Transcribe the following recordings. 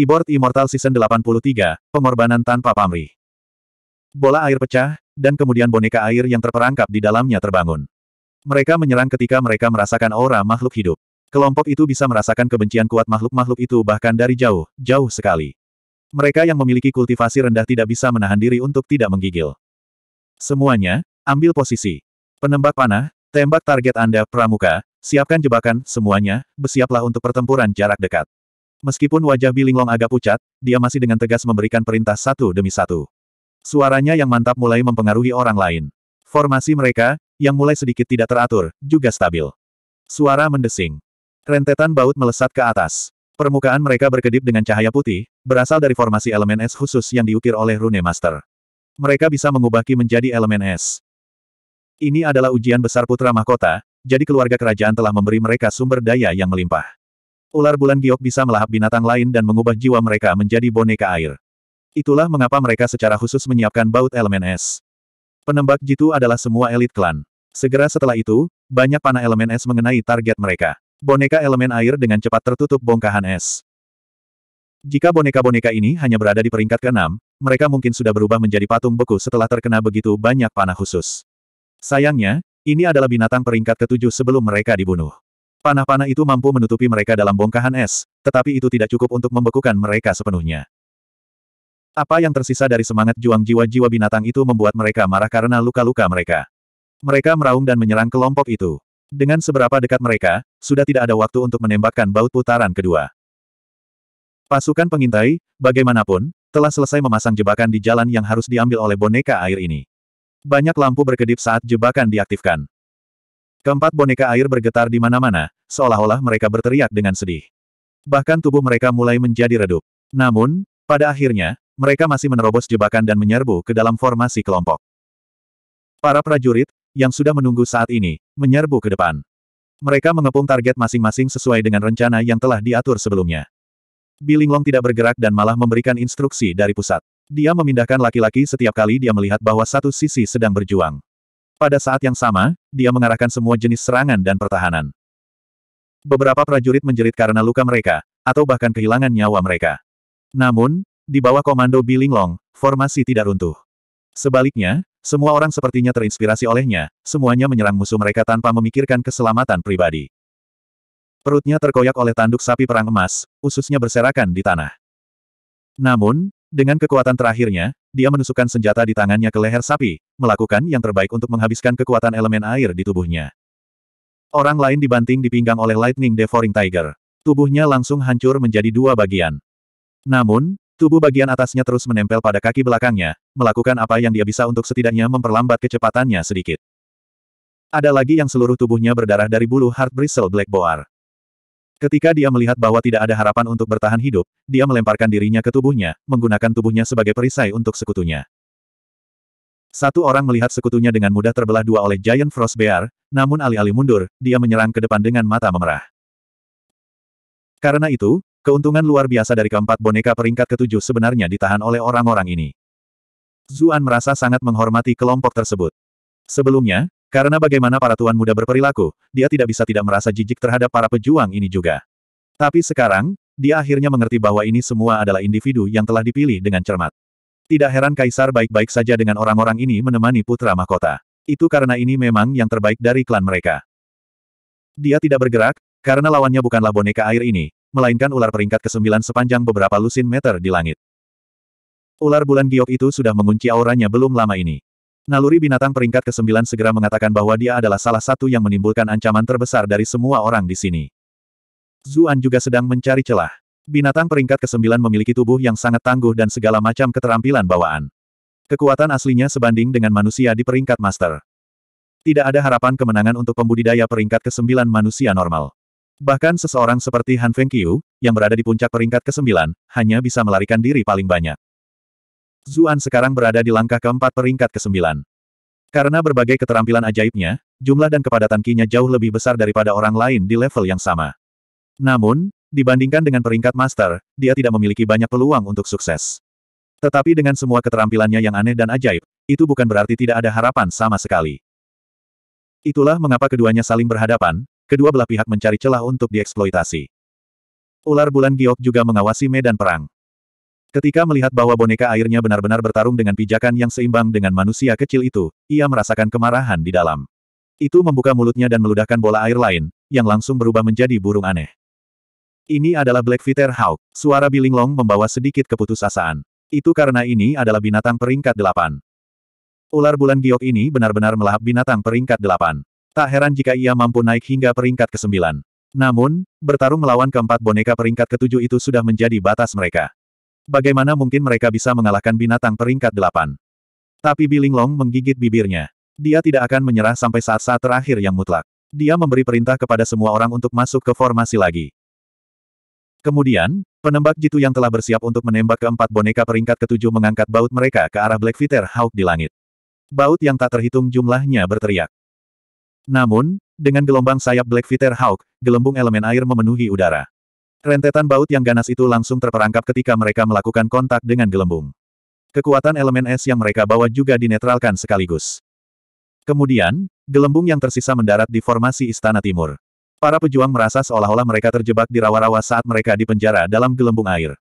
Keyboard Immortal Season 83, Pengorbanan Tanpa Pamrih. Bola air pecah, dan kemudian boneka air yang terperangkap di dalamnya terbangun. Mereka menyerang ketika mereka merasakan aura makhluk hidup. Kelompok itu bisa merasakan kebencian kuat makhluk-makhluk itu bahkan dari jauh, jauh sekali. Mereka yang memiliki kultivasi rendah tidak bisa menahan diri untuk tidak menggigil. Semuanya, ambil posisi. Penembak panah, tembak target Anda, pramuka, siapkan jebakan, semuanya, bersiaplah untuk pertempuran jarak dekat. Meskipun wajah Bilinglong agak pucat, dia masih dengan tegas memberikan perintah satu demi satu. Suaranya yang mantap mulai mempengaruhi orang lain. Formasi mereka, yang mulai sedikit tidak teratur, juga stabil. Suara mendesing. Rentetan baut melesat ke atas. Permukaan mereka berkedip dengan cahaya putih, berasal dari formasi elemen es khusus yang diukir oleh Rune Master. Mereka bisa mengubah Ki menjadi elemen es. Ini adalah ujian besar putra mahkota, jadi keluarga kerajaan telah memberi mereka sumber daya yang melimpah. Ular bulan giok bisa melahap binatang lain dan mengubah jiwa mereka menjadi boneka air. Itulah mengapa mereka secara khusus menyiapkan baut elemen es. Penembak jitu adalah semua elit klan. Segera setelah itu, banyak panah elemen es mengenai target mereka. Boneka elemen air dengan cepat tertutup bongkahan es. Jika boneka-boneka ini hanya berada di peringkat ke-6, mereka mungkin sudah berubah menjadi patung beku setelah terkena begitu banyak panah khusus. Sayangnya, ini adalah binatang peringkat ketujuh sebelum mereka dibunuh. Panah-panah itu mampu menutupi mereka dalam bongkahan es, tetapi itu tidak cukup untuk membekukan mereka sepenuhnya. Apa yang tersisa dari semangat juang jiwa-jiwa binatang itu membuat mereka marah karena luka-luka mereka. Mereka meraung dan menyerang kelompok itu. Dengan seberapa dekat mereka, sudah tidak ada waktu untuk menembakkan baut putaran kedua. Pasukan pengintai, bagaimanapun, telah selesai memasang jebakan di jalan yang harus diambil oleh boneka air ini. Banyak lampu berkedip saat jebakan diaktifkan. Keempat boneka air bergetar di mana-mana, seolah-olah mereka berteriak dengan sedih. Bahkan tubuh mereka mulai menjadi redup. Namun, pada akhirnya, mereka masih menerobos jebakan dan menyerbu ke dalam formasi kelompok. Para prajurit, yang sudah menunggu saat ini, menyerbu ke depan. Mereka mengepung target masing-masing sesuai dengan rencana yang telah diatur sebelumnya. Bilinglong tidak bergerak dan malah memberikan instruksi dari pusat. Dia memindahkan laki-laki setiap kali dia melihat bahwa satu sisi sedang berjuang. Pada saat yang sama, dia mengarahkan semua jenis serangan dan pertahanan. Beberapa prajurit menjerit karena luka mereka, atau bahkan kehilangan nyawa mereka. Namun, di bawah komando Bilinglong, formasi tidak runtuh. Sebaliknya, semua orang sepertinya terinspirasi olehnya, semuanya menyerang musuh mereka tanpa memikirkan keselamatan pribadi. Perutnya terkoyak oleh tanduk sapi perang emas, ususnya berserakan di tanah. Namun, dengan kekuatan terakhirnya, dia menusukkan senjata di tangannya ke leher sapi, melakukan yang terbaik untuk menghabiskan kekuatan elemen air di tubuhnya. Orang lain dibanting di pinggang oleh Lightning Devouring Tiger. Tubuhnya langsung hancur menjadi dua bagian. Namun, tubuh bagian atasnya terus menempel pada kaki belakangnya, melakukan apa yang dia bisa untuk setidaknya memperlambat kecepatannya sedikit. Ada lagi yang seluruh tubuhnya berdarah dari bulu Heart Bristle Black Boar. Ketika dia melihat bahwa tidak ada harapan untuk bertahan hidup, dia melemparkan dirinya ke tubuhnya, menggunakan tubuhnya sebagai perisai untuk sekutunya. Satu orang melihat sekutunya dengan mudah terbelah dua oleh Giant Frost Bear, namun alih-alih mundur, dia menyerang ke depan dengan mata memerah. Karena itu, keuntungan luar biasa dari keempat boneka peringkat ketujuh sebenarnya ditahan oleh orang-orang ini. Zuan merasa sangat menghormati kelompok tersebut. Sebelumnya, karena bagaimana para tuan muda berperilaku, dia tidak bisa tidak merasa jijik terhadap para pejuang ini juga. Tapi sekarang, dia akhirnya mengerti bahwa ini semua adalah individu yang telah dipilih dengan cermat. Tidak heran Kaisar baik-baik saja dengan orang-orang ini menemani putra mahkota. Itu karena ini memang yang terbaik dari klan mereka. Dia tidak bergerak, karena lawannya bukanlah boneka air ini, melainkan ular peringkat ke-9 sepanjang beberapa lusin meter di langit. Ular bulan giok itu sudah mengunci auranya belum lama ini. Naluri binatang peringkat ke-9 segera mengatakan bahwa dia adalah salah satu yang menimbulkan ancaman terbesar dari semua orang di sini. Zuan juga sedang mencari celah. Binatang peringkat ke-9 memiliki tubuh yang sangat tangguh dan segala macam keterampilan bawaan. Kekuatan aslinya sebanding dengan manusia di peringkat master. Tidak ada harapan kemenangan untuk pembudidaya peringkat ke-9 manusia normal. Bahkan seseorang seperti Han Feng Fengqiu, yang berada di puncak peringkat ke-9, hanya bisa melarikan diri paling banyak. Zuan sekarang berada di langkah keempat peringkat ke ke-9. Karena berbagai keterampilan ajaibnya, jumlah dan kepadatan kinya jauh lebih besar daripada orang lain di level yang sama. Namun, dibandingkan dengan peringkat master, dia tidak memiliki banyak peluang untuk sukses. Tetapi dengan semua keterampilannya yang aneh dan ajaib, itu bukan berarti tidak ada harapan sama sekali. Itulah mengapa keduanya saling berhadapan, kedua belah pihak mencari celah untuk dieksploitasi. Ular bulan giok juga mengawasi medan perang. Ketika melihat bahwa boneka airnya benar-benar bertarung dengan pijakan yang seimbang dengan manusia kecil itu, ia merasakan kemarahan di dalam. Itu membuka mulutnya dan meludahkan bola air lain, yang langsung berubah menjadi burung aneh. Ini adalah Black Viter Hawk. Suara Bilinglong membawa sedikit keputusasaan. Itu karena ini adalah binatang peringkat delapan. Ular bulan giok ini benar-benar melahap binatang peringkat delapan. Tak heran jika ia mampu naik hingga peringkat kesembilan. Namun, bertarung melawan keempat boneka peringkat ketujuh itu sudah menjadi batas mereka. Bagaimana mungkin mereka bisa mengalahkan binatang peringkat delapan? Tapi Bilinglong menggigit bibirnya. Dia tidak akan menyerah sampai saat-saat terakhir yang mutlak. Dia memberi perintah kepada semua orang untuk masuk ke formasi lagi. Kemudian, penembak jitu yang telah bersiap untuk menembak keempat boneka peringkat ketujuh mengangkat baut mereka ke arah Blackfeather Hawk di langit. Baut yang tak terhitung jumlahnya berteriak. Namun, dengan gelombang sayap Blackfeather Hawk, gelembung elemen air memenuhi udara. Rentetan baut yang ganas itu langsung terperangkap ketika mereka melakukan kontak dengan gelembung. Kekuatan elemen es yang mereka bawa juga dinetralkan sekaligus. Kemudian, gelembung yang tersisa mendarat di formasi Istana Timur. Para pejuang merasa seolah-olah mereka terjebak di rawa-rawa saat mereka dipenjara dalam gelembung air.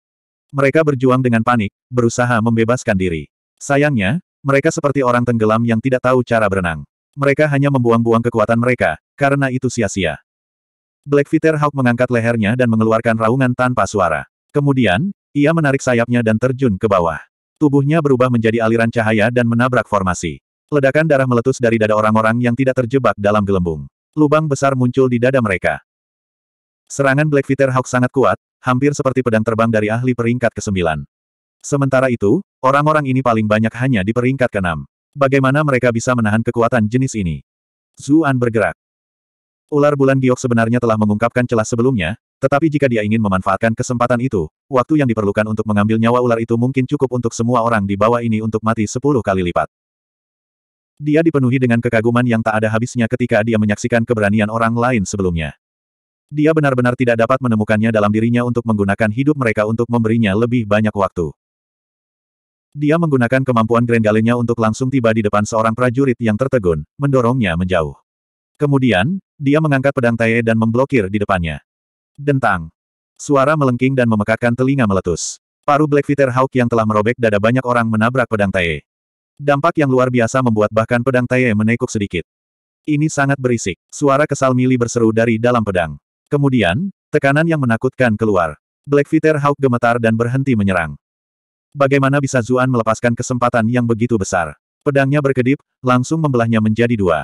Mereka berjuang dengan panik, berusaha membebaskan diri. Sayangnya, mereka seperti orang tenggelam yang tidak tahu cara berenang. Mereka hanya membuang-buang kekuatan mereka, karena itu sia-sia. Black Viter Hawk mengangkat lehernya dan mengeluarkan raungan tanpa suara. Kemudian, ia menarik sayapnya dan terjun ke bawah. Tubuhnya berubah menjadi aliran cahaya dan menabrak formasi. Ledakan darah meletus dari dada orang-orang yang tidak terjebak dalam gelembung. Lubang besar muncul di dada mereka. Serangan Black Viter Hawk sangat kuat, hampir seperti pedang terbang dari ahli peringkat ke-9. Sementara itu, orang-orang ini paling banyak hanya di peringkat ke-6. Bagaimana mereka bisa menahan kekuatan jenis ini? Zuan bergerak. Ular bulan giok sebenarnya telah mengungkapkan celah sebelumnya, tetapi jika dia ingin memanfaatkan kesempatan itu, waktu yang diperlukan untuk mengambil nyawa ular itu mungkin cukup untuk semua orang di bawah ini untuk mati sepuluh kali lipat. Dia dipenuhi dengan kekaguman yang tak ada habisnya ketika dia menyaksikan keberanian orang lain sebelumnya. Dia benar-benar tidak dapat menemukannya dalam dirinya untuk menggunakan hidup mereka untuk memberinya lebih banyak waktu. Dia menggunakan kemampuan grendalenya untuk langsung tiba di depan seorang prajurit yang tertegun, mendorongnya menjauh. Kemudian, dia mengangkat pedang Tae dan memblokir di depannya. Dentang. Suara melengking dan memekakkan telinga meletus. Paru Blackfeather Hawk yang telah merobek dada banyak orang menabrak pedang Tae. Dampak yang luar biasa membuat bahkan pedang Tae menekuk sedikit. Ini sangat berisik. Suara kesal Mili berseru dari dalam pedang. Kemudian, tekanan yang menakutkan keluar. Blackfeather Hawk gemetar dan berhenti menyerang. Bagaimana bisa Zuan melepaskan kesempatan yang begitu besar? Pedangnya berkedip, langsung membelahnya menjadi dua.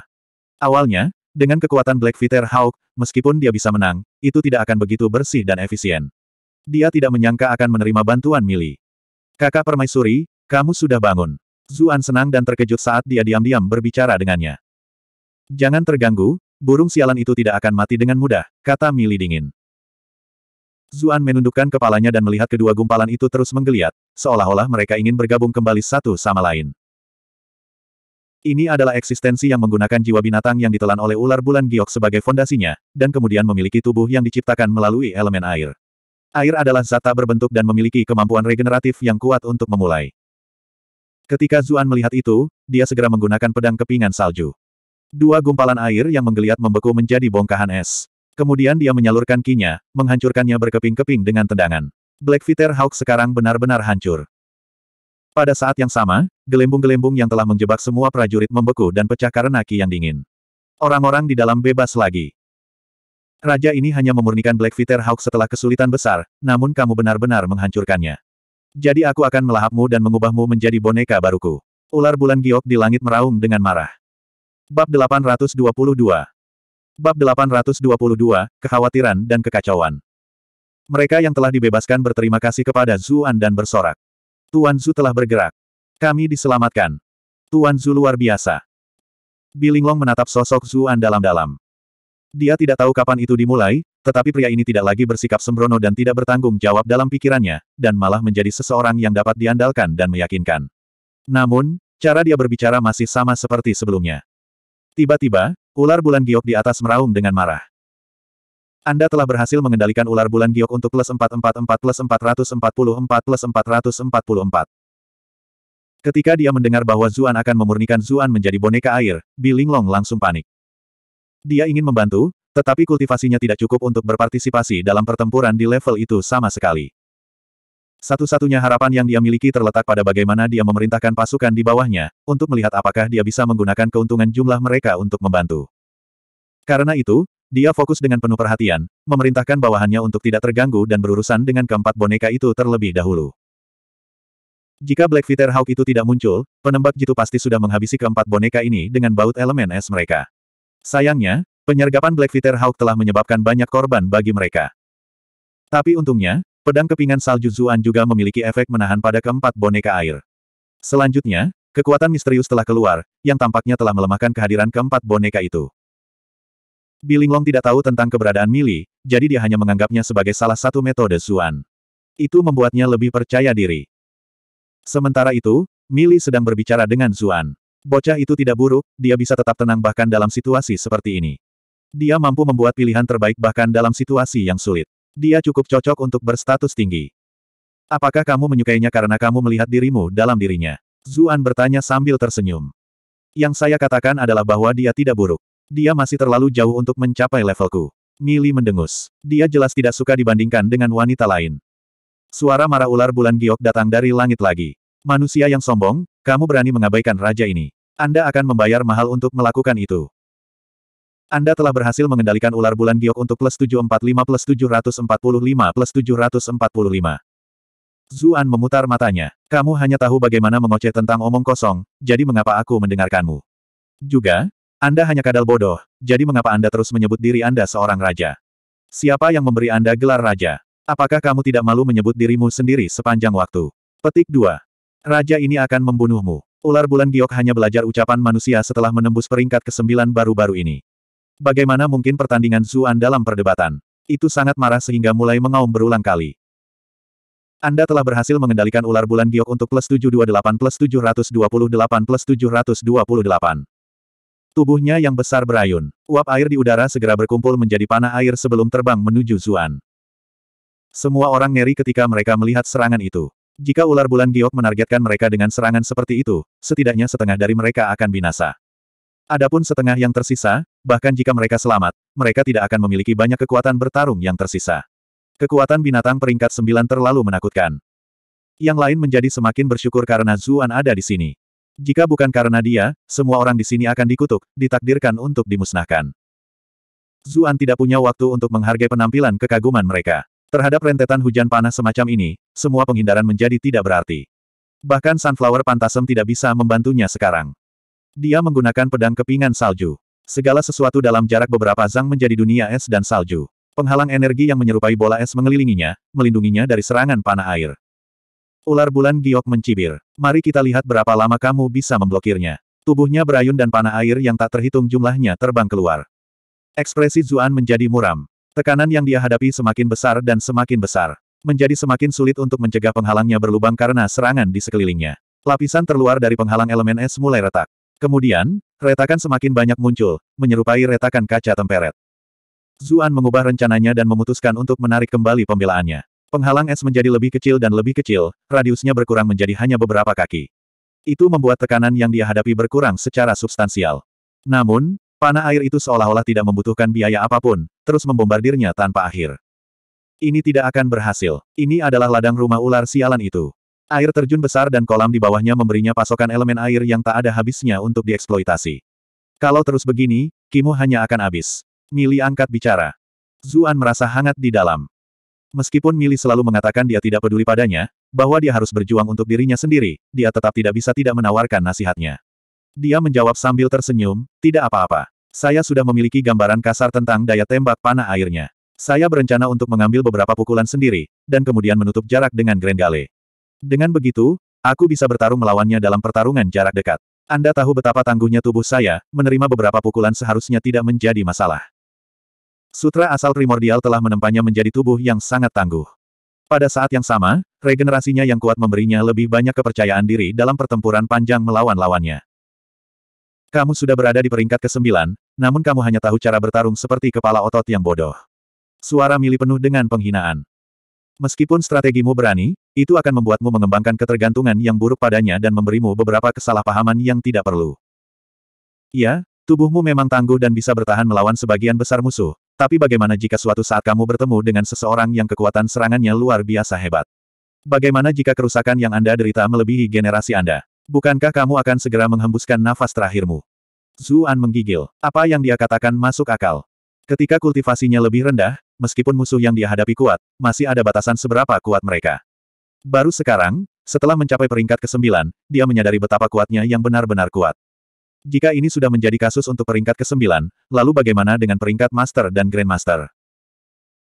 Awalnya, dengan kekuatan Black Viter Hawk, meskipun dia bisa menang, itu tidak akan begitu bersih dan efisien. Dia tidak menyangka akan menerima bantuan Mili. Kakak permaisuri, kamu sudah bangun. Zuan senang dan terkejut saat dia diam-diam berbicara dengannya. Jangan terganggu, burung sialan itu tidak akan mati dengan mudah, kata Mili dingin. Zuan menundukkan kepalanya dan melihat kedua gumpalan itu terus menggeliat, seolah-olah mereka ingin bergabung kembali satu sama lain. Ini adalah eksistensi yang menggunakan jiwa binatang yang ditelan oleh ular bulan giok sebagai fondasinya, dan kemudian memiliki tubuh yang diciptakan melalui elemen air. Air adalah zata berbentuk dan memiliki kemampuan regeneratif yang kuat untuk memulai. Ketika Zuan melihat itu, dia segera menggunakan pedang kepingan salju. Dua gumpalan air yang menggeliat membeku menjadi bongkahan es. Kemudian dia menyalurkan kinya, menghancurkannya berkeping-keping dengan tendangan. Black Hawk sekarang benar-benar hancur. Pada saat yang sama, Gelembung-gelembung yang telah menjebak semua prajurit membeku dan pecah karena ki yang dingin. Orang-orang di dalam bebas lagi. Raja ini hanya memurnikan Black Viter Hawk setelah kesulitan besar, namun kamu benar-benar menghancurkannya. Jadi aku akan melahapmu dan mengubahmu menjadi boneka baruku. Ular bulan giok di langit meraung dengan marah. Bab 822 Bab 822, Kekhawatiran dan Kekacauan Mereka yang telah dibebaskan berterima kasih kepada Zuan dan bersorak. Tuan Zu telah bergerak. Kami diselamatkan. Tuan Zhu luar biasa. Bilinglong menatap sosok Zuan dalam-dalam. Dia tidak tahu kapan itu dimulai, tetapi pria ini tidak lagi bersikap sembrono dan tidak bertanggung jawab dalam pikirannya, dan malah menjadi seseorang yang dapat diandalkan dan meyakinkan. Namun, cara dia berbicara masih sama seperti sebelumnya. Tiba-tiba, ular bulan giok di atas meraung dengan marah. Anda telah berhasil mengendalikan ular bulan giok untuk plus 444 plus 444 plus 444. Ketika dia mendengar bahwa Zuan akan memurnikan Zuan menjadi boneka air, Bi langsung panik. Dia ingin membantu, tetapi kultivasinya tidak cukup untuk berpartisipasi dalam pertempuran di level itu sama sekali. Satu-satunya harapan yang dia miliki terletak pada bagaimana dia memerintahkan pasukan di bawahnya, untuk melihat apakah dia bisa menggunakan keuntungan jumlah mereka untuk membantu. Karena itu, dia fokus dengan penuh perhatian, memerintahkan bawahannya untuk tidak terganggu dan berurusan dengan keempat boneka itu terlebih dahulu. Jika Black Peter Hawk itu tidak muncul, penembak jitu pasti sudah menghabisi keempat boneka ini dengan baut elemen es mereka. Sayangnya, penyergapan Black Peter Hawk telah menyebabkan banyak korban bagi mereka. Tapi untungnya, pedang kepingan salju Zuan juga memiliki efek menahan pada keempat boneka air. Selanjutnya, kekuatan misterius telah keluar, yang tampaknya telah melemahkan kehadiran keempat boneka itu. Bilinglong tidak tahu tentang keberadaan Mili, jadi dia hanya menganggapnya sebagai salah satu metode Zuan. Itu membuatnya lebih percaya diri. Sementara itu, Mili sedang berbicara dengan Zuan. Bocah itu tidak buruk, dia bisa tetap tenang bahkan dalam situasi seperti ini. Dia mampu membuat pilihan terbaik bahkan dalam situasi yang sulit. Dia cukup cocok untuk berstatus tinggi. Apakah kamu menyukainya karena kamu melihat dirimu dalam dirinya? Zuan bertanya sambil tersenyum. Yang saya katakan adalah bahwa dia tidak buruk. Dia masih terlalu jauh untuk mencapai levelku. Mili mendengus. Dia jelas tidak suka dibandingkan dengan wanita lain. Suara marah ular bulan giok datang dari langit lagi. Manusia yang sombong, kamu berani mengabaikan raja ini. Anda akan membayar mahal untuk melakukan itu. Anda telah berhasil mengendalikan ular bulan giok untuk plus 745 plus 745 plus 745. Zuan memutar matanya. Kamu hanya tahu bagaimana mengoceh tentang omong kosong, jadi mengapa aku mendengarkanmu? Juga, Anda hanya kadal bodoh, jadi mengapa Anda terus menyebut diri Anda seorang raja? Siapa yang memberi Anda gelar raja? Apakah kamu tidak malu menyebut dirimu sendiri sepanjang waktu? Petik 2. Raja ini akan membunuhmu. Ular bulan giok hanya belajar ucapan manusia setelah menembus peringkat ke-9 baru-baru ini. Bagaimana mungkin pertandingan Zuan dalam perdebatan? Itu sangat marah sehingga mulai mengaum berulang kali. Anda telah berhasil mengendalikan ular bulan giok untuk plus 728 plus 728 plus 728. Tubuhnya yang besar berayun. Uap air di udara segera berkumpul menjadi panah air sebelum terbang menuju Zuan. Semua orang ngeri ketika mereka melihat serangan itu. Jika ular bulan giok menargetkan mereka dengan serangan seperti itu, setidaknya setengah dari mereka akan binasa. Adapun setengah yang tersisa, bahkan jika mereka selamat, mereka tidak akan memiliki banyak kekuatan bertarung yang tersisa. Kekuatan binatang peringkat sembilan terlalu menakutkan. Yang lain menjadi semakin bersyukur karena Zuan ada di sini. Jika bukan karena dia, semua orang di sini akan dikutuk, ditakdirkan untuk dimusnahkan. Zuan tidak punya waktu untuk menghargai penampilan kekaguman mereka. Terhadap rentetan hujan panas semacam ini, semua penghindaran menjadi tidak berarti. Bahkan Sunflower Pantasem tidak bisa membantunya sekarang. Dia menggunakan pedang kepingan salju. Segala sesuatu dalam jarak beberapa zang menjadi dunia es dan salju. Penghalang energi yang menyerupai bola es mengelilinginya, melindunginya dari serangan panah air. Ular bulan giok mencibir. Mari kita lihat berapa lama kamu bisa memblokirnya. Tubuhnya berayun dan panah air yang tak terhitung jumlahnya terbang keluar. Ekspresi Zuan menjadi muram. Tekanan yang dia hadapi semakin besar dan semakin besar. Menjadi semakin sulit untuk mencegah penghalangnya berlubang karena serangan di sekelilingnya. Lapisan terluar dari penghalang elemen es mulai retak. Kemudian, retakan semakin banyak muncul, menyerupai retakan kaca temperet. Zuan mengubah rencananya dan memutuskan untuk menarik kembali pembelaannya. Penghalang es menjadi lebih kecil dan lebih kecil, radiusnya berkurang menjadi hanya beberapa kaki. Itu membuat tekanan yang dia hadapi berkurang secara substansial. Namun, panah air itu seolah-olah tidak membutuhkan biaya apapun, terus membombardirnya tanpa akhir. Ini tidak akan berhasil. Ini adalah ladang rumah ular sialan itu. Air terjun besar dan kolam di bawahnya memberinya pasokan elemen air yang tak ada habisnya untuk dieksploitasi. Kalau terus begini, Kimu hanya akan habis. Mili angkat bicara. Zuan merasa hangat di dalam. Meskipun Mili selalu mengatakan dia tidak peduli padanya, bahwa dia harus berjuang untuk dirinya sendiri, dia tetap tidak bisa tidak menawarkan nasihatnya. Dia menjawab sambil tersenyum, tidak apa-apa. Saya sudah memiliki gambaran kasar tentang daya tembak panah airnya. Saya berencana untuk mengambil beberapa pukulan sendiri, dan kemudian menutup jarak dengan Grendale. Dengan begitu, aku bisa bertarung melawannya dalam pertarungan jarak dekat. Anda tahu betapa tangguhnya tubuh saya, menerima beberapa pukulan seharusnya tidak menjadi masalah. Sutra asal primordial telah menempanya menjadi tubuh yang sangat tangguh. Pada saat yang sama, regenerasinya yang kuat memberinya lebih banyak kepercayaan diri dalam pertempuran panjang melawan lawannya. Kamu sudah berada di peringkat ke-9, namun kamu hanya tahu cara bertarung seperti kepala otot yang bodoh. Suara Mili penuh dengan penghinaan. Meskipun strategimu berani, itu akan membuatmu mengembangkan ketergantungan yang buruk padanya dan memberimu beberapa kesalahpahaman yang tidak perlu. Ya, tubuhmu memang tangguh dan bisa bertahan melawan sebagian besar musuh, tapi bagaimana jika suatu saat kamu bertemu dengan seseorang yang kekuatan serangannya luar biasa hebat? Bagaimana jika kerusakan yang Anda derita melebihi generasi Anda? Bukankah kamu akan segera menghembuskan nafas terakhirmu? Zuan menggigil. Apa yang dia katakan masuk akal. Ketika kultivasinya lebih rendah, meskipun musuh yang dia hadapi kuat, masih ada batasan seberapa kuat mereka. Baru sekarang, setelah mencapai peringkat ke-9, dia menyadari betapa kuatnya yang benar-benar kuat. Jika ini sudah menjadi kasus untuk peringkat ke-9, lalu bagaimana dengan peringkat Master dan Grandmaster?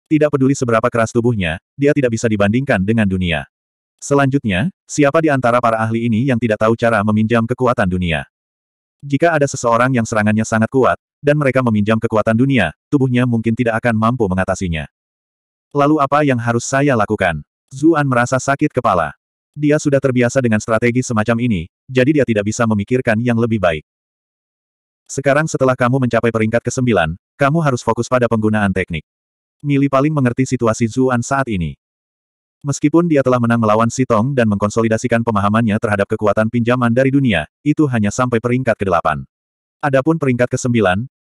Tidak peduli seberapa keras tubuhnya, dia tidak bisa dibandingkan dengan dunia. Selanjutnya, siapa di antara para ahli ini yang tidak tahu cara meminjam kekuatan dunia? Jika ada seseorang yang serangannya sangat kuat, dan mereka meminjam kekuatan dunia, tubuhnya mungkin tidak akan mampu mengatasinya. Lalu apa yang harus saya lakukan? Zuan merasa sakit kepala. Dia sudah terbiasa dengan strategi semacam ini, jadi dia tidak bisa memikirkan yang lebih baik. Sekarang setelah kamu mencapai peringkat ke-9, kamu harus fokus pada penggunaan teknik. Mili paling mengerti situasi Zuan saat ini. Meskipun dia telah menang melawan Sitong dan mengkonsolidasikan pemahamannya terhadap kekuatan pinjaman dari dunia, itu hanya sampai peringkat ke-8. Adapun peringkat ke-9,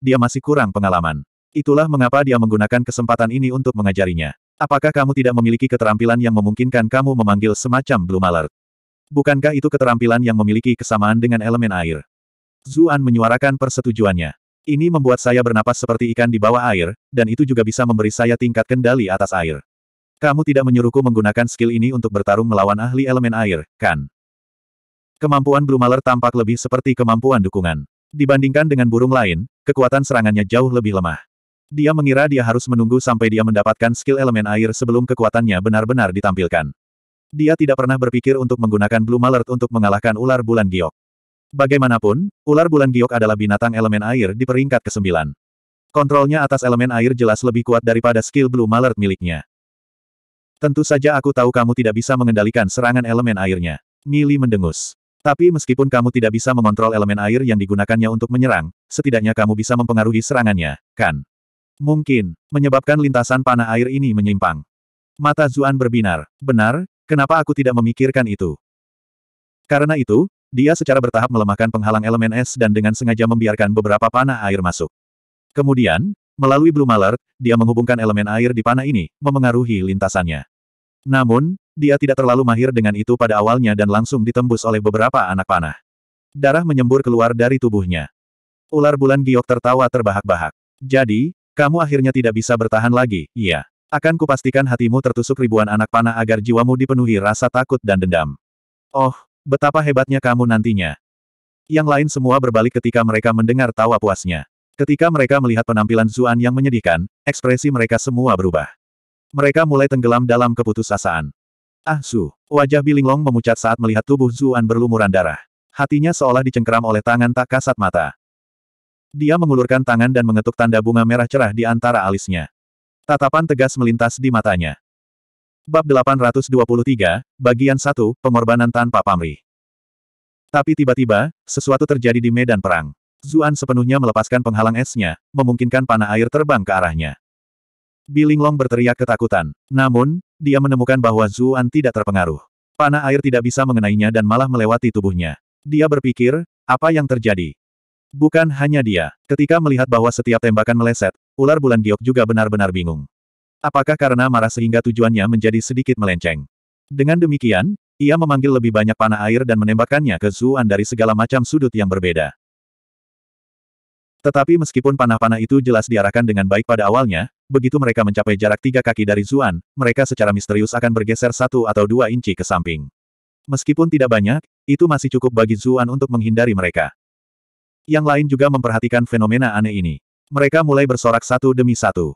dia masih kurang pengalaman. Itulah mengapa dia menggunakan kesempatan ini untuk mengajarinya. Apakah kamu tidak memiliki keterampilan yang memungkinkan kamu memanggil semacam Blue Alert? Bukankah itu keterampilan yang memiliki kesamaan dengan elemen air? Zuan menyuarakan persetujuannya. Ini membuat saya bernapas seperti ikan di bawah air, dan itu juga bisa memberi saya tingkat kendali atas air. Kamu tidak menyuruhku menggunakan skill ini untuk bertarung melawan ahli elemen air, kan? Kemampuan Blue Maler tampak lebih seperti kemampuan dukungan. Dibandingkan dengan burung lain, kekuatan serangannya jauh lebih lemah. Dia mengira dia harus menunggu sampai dia mendapatkan skill elemen air sebelum kekuatannya benar-benar ditampilkan. Dia tidak pernah berpikir untuk menggunakan Blue Alert untuk mengalahkan ular bulan giok. Bagaimanapun, ular bulan giok adalah binatang elemen air di peringkat ke-9. Kontrolnya atas elemen air jelas lebih kuat daripada skill Blue Alert miliknya. Tentu saja aku tahu kamu tidak bisa mengendalikan serangan elemen airnya. Mili mendengus. Tapi meskipun kamu tidak bisa mengontrol elemen air yang digunakannya untuk menyerang, setidaknya kamu bisa mempengaruhi serangannya, kan? Mungkin, menyebabkan lintasan panah air ini menyimpang. Mata Zuan berbinar. Benar, kenapa aku tidak memikirkan itu? Karena itu, dia secara bertahap melemahkan penghalang elemen es dan dengan sengaja membiarkan beberapa panah air masuk. Kemudian, melalui Blue Malert, dia menghubungkan elemen air di panah ini, memengaruhi lintasannya. Namun, dia tidak terlalu mahir dengan itu pada awalnya dan langsung ditembus oleh beberapa anak panah. Darah menyembur keluar dari tubuhnya. Ular bulan giok tertawa terbahak-bahak. Jadi, kamu akhirnya tidak bisa bertahan lagi, iya. Akan kupastikan hatimu tertusuk ribuan anak panah agar jiwamu dipenuhi rasa takut dan dendam. Oh, betapa hebatnya kamu nantinya. Yang lain semua berbalik ketika mereka mendengar tawa puasnya. Ketika mereka melihat penampilan Zuan yang menyedihkan, ekspresi mereka semua berubah. Mereka mulai tenggelam dalam keputusasaan. Ah Su, wajah Bilinglong memucat saat melihat tubuh Zuan berlumuran darah. Hatinya seolah dicengkeram oleh tangan tak kasat mata. Dia mengulurkan tangan dan mengetuk tanda bunga merah cerah di antara alisnya. Tatapan tegas melintas di matanya. Bab 823, bagian 1, pengorbanan tanpa pamrih. Tapi tiba-tiba, sesuatu terjadi di medan perang. Zuan sepenuhnya melepaskan penghalang esnya, memungkinkan panah air terbang ke arahnya. Bilinglong berteriak ketakutan. Namun, dia menemukan bahwa Zuan tidak terpengaruh. Panah air tidak bisa mengenainya dan malah melewati tubuhnya. Dia berpikir, apa yang terjadi? Bukan hanya dia. Ketika melihat bahwa setiap tembakan meleset, ular bulan giok juga benar-benar bingung. Apakah karena marah sehingga tujuannya menjadi sedikit melenceng? Dengan demikian, ia memanggil lebih banyak panah air dan menembakkannya ke Zuan dari segala macam sudut yang berbeda. Tetapi meskipun panah-panah itu jelas diarahkan dengan baik pada awalnya, begitu mereka mencapai jarak tiga kaki dari Zuan, mereka secara misterius akan bergeser satu atau dua inci ke samping. Meskipun tidak banyak, itu masih cukup bagi Zuan untuk menghindari mereka. Yang lain juga memperhatikan fenomena aneh ini. Mereka mulai bersorak satu demi satu.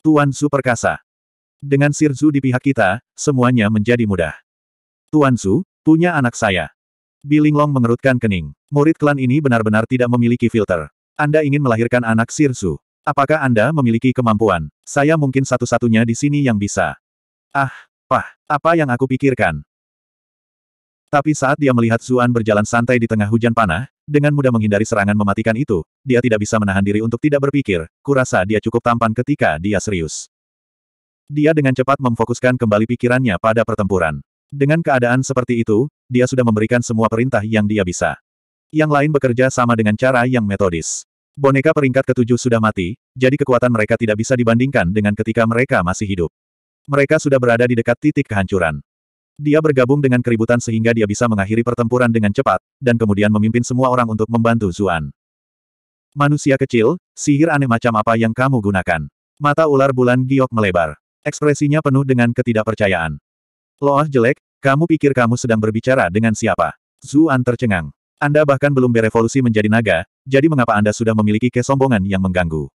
Tuan Su perkasa. Dengan Sir Zu di pihak kita, semuanya menjadi mudah. Tuan Su, punya anak saya. Long mengerutkan kening. Murid klan ini benar-benar tidak memiliki filter. Anda ingin melahirkan anak Sir Apakah Anda memiliki kemampuan? Saya mungkin satu-satunya di sini yang bisa. Ah, pah, apa yang aku pikirkan? Tapi saat dia melihat Zuan berjalan santai di tengah hujan panah, dengan mudah menghindari serangan mematikan itu, dia tidak bisa menahan diri untuk tidak berpikir, kurasa dia cukup tampan ketika dia serius. Dia dengan cepat memfokuskan kembali pikirannya pada pertempuran. Dengan keadaan seperti itu, dia sudah memberikan semua perintah yang dia bisa. Yang lain bekerja sama dengan cara yang metodis. Boneka peringkat ketujuh sudah mati, jadi kekuatan mereka tidak bisa dibandingkan dengan ketika mereka masih hidup. Mereka sudah berada di dekat titik kehancuran. Dia bergabung dengan keributan sehingga dia bisa mengakhiri pertempuran dengan cepat, dan kemudian memimpin semua orang untuk membantu Zuan. Manusia kecil, sihir aneh macam apa yang kamu gunakan? Mata ular bulan giok melebar. Ekspresinya penuh dengan ketidakpercayaan. Loah jelek, kamu pikir kamu sedang berbicara dengan siapa? Zuan tercengang. Anda bahkan belum berevolusi menjadi naga, jadi mengapa Anda sudah memiliki kesombongan yang mengganggu?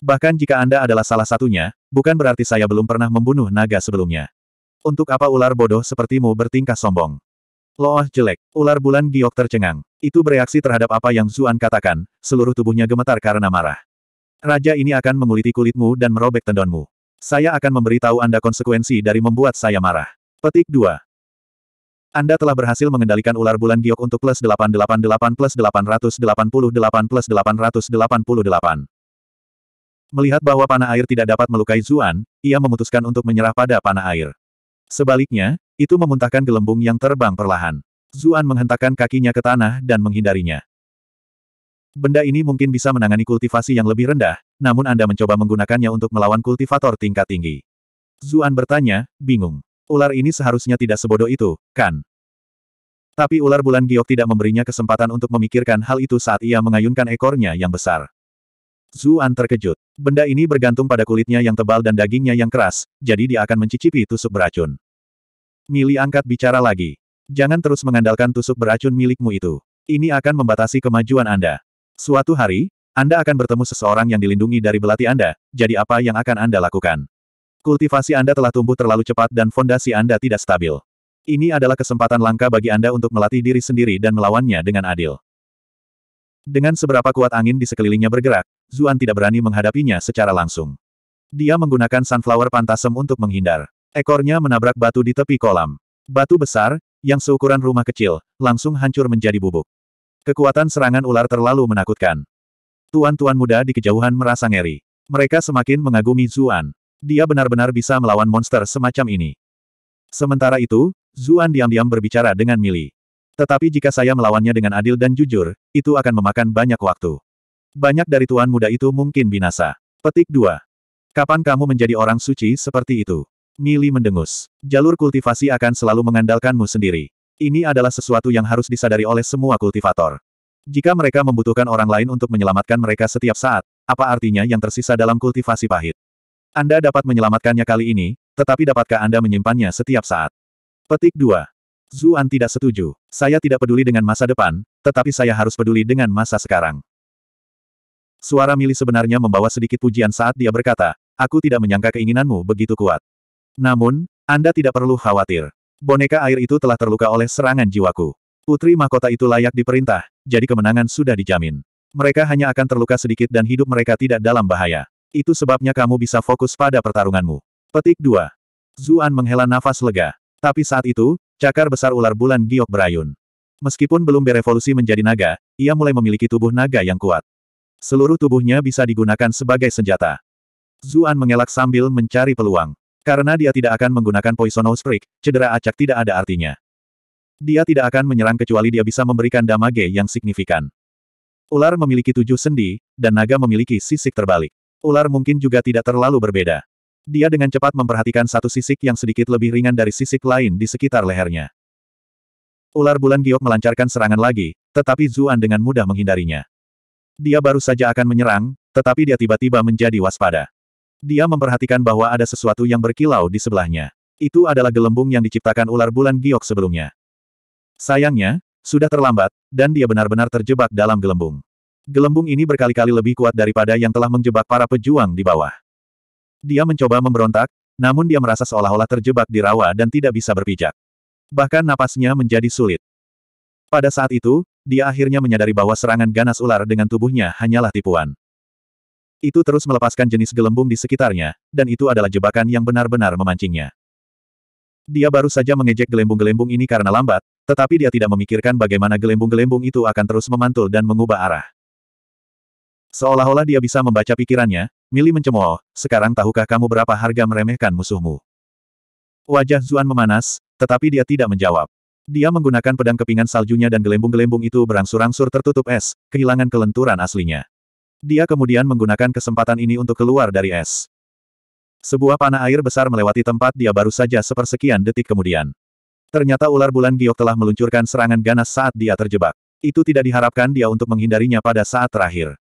Bahkan jika Anda adalah salah satunya, bukan berarti saya belum pernah membunuh naga sebelumnya. Untuk apa ular bodoh sepertimu bertingkah sombong? Loah jelek, ular bulan giok tercengang. Itu bereaksi terhadap apa yang Zuan katakan, seluruh tubuhnya gemetar karena marah. Raja ini akan menguliti kulitmu dan merobek tendonmu. Saya akan memberitahu Anda konsekuensi dari membuat saya marah. Petik 2. Anda telah berhasil mengendalikan ular bulan giok untuk plus 888 plus 888 plus 888. Melihat bahwa panah air tidak dapat melukai Zuan, ia memutuskan untuk menyerah pada panah air. Sebaliknya, itu memuntahkan gelembung yang terbang perlahan. Zuan menghentakkan kakinya ke tanah dan menghindarinya. Benda ini mungkin bisa menangani kultivasi yang lebih rendah, namun Anda mencoba menggunakannya untuk melawan kultivator tingkat tinggi. Zuan bertanya, bingung. Ular ini seharusnya tidak sebodoh itu, kan? Tapi ular bulan giok tidak memberinya kesempatan untuk memikirkan hal itu saat ia mengayunkan ekornya yang besar. Zuan terkejut. Benda ini bergantung pada kulitnya yang tebal dan dagingnya yang keras, jadi dia akan mencicipi tusuk beracun. Mili angkat bicara lagi. Jangan terus mengandalkan tusuk beracun milikmu itu. Ini akan membatasi kemajuan Anda. Suatu hari, Anda akan bertemu seseorang yang dilindungi dari belati Anda, jadi apa yang akan Anda lakukan? Kultivasi Anda telah tumbuh terlalu cepat dan fondasi Anda tidak stabil. Ini adalah kesempatan langka bagi Anda untuk melatih diri sendiri dan melawannya dengan adil. Dengan seberapa kuat angin di sekelilingnya bergerak, Zuan tidak berani menghadapinya secara langsung. Dia menggunakan sunflower pantasem untuk menghindar. Ekornya menabrak batu di tepi kolam. Batu besar, yang seukuran rumah kecil, langsung hancur menjadi bubuk. Kekuatan serangan ular terlalu menakutkan. Tuan-tuan muda di kejauhan merasa ngeri. Mereka semakin mengagumi Zuan. Dia benar-benar bisa melawan monster semacam ini. Sementara itu, Zuan diam-diam berbicara dengan Mili. Tetapi jika saya melawannya dengan adil dan jujur, itu akan memakan banyak waktu. Banyak dari tuan muda itu mungkin binasa. Petik 2. Kapan kamu menjadi orang suci seperti itu? Mili mendengus. Jalur kultivasi akan selalu mengandalkanmu sendiri. Ini adalah sesuatu yang harus disadari oleh semua kultivator. Jika mereka membutuhkan orang lain untuk menyelamatkan mereka setiap saat, apa artinya yang tersisa dalam kultivasi pahit? Anda dapat menyelamatkannya kali ini, tetapi dapatkah Anda menyimpannya setiap saat? Petik 2. Zuan tidak setuju. Saya tidak peduli dengan masa depan, tetapi saya harus peduli dengan masa sekarang. Suara Mili sebenarnya membawa sedikit pujian saat dia berkata, aku tidak menyangka keinginanmu begitu kuat. Namun, Anda tidak perlu khawatir. Boneka air itu telah terluka oleh serangan jiwaku. Putri mahkota itu layak diperintah, jadi kemenangan sudah dijamin. Mereka hanya akan terluka sedikit dan hidup mereka tidak dalam bahaya. Itu sebabnya kamu bisa fokus pada pertarunganmu. Petik 2. Zuan menghela nafas lega. Tapi saat itu, cakar besar ular bulan giok berayun. Meskipun belum berevolusi menjadi naga, ia mulai memiliki tubuh naga yang kuat. Seluruh tubuhnya bisa digunakan sebagai senjata. Zuan mengelak sambil mencari peluang. Karena dia tidak akan menggunakan Poison Ospreak, cedera acak tidak ada artinya. Dia tidak akan menyerang kecuali dia bisa memberikan damage yang signifikan. Ular memiliki tujuh sendi, dan naga memiliki sisik terbalik. Ular mungkin juga tidak terlalu berbeda. Dia dengan cepat memperhatikan satu sisik yang sedikit lebih ringan dari sisik lain di sekitar lehernya. Ular bulan giok melancarkan serangan lagi, tetapi Zuan dengan mudah menghindarinya. Dia baru saja akan menyerang, tetapi dia tiba-tiba menjadi waspada. Dia memperhatikan bahwa ada sesuatu yang berkilau di sebelahnya. Itu adalah gelembung yang diciptakan ular bulan giok sebelumnya. Sayangnya, sudah terlambat, dan dia benar-benar terjebak dalam gelembung. Gelembung ini berkali-kali lebih kuat daripada yang telah menjebak para pejuang di bawah. Dia mencoba memberontak, namun dia merasa seolah-olah terjebak di rawa dan tidak bisa berpijak. Bahkan napasnya menjadi sulit. Pada saat itu, dia akhirnya menyadari bahwa serangan ganas ular dengan tubuhnya hanyalah tipuan. Itu terus melepaskan jenis gelembung di sekitarnya, dan itu adalah jebakan yang benar-benar memancingnya. Dia baru saja mengejek gelembung-gelembung ini karena lambat, tetapi dia tidak memikirkan bagaimana gelembung-gelembung itu akan terus memantul dan mengubah arah. Seolah-olah dia bisa membaca pikirannya, Mili mencemooh, sekarang tahukah kamu berapa harga meremehkan musuhmu? Wajah Zuan memanas, tetapi dia tidak menjawab. Dia menggunakan pedang kepingan saljunya dan gelembung-gelembung itu berangsur-angsur tertutup es, kehilangan kelenturan aslinya. Dia kemudian menggunakan kesempatan ini untuk keluar dari es. Sebuah panah air besar melewati tempat dia baru saja sepersekian detik kemudian. Ternyata ular bulan giok telah meluncurkan serangan ganas saat dia terjebak. Itu tidak diharapkan dia untuk menghindarinya pada saat terakhir.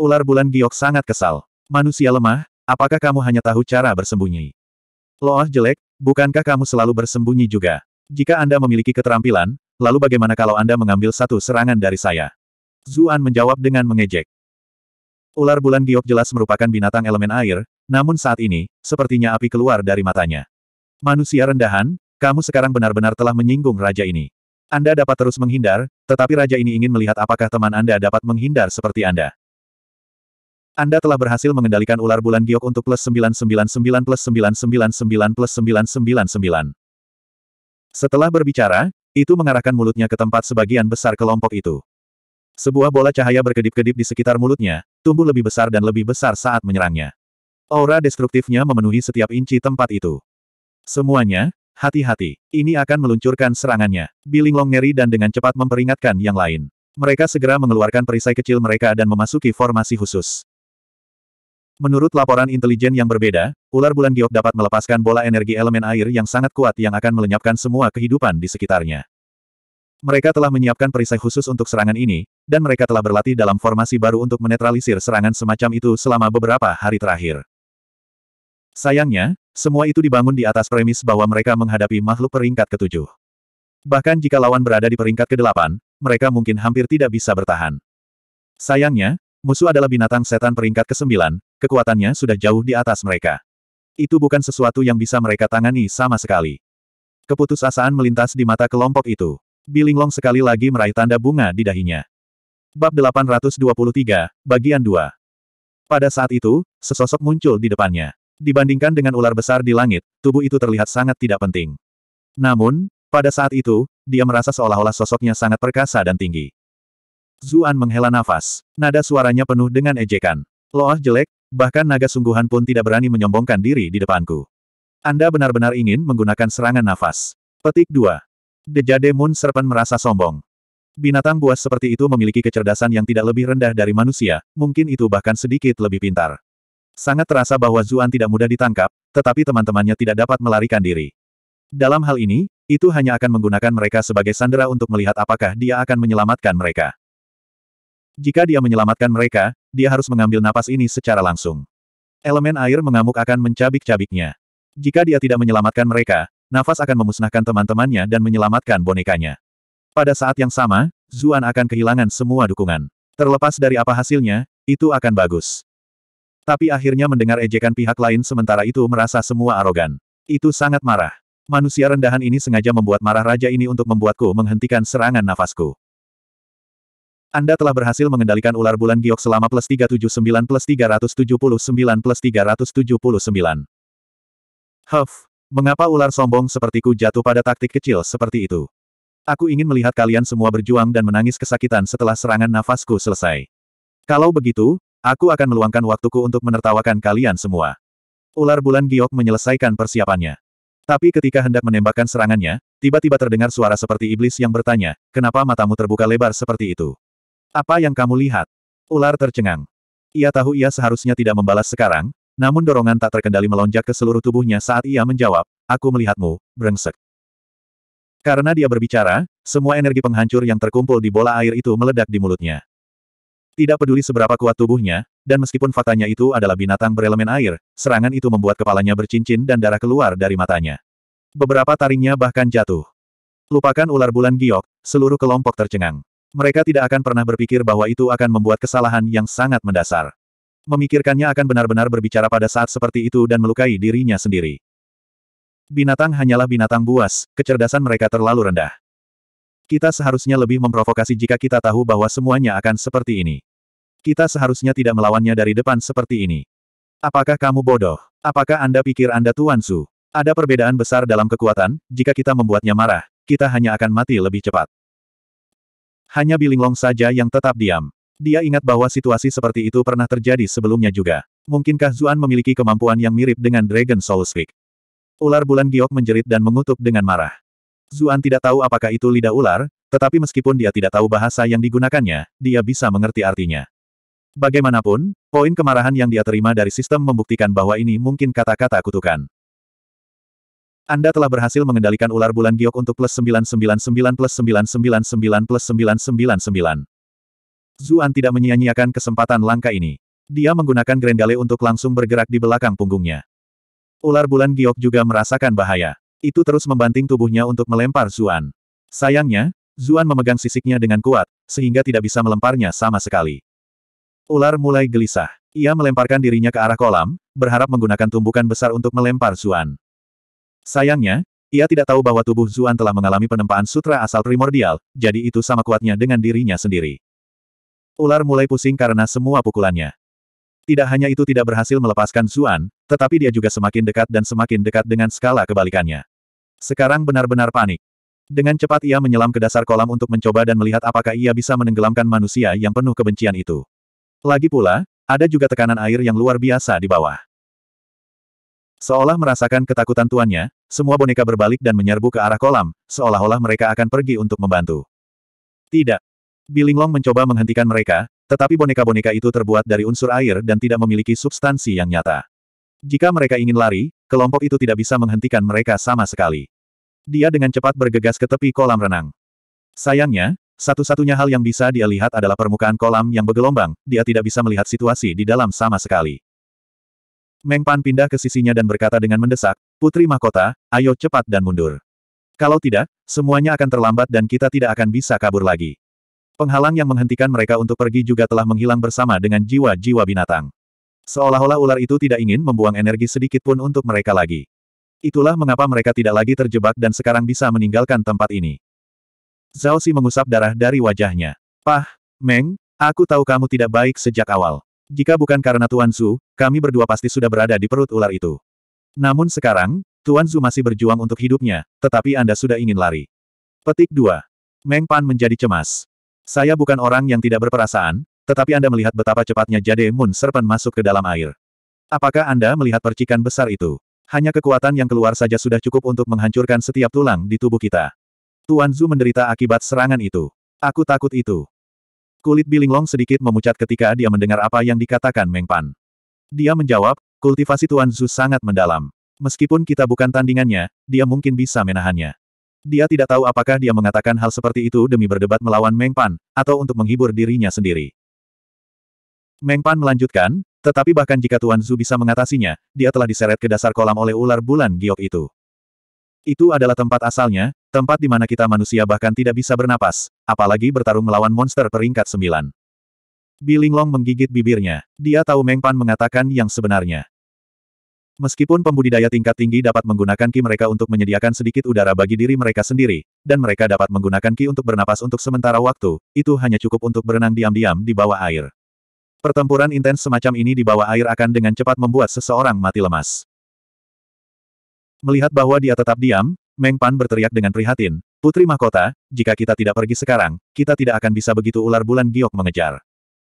Ular bulan giok sangat kesal. Manusia lemah, apakah kamu hanya tahu cara bersembunyi? Loah jelek, bukankah kamu selalu bersembunyi juga? Jika Anda memiliki keterampilan, lalu bagaimana kalau Anda mengambil satu serangan dari saya? Zuan menjawab dengan mengejek. Ular bulan giok jelas merupakan binatang elemen air, namun saat ini, sepertinya api keluar dari matanya. Manusia rendahan, kamu sekarang benar-benar telah menyinggung raja ini. Anda dapat terus menghindar, tetapi raja ini ingin melihat apakah teman Anda dapat menghindar seperti Anda. Anda telah berhasil mengendalikan ular bulan giok untuk plus 999 plus 999 plus 999. Setelah berbicara, itu mengarahkan mulutnya ke tempat sebagian besar kelompok itu. Sebuah bola cahaya berkedip-kedip di sekitar mulutnya, tumbuh lebih besar dan lebih besar saat menyerangnya. Aura destruktifnya memenuhi setiap inci tempat itu. Semuanya, hati-hati. Ini akan meluncurkan serangannya. Long ngeri dan dengan cepat memperingatkan yang lain. Mereka segera mengeluarkan perisai kecil mereka dan memasuki formasi khusus. Menurut laporan intelijen yang berbeda, ular bulan giok dapat melepaskan bola energi elemen air yang sangat kuat yang akan melenyapkan semua kehidupan di sekitarnya. Mereka telah menyiapkan perisai khusus untuk serangan ini, dan mereka telah berlatih dalam formasi baru untuk menetralisir serangan semacam itu selama beberapa hari terakhir. Sayangnya, semua itu dibangun di atas premis bahwa mereka menghadapi makhluk peringkat ketujuh. Bahkan jika lawan berada di peringkat kedelapan, mereka mungkin hampir tidak bisa bertahan. Sayangnya, musuh adalah binatang setan peringkat kesembilan kekuatannya sudah jauh di atas mereka. Itu bukan sesuatu yang bisa mereka tangani sama sekali. Keputusasaan melintas di mata kelompok itu. Bilinglong sekali lagi meraih tanda bunga di dahinya. Bab 823, bagian 2. Pada saat itu, sesosok muncul di depannya. Dibandingkan dengan ular besar di langit, tubuh itu terlihat sangat tidak penting. Namun, pada saat itu, dia merasa seolah-olah sosoknya sangat perkasa dan tinggi. Zuan menghela nafas. Nada suaranya penuh dengan ejekan. Loah jelek, Bahkan naga sungguhan pun tidak berani menyombongkan diri di depanku. Anda benar-benar ingin menggunakan serangan nafas. Petik 2. Dejade Moon Serpent merasa sombong. Binatang buas seperti itu memiliki kecerdasan yang tidak lebih rendah dari manusia, mungkin itu bahkan sedikit lebih pintar. Sangat terasa bahwa Zuan tidak mudah ditangkap, tetapi teman-temannya tidak dapat melarikan diri. Dalam hal ini, itu hanya akan menggunakan mereka sebagai sandera untuk melihat apakah dia akan menyelamatkan mereka. Jika dia menyelamatkan mereka, dia harus mengambil napas ini secara langsung. Elemen air mengamuk akan mencabik-cabiknya. Jika dia tidak menyelamatkan mereka, nafas akan memusnahkan teman-temannya dan menyelamatkan bonekanya. Pada saat yang sama, Zuan akan kehilangan semua dukungan. Terlepas dari apa hasilnya, itu akan bagus. Tapi akhirnya mendengar ejekan pihak lain sementara itu merasa semua arogan. Itu sangat marah. Manusia rendahan ini sengaja membuat marah raja ini untuk membuatku menghentikan serangan nafasku. Anda telah berhasil mengendalikan ular bulan giok selama plus 379 plus 379 plus 379. Huff, mengapa ular sombong sepertiku jatuh pada taktik kecil seperti itu? Aku ingin melihat kalian semua berjuang dan menangis kesakitan setelah serangan nafasku selesai. Kalau begitu, aku akan meluangkan waktuku untuk menertawakan kalian semua. Ular bulan giok menyelesaikan persiapannya. Tapi ketika hendak menembakkan serangannya, tiba-tiba terdengar suara seperti iblis yang bertanya, kenapa matamu terbuka lebar seperti itu? Apa yang kamu lihat? Ular tercengang. Ia tahu ia seharusnya tidak membalas sekarang, namun dorongan tak terkendali melonjak ke seluruh tubuhnya saat ia menjawab, aku melihatmu, brengsek. Karena dia berbicara, semua energi penghancur yang terkumpul di bola air itu meledak di mulutnya. Tidak peduli seberapa kuat tubuhnya, dan meskipun faktanya itu adalah binatang berelemen air, serangan itu membuat kepalanya bercincin dan darah keluar dari matanya. Beberapa taringnya bahkan jatuh. Lupakan ular bulan giok, seluruh kelompok tercengang. Mereka tidak akan pernah berpikir bahwa itu akan membuat kesalahan yang sangat mendasar. Memikirkannya akan benar-benar berbicara pada saat seperti itu dan melukai dirinya sendiri. Binatang hanyalah binatang buas, kecerdasan mereka terlalu rendah. Kita seharusnya lebih memprovokasi jika kita tahu bahwa semuanya akan seperti ini. Kita seharusnya tidak melawannya dari depan seperti ini. Apakah kamu bodoh? Apakah Anda pikir Anda Tuan Su? Ada perbedaan besar dalam kekuatan, jika kita membuatnya marah, kita hanya akan mati lebih cepat. Hanya Bilinglong saja yang tetap diam. Dia ingat bahwa situasi seperti itu pernah terjadi sebelumnya juga. Mungkinkah Zuan memiliki kemampuan yang mirip dengan Dragon Soul Speak? Ular bulan giok menjerit dan mengutuk dengan marah. Zuan tidak tahu apakah itu lidah ular, tetapi meskipun dia tidak tahu bahasa yang digunakannya, dia bisa mengerti artinya. Bagaimanapun, poin kemarahan yang dia terima dari sistem membuktikan bahwa ini mungkin kata-kata kutukan. Anda telah berhasil mengendalikan ular bulan giok untuk plus 999 plus 999 plus 999. Zuan tidak menyia-nyiakan kesempatan langka ini. Dia menggunakan grendale untuk langsung bergerak di belakang punggungnya. Ular bulan giok juga merasakan bahaya. Itu terus membanting tubuhnya untuk melempar Zuan. Sayangnya, Zuan memegang sisiknya dengan kuat, sehingga tidak bisa melemparnya sama sekali. Ular mulai gelisah. Ia melemparkan dirinya ke arah kolam, berharap menggunakan tumbukan besar untuk melempar Zuan. Sayangnya, ia tidak tahu bahwa tubuh Zuan telah mengalami penempaan sutra asal primordial, jadi itu sama kuatnya dengan dirinya sendiri. Ular mulai pusing karena semua pukulannya. Tidak hanya itu tidak berhasil melepaskan Zuan, tetapi dia juga semakin dekat dan semakin dekat dengan skala kebalikannya. Sekarang benar-benar panik. Dengan cepat ia menyelam ke dasar kolam untuk mencoba dan melihat apakah ia bisa menenggelamkan manusia yang penuh kebencian itu. Lagi pula, ada juga tekanan air yang luar biasa di bawah. Seolah merasakan ketakutan tuannya, semua boneka berbalik dan menyerbu ke arah kolam, seolah-olah mereka akan pergi untuk membantu. Tidak. Bilinglong mencoba menghentikan mereka, tetapi boneka-boneka itu terbuat dari unsur air dan tidak memiliki substansi yang nyata. Jika mereka ingin lari, kelompok itu tidak bisa menghentikan mereka sama sekali. Dia dengan cepat bergegas ke tepi kolam renang. Sayangnya, satu-satunya hal yang bisa dia lihat adalah permukaan kolam yang bergelombang, dia tidak bisa melihat situasi di dalam sama sekali. Meng Pan pindah ke sisinya dan berkata dengan mendesak, Putri Mahkota, ayo cepat dan mundur. Kalau tidak, semuanya akan terlambat dan kita tidak akan bisa kabur lagi. Penghalang yang menghentikan mereka untuk pergi juga telah menghilang bersama dengan jiwa-jiwa binatang. Seolah-olah ular itu tidak ingin membuang energi sedikit pun untuk mereka lagi. Itulah mengapa mereka tidak lagi terjebak dan sekarang bisa meninggalkan tempat ini. Zhao Si mengusap darah dari wajahnya. Pah, Meng, aku tahu kamu tidak baik sejak awal. Jika bukan karena Tuan Zhu, kami berdua pasti sudah berada di perut ular itu. Namun sekarang, Tuan Zhu masih berjuang untuk hidupnya, tetapi Anda sudah ingin lari. Petik 2. Meng Pan menjadi cemas. Saya bukan orang yang tidak berperasaan, tetapi Anda melihat betapa cepatnya Jade Moon Serpent masuk ke dalam air. Apakah Anda melihat percikan besar itu? Hanya kekuatan yang keluar saja sudah cukup untuk menghancurkan setiap tulang di tubuh kita. Tuan Zhu menderita akibat serangan itu. Aku takut itu. Kulit Bilinglong sedikit memucat ketika dia mendengar apa yang dikatakan Meng Pan. Dia menjawab, kultivasi Tuan Zhu sangat mendalam. Meskipun kita bukan tandingannya, dia mungkin bisa menahannya. Dia tidak tahu apakah dia mengatakan hal seperti itu demi berdebat melawan Meng Pan, atau untuk menghibur dirinya sendiri. Meng Pan melanjutkan, tetapi bahkan jika Tuan Zhu bisa mengatasinya, dia telah diseret ke dasar kolam oleh ular bulan giok itu. Itu adalah tempat asalnya, tempat di mana kita manusia bahkan tidak bisa bernapas, apalagi bertarung melawan monster peringkat sembilan. Bilinglong menggigit bibirnya. Dia tahu Mengpan mengatakan yang sebenarnya. Meskipun pembudidaya tingkat tinggi dapat menggunakan ki mereka untuk menyediakan sedikit udara bagi diri mereka sendiri, dan mereka dapat menggunakan ki untuk bernapas untuk sementara waktu, itu hanya cukup untuk berenang diam-diam di bawah air. Pertempuran intens semacam ini di bawah air akan dengan cepat membuat seseorang mati lemas. Melihat bahwa dia tetap diam, Meng Pan berteriak dengan prihatin, Putri Mahkota, jika kita tidak pergi sekarang, kita tidak akan bisa begitu ular bulan giok mengejar.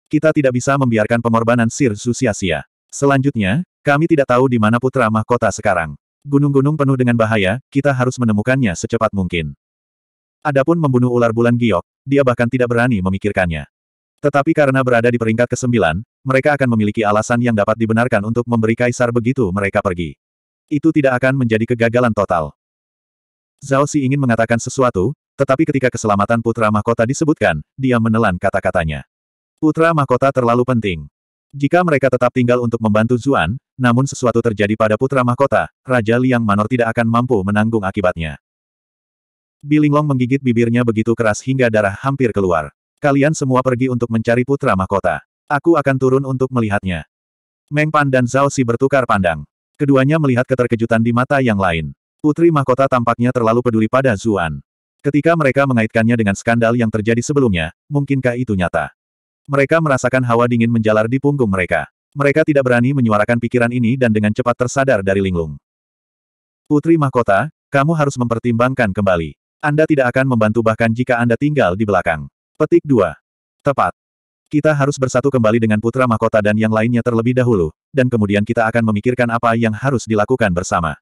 Kita tidak bisa membiarkan pengorbanan Sir Su sia-sia. Selanjutnya, kami tidak tahu di mana Putra Mahkota sekarang. Gunung-gunung penuh dengan bahaya, kita harus menemukannya secepat mungkin. Adapun membunuh ular bulan giok, dia bahkan tidak berani memikirkannya. Tetapi karena berada di peringkat ke-9, mereka akan memiliki alasan yang dapat dibenarkan untuk memberi kaisar begitu mereka pergi. Itu tidak akan menjadi kegagalan total. Zhao Si ingin mengatakan sesuatu, tetapi ketika keselamatan putra mahkota disebutkan, dia menelan kata-katanya. Putra mahkota terlalu penting. Jika mereka tetap tinggal untuk membantu Zuan, namun sesuatu terjadi pada putra mahkota, Raja Liang Manor tidak akan mampu menanggung akibatnya. Bilinglong menggigit bibirnya begitu keras hingga darah hampir keluar. Kalian semua pergi untuk mencari putra mahkota. Aku akan turun untuk melihatnya. Mengpan dan Zhao Si bertukar pandang. Keduanya melihat keterkejutan di mata yang lain. Putri Mahkota tampaknya terlalu peduli pada Zuan. Ketika mereka mengaitkannya dengan skandal yang terjadi sebelumnya, mungkinkah itu nyata? Mereka merasakan hawa dingin menjalar di punggung mereka. Mereka tidak berani menyuarakan pikiran ini dan dengan cepat tersadar dari linglung. Putri Mahkota, kamu harus mempertimbangkan kembali. Anda tidak akan membantu bahkan jika Anda tinggal di belakang. Petik 2. Tepat. Kita harus bersatu kembali dengan Putra Mahkota dan yang lainnya terlebih dahulu, dan kemudian kita akan memikirkan apa yang harus dilakukan bersama.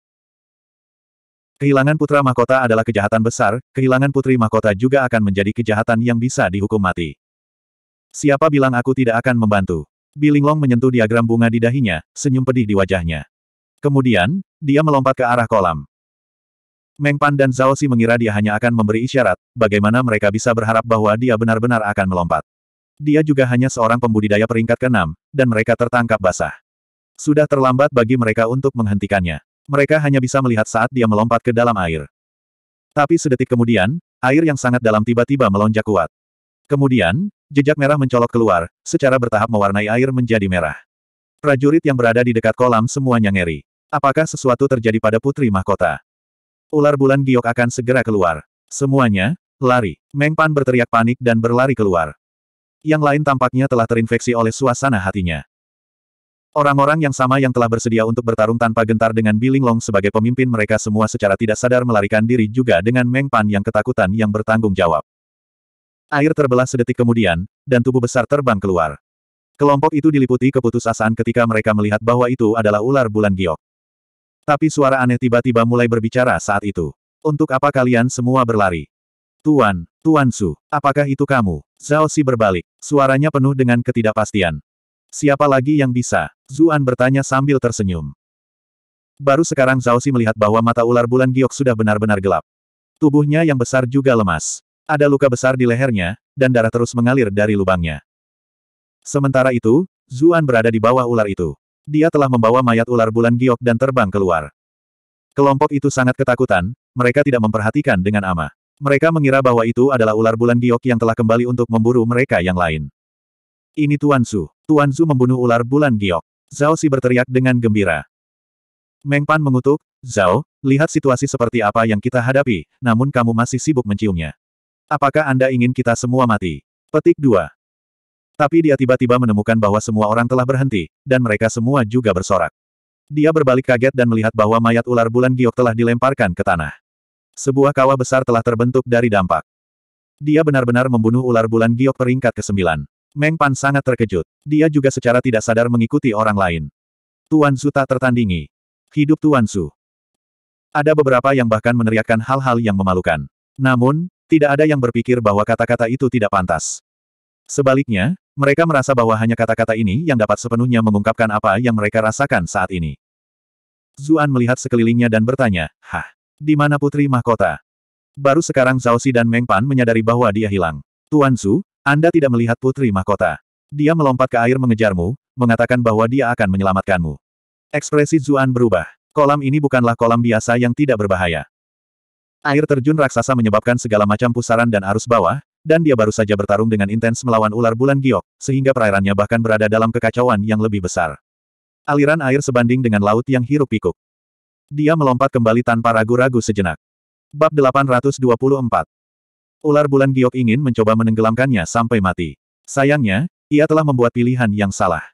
Kehilangan Putra Mahkota adalah kejahatan besar, kehilangan Putri Mahkota juga akan menjadi kejahatan yang bisa dihukum mati. Siapa bilang aku tidak akan membantu? Bilinglong menyentuh diagram bunga di dahinya, senyum pedih di wajahnya. Kemudian, dia melompat ke arah kolam. Mengpan dan Zhao Si mengira dia hanya akan memberi isyarat, bagaimana mereka bisa berharap bahwa dia benar-benar akan melompat. Dia juga hanya seorang pembudidaya peringkat keenam, dan mereka tertangkap basah. Sudah terlambat bagi mereka untuk menghentikannya. Mereka hanya bisa melihat saat dia melompat ke dalam air. Tapi sedetik kemudian, air yang sangat dalam tiba-tiba melonjak kuat. Kemudian, jejak merah mencolok keluar, secara bertahap mewarnai air menjadi merah. Prajurit yang berada di dekat kolam semuanya ngeri. Apakah sesuatu terjadi pada putri mahkota? Ular bulan giok akan segera keluar. Semuanya, lari. Mengpan berteriak panik dan berlari keluar. Yang lain tampaknya telah terinfeksi oleh suasana hatinya. Orang-orang yang sama yang telah bersedia untuk bertarung tanpa gentar dengan Long sebagai pemimpin mereka semua secara tidak sadar melarikan diri juga dengan Meng Pan yang ketakutan yang bertanggung jawab. Air terbelah sedetik kemudian, dan tubuh besar terbang keluar. Kelompok itu diliputi keputusasaan ketika mereka melihat bahwa itu adalah ular bulan giok. Tapi suara aneh tiba-tiba mulai berbicara saat itu. Untuk apa kalian semua berlari? Tuan, Tuan Su, apakah itu kamu? Zhao Si berbalik, suaranya penuh dengan ketidakpastian. Siapa lagi yang bisa? Zuan bertanya sambil tersenyum. Baru sekarang Zhao Si melihat bahwa mata ular bulan giok sudah benar-benar gelap. Tubuhnya yang besar juga lemas. Ada luka besar di lehernya, dan darah terus mengalir dari lubangnya. Sementara itu, Zuan berada di bawah ular itu. Dia telah membawa mayat ular bulan giok dan terbang keluar. Kelompok itu sangat ketakutan, mereka tidak memperhatikan dengan amah. Mereka mengira bahwa itu adalah ular bulan giok yang telah kembali untuk memburu mereka yang lain. Ini Tuan Su. Tuan Su membunuh ular bulan giok. Zhao Si berteriak dengan gembira. Meng Pan mengutuk, Zhao, lihat situasi seperti apa yang kita hadapi, namun kamu masih sibuk menciumnya. Apakah Anda ingin kita semua mati? Petik 2. Tapi dia tiba-tiba menemukan bahwa semua orang telah berhenti, dan mereka semua juga bersorak. Dia berbalik kaget dan melihat bahwa mayat ular bulan giok telah dilemparkan ke tanah. Sebuah kawah besar telah terbentuk dari dampak. Dia benar-benar membunuh ular bulan giok peringkat ke-9. Meng Pan sangat terkejut. Dia juga secara tidak sadar mengikuti orang lain. Tuan Su tak tertandingi. Hidup Tuan Su. Ada beberapa yang bahkan meneriakkan hal-hal yang memalukan. Namun, tidak ada yang berpikir bahwa kata-kata itu tidak pantas. Sebaliknya, mereka merasa bahwa hanya kata-kata ini yang dapat sepenuhnya mengungkapkan apa yang mereka rasakan saat ini. Zuan melihat sekelilingnya dan bertanya, Hah? Di mana Putri Mahkota? Baru sekarang Zhao Xi dan Meng Pan menyadari bahwa dia hilang. Tuan Su, Anda tidak melihat Putri Mahkota. Dia melompat ke air mengejarmu, mengatakan bahwa dia akan menyelamatkanmu. Ekspresi Zuan berubah. Kolam ini bukanlah kolam biasa yang tidak berbahaya. Air terjun raksasa menyebabkan segala macam pusaran dan arus bawah, dan dia baru saja bertarung dengan intens melawan ular bulan giok, sehingga perairannya bahkan berada dalam kekacauan yang lebih besar. Aliran air sebanding dengan laut yang hirup pikuk. Dia melompat kembali tanpa ragu-ragu sejenak. Bab 824 Ular bulan giok ingin mencoba menenggelamkannya sampai mati. Sayangnya, ia telah membuat pilihan yang salah.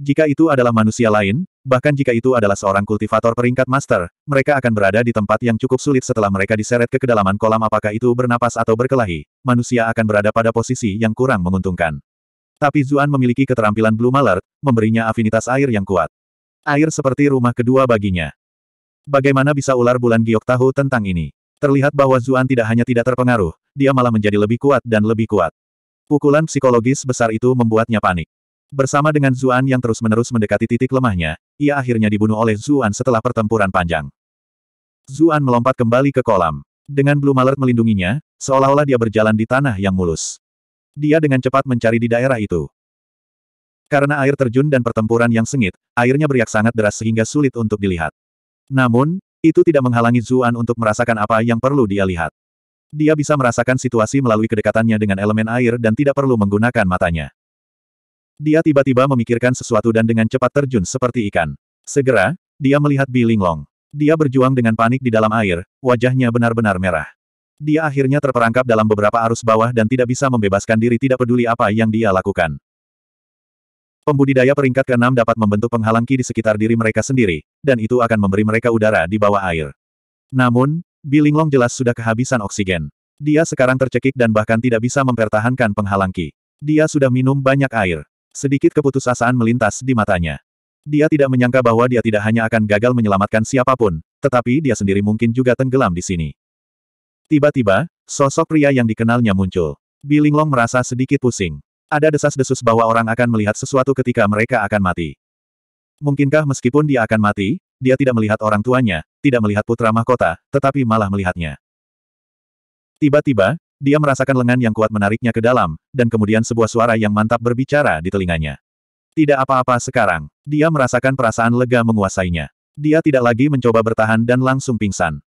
Jika itu adalah manusia lain, bahkan jika itu adalah seorang kultivator peringkat master, mereka akan berada di tempat yang cukup sulit setelah mereka diseret ke kedalaman kolam apakah itu bernapas atau berkelahi, manusia akan berada pada posisi yang kurang menguntungkan. Tapi Zuan memiliki keterampilan Blue Malert, memberinya afinitas air yang kuat. Air seperti rumah kedua baginya. Bagaimana bisa ular bulan giok tahu tentang ini? Terlihat bahwa Zuan tidak hanya tidak terpengaruh, dia malah menjadi lebih kuat dan lebih kuat. Pukulan psikologis besar itu membuatnya panik. Bersama dengan Zuan yang terus-menerus mendekati titik lemahnya, ia akhirnya dibunuh oleh Zuan setelah pertempuran panjang. Zuan melompat kembali ke kolam. Dengan Blue Malert melindunginya, seolah-olah dia berjalan di tanah yang mulus. Dia dengan cepat mencari di daerah itu. Karena air terjun dan pertempuran yang sengit, airnya beriak sangat deras sehingga sulit untuk dilihat. Namun, itu tidak menghalangi Zuan untuk merasakan apa yang perlu dia lihat. Dia bisa merasakan situasi melalui kedekatannya dengan elemen air dan tidak perlu menggunakan matanya. Dia tiba-tiba memikirkan sesuatu dan dengan cepat terjun seperti ikan. Segera, dia melihat Bilinglong. Dia berjuang dengan panik di dalam air, wajahnya benar-benar merah. Dia akhirnya terperangkap dalam beberapa arus bawah dan tidak bisa membebaskan diri tidak peduli apa yang dia lakukan. Pembudidaya peringkat ke-6 dapat membentuk penghalang ki di sekitar diri mereka sendiri, dan itu akan memberi mereka udara di bawah air. Namun, Bilinglong jelas sudah kehabisan oksigen. Dia sekarang tercekik dan bahkan tidak bisa mempertahankan penghalang ki. Dia sudah minum banyak air. Sedikit keputusasaan melintas di matanya. Dia tidak menyangka bahwa dia tidak hanya akan gagal menyelamatkan siapapun, tetapi dia sendiri mungkin juga tenggelam di sini. Tiba-tiba, sosok pria yang dikenalnya muncul. Bilinglong merasa sedikit pusing. Ada desas-desus bahwa orang akan melihat sesuatu ketika mereka akan mati. Mungkinkah meskipun dia akan mati, dia tidak melihat orang tuanya, tidak melihat putra mahkota, tetapi malah melihatnya. Tiba-tiba, dia merasakan lengan yang kuat menariknya ke dalam, dan kemudian sebuah suara yang mantap berbicara di telinganya. Tidak apa-apa sekarang, dia merasakan perasaan lega menguasainya. Dia tidak lagi mencoba bertahan dan langsung pingsan.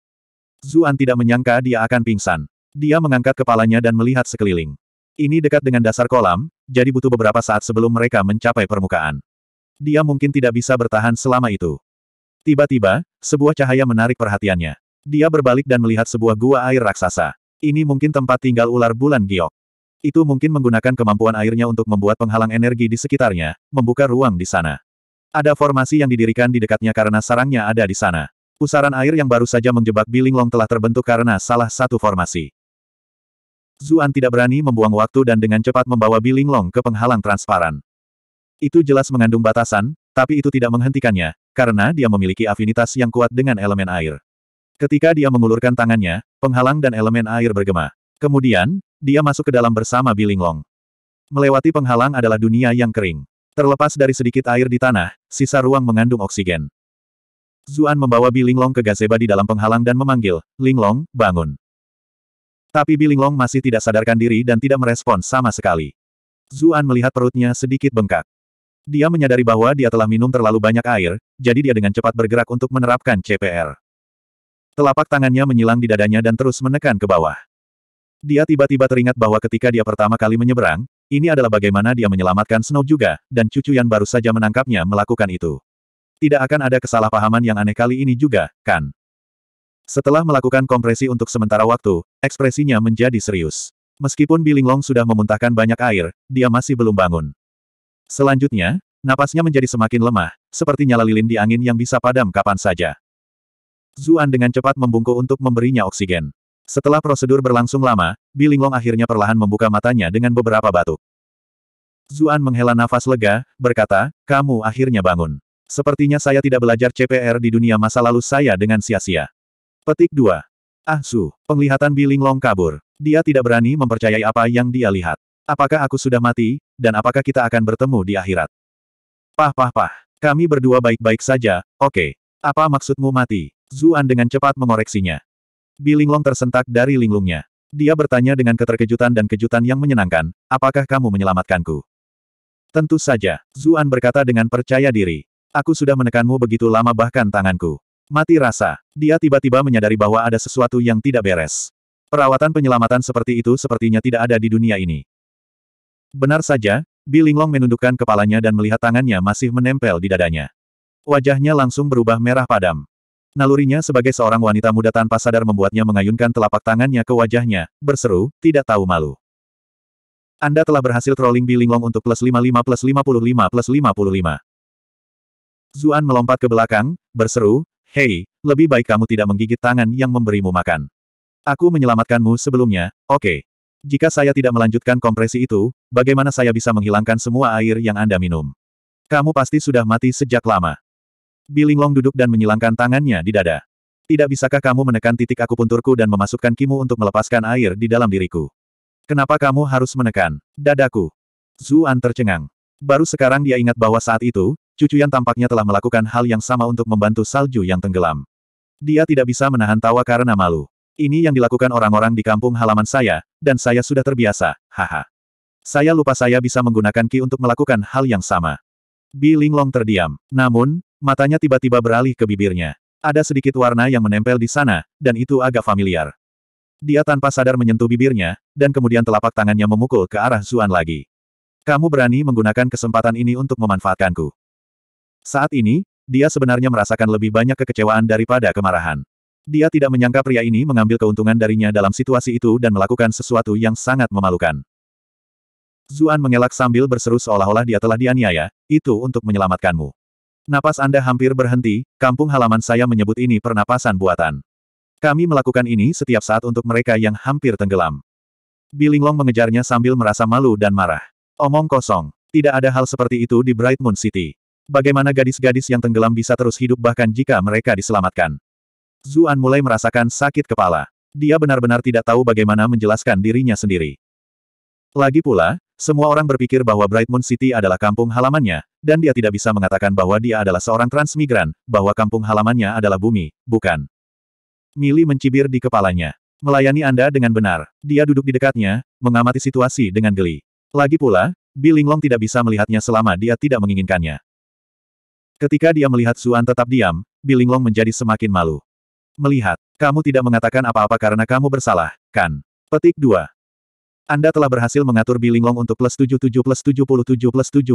Zuan tidak menyangka dia akan pingsan. Dia mengangkat kepalanya dan melihat sekeliling. Ini dekat dengan dasar kolam, jadi butuh beberapa saat sebelum mereka mencapai permukaan. Dia mungkin tidak bisa bertahan selama itu. Tiba-tiba, sebuah cahaya menarik perhatiannya. Dia berbalik dan melihat sebuah gua air raksasa. Ini mungkin tempat tinggal ular bulan giok. Itu mungkin menggunakan kemampuan airnya untuk membuat penghalang energi di sekitarnya, membuka ruang di sana. Ada formasi yang didirikan di dekatnya karena sarangnya ada di sana. Pusaran air yang baru saja menjebak Billing Long telah terbentuk karena salah satu formasi. Zuan tidak berani membuang waktu dan dengan cepat membawa Long ke penghalang transparan. Itu jelas mengandung batasan, tapi itu tidak menghentikannya, karena dia memiliki afinitas yang kuat dengan elemen air. Ketika dia mengulurkan tangannya, penghalang dan elemen air bergema. Kemudian, dia masuk ke dalam bersama Long. Melewati penghalang adalah dunia yang kering. Terlepas dari sedikit air di tanah, sisa ruang mengandung oksigen. Zuan membawa Long ke gazeba di dalam penghalang dan memanggil, Linglong, bangun. Tapi Long masih tidak sadarkan diri dan tidak merespon sama sekali. Zuan melihat perutnya sedikit bengkak. Dia menyadari bahwa dia telah minum terlalu banyak air, jadi dia dengan cepat bergerak untuk menerapkan CPR. Telapak tangannya menyilang di dadanya dan terus menekan ke bawah. Dia tiba-tiba teringat bahwa ketika dia pertama kali menyeberang, ini adalah bagaimana dia menyelamatkan Snow juga, dan cucu yang baru saja menangkapnya melakukan itu. Tidak akan ada kesalahpahaman yang aneh kali ini juga, kan? Setelah melakukan kompresi untuk sementara waktu, Ekspresinya menjadi serius. Meskipun Bilinglong sudah memuntahkan banyak air, dia masih belum bangun. Selanjutnya, napasnya menjadi semakin lemah, seperti nyala lilin di angin yang bisa padam kapan saja. Zuan dengan cepat membungkuk untuk memberinya oksigen. Setelah prosedur berlangsung lama, Bilinglong akhirnya perlahan membuka matanya dengan beberapa batuk. Zuan menghela nafas lega, berkata, kamu akhirnya bangun. Sepertinya saya tidak belajar CPR di dunia masa lalu saya dengan sia-sia. Petik 2. Ah Su, penglihatan Long kabur. Dia tidak berani mempercayai apa yang dia lihat. Apakah aku sudah mati, dan apakah kita akan bertemu di akhirat? Pah pah pah. Kami berdua baik-baik saja, oke. Okay. Apa maksudmu mati? Zuan dengan cepat mengoreksinya. Biling Long tersentak dari linglungnya. Dia bertanya dengan keterkejutan dan kejutan yang menyenangkan, apakah kamu menyelamatkanku? Tentu saja, Zuan berkata dengan percaya diri. Aku sudah menekanmu begitu lama bahkan tanganku. Mati rasa. Dia tiba-tiba menyadari bahwa ada sesuatu yang tidak beres. Perawatan penyelamatan seperti itu sepertinya tidak ada di dunia ini. Benar saja, Bilinglong menundukkan kepalanya dan melihat tangannya masih menempel di dadanya. Wajahnya langsung berubah merah padam. Nalurinya sebagai seorang wanita muda tanpa sadar membuatnya mengayunkan telapak tangannya ke wajahnya, berseru, tidak tahu malu. Anda telah berhasil trolling Bilinglong untuk plus 55 plus 55 plus 55. Zuan melompat ke belakang, berseru, Hei, lebih baik kamu tidak menggigit tangan yang memberimu makan. Aku menyelamatkanmu sebelumnya, oke. Okay. Jika saya tidak melanjutkan kompresi itu, bagaimana saya bisa menghilangkan semua air yang Anda minum? Kamu pasti sudah mati sejak lama. Bilinglong duduk dan menyilangkan tangannya di dada. Tidak bisakah kamu menekan titik akupunturku dan memasukkan kimu untuk melepaskan air di dalam diriku? Kenapa kamu harus menekan dadaku? Zuan tercengang. Baru sekarang dia ingat bahwa saat itu, Cucu Yan tampaknya telah melakukan hal yang sama untuk membantu salju yang tenggelam. Dia tidak bisa menahan tawa karena malu. Ini yang dilakukan orang-orang di kampung halaman saya, dan saya sudah terbiasa, haha. Saya lupa saya bisa menggunakan Ki untuk melakukan hal yang sama. Bi Linglong terdiam. Namun, matanya tiba-tiba beralih ke bibirnya. Ada sedikit warna yang menempel di sana, dan itu agak familiar. Dia tanpa sadar menyentuh bibirnya, dan kemudian telapak tangannya memukul ke arah Zuan lagi. Kamu berani menggunakan kesempatan ini untuk memanfaatkanku. Saat ini, dia sebenarnya merasakan lebih banyak kekecewaan daripada kemarahan. Dia tidak menyangka pria ini mengambil keuntungan darinya dalam situasi itu dan melakukan sesuatu yang sangat memalukan. Zuan mengelak sambil berseru seolah-olah dia telah dianiaya, itu untuk menyelamatkanmu. Napas Anda hampir berhenti, kampung halaman saya menyebut ini pernapasan buatan. Kami melakukan ini setiap saat untuk mereka yang hampir tenggelam. Bilinglong mengejarnya sambil merasa malu dan marah. Omong kosong, tidak ada hal seperti itu di Bright Moon City bagaimana gadis-gadis yang tenggelam bisa terus hidup bahkan jika mereka diselamatkan. Zuan mulai merasakan sakit kepala. Dia benar-benar tidak tahu bagaimana menjelaskan dirinya sendiri. Lagi pula, semua orang berpikir bahwa Bright Moon City adalah kampung halamannya, dan dia tidak bisa mengatakan bahwa dia adalah seorang transmigran, bahwa kampung halamannya adalah bumi, bukan. Mili mencibir di kepalanya. Melayani Anda dengan benar. Dia duduk di dekatnya, mengamati situasi dengan geli. Lagi pula, Bilinglong Long tidak bisa melihatnya selama dia tidak menginginkannya. Ketika dia melihat Zuan tetap diam, Bilinglong menjadi semakin malu. Melihat, kamu tidak mengatakan apa-apa karena kamu bersalah, kan? Petik 2. Anda telah berhasil mengatur Bilinglong untuk plus 77 plus 77 plus 77.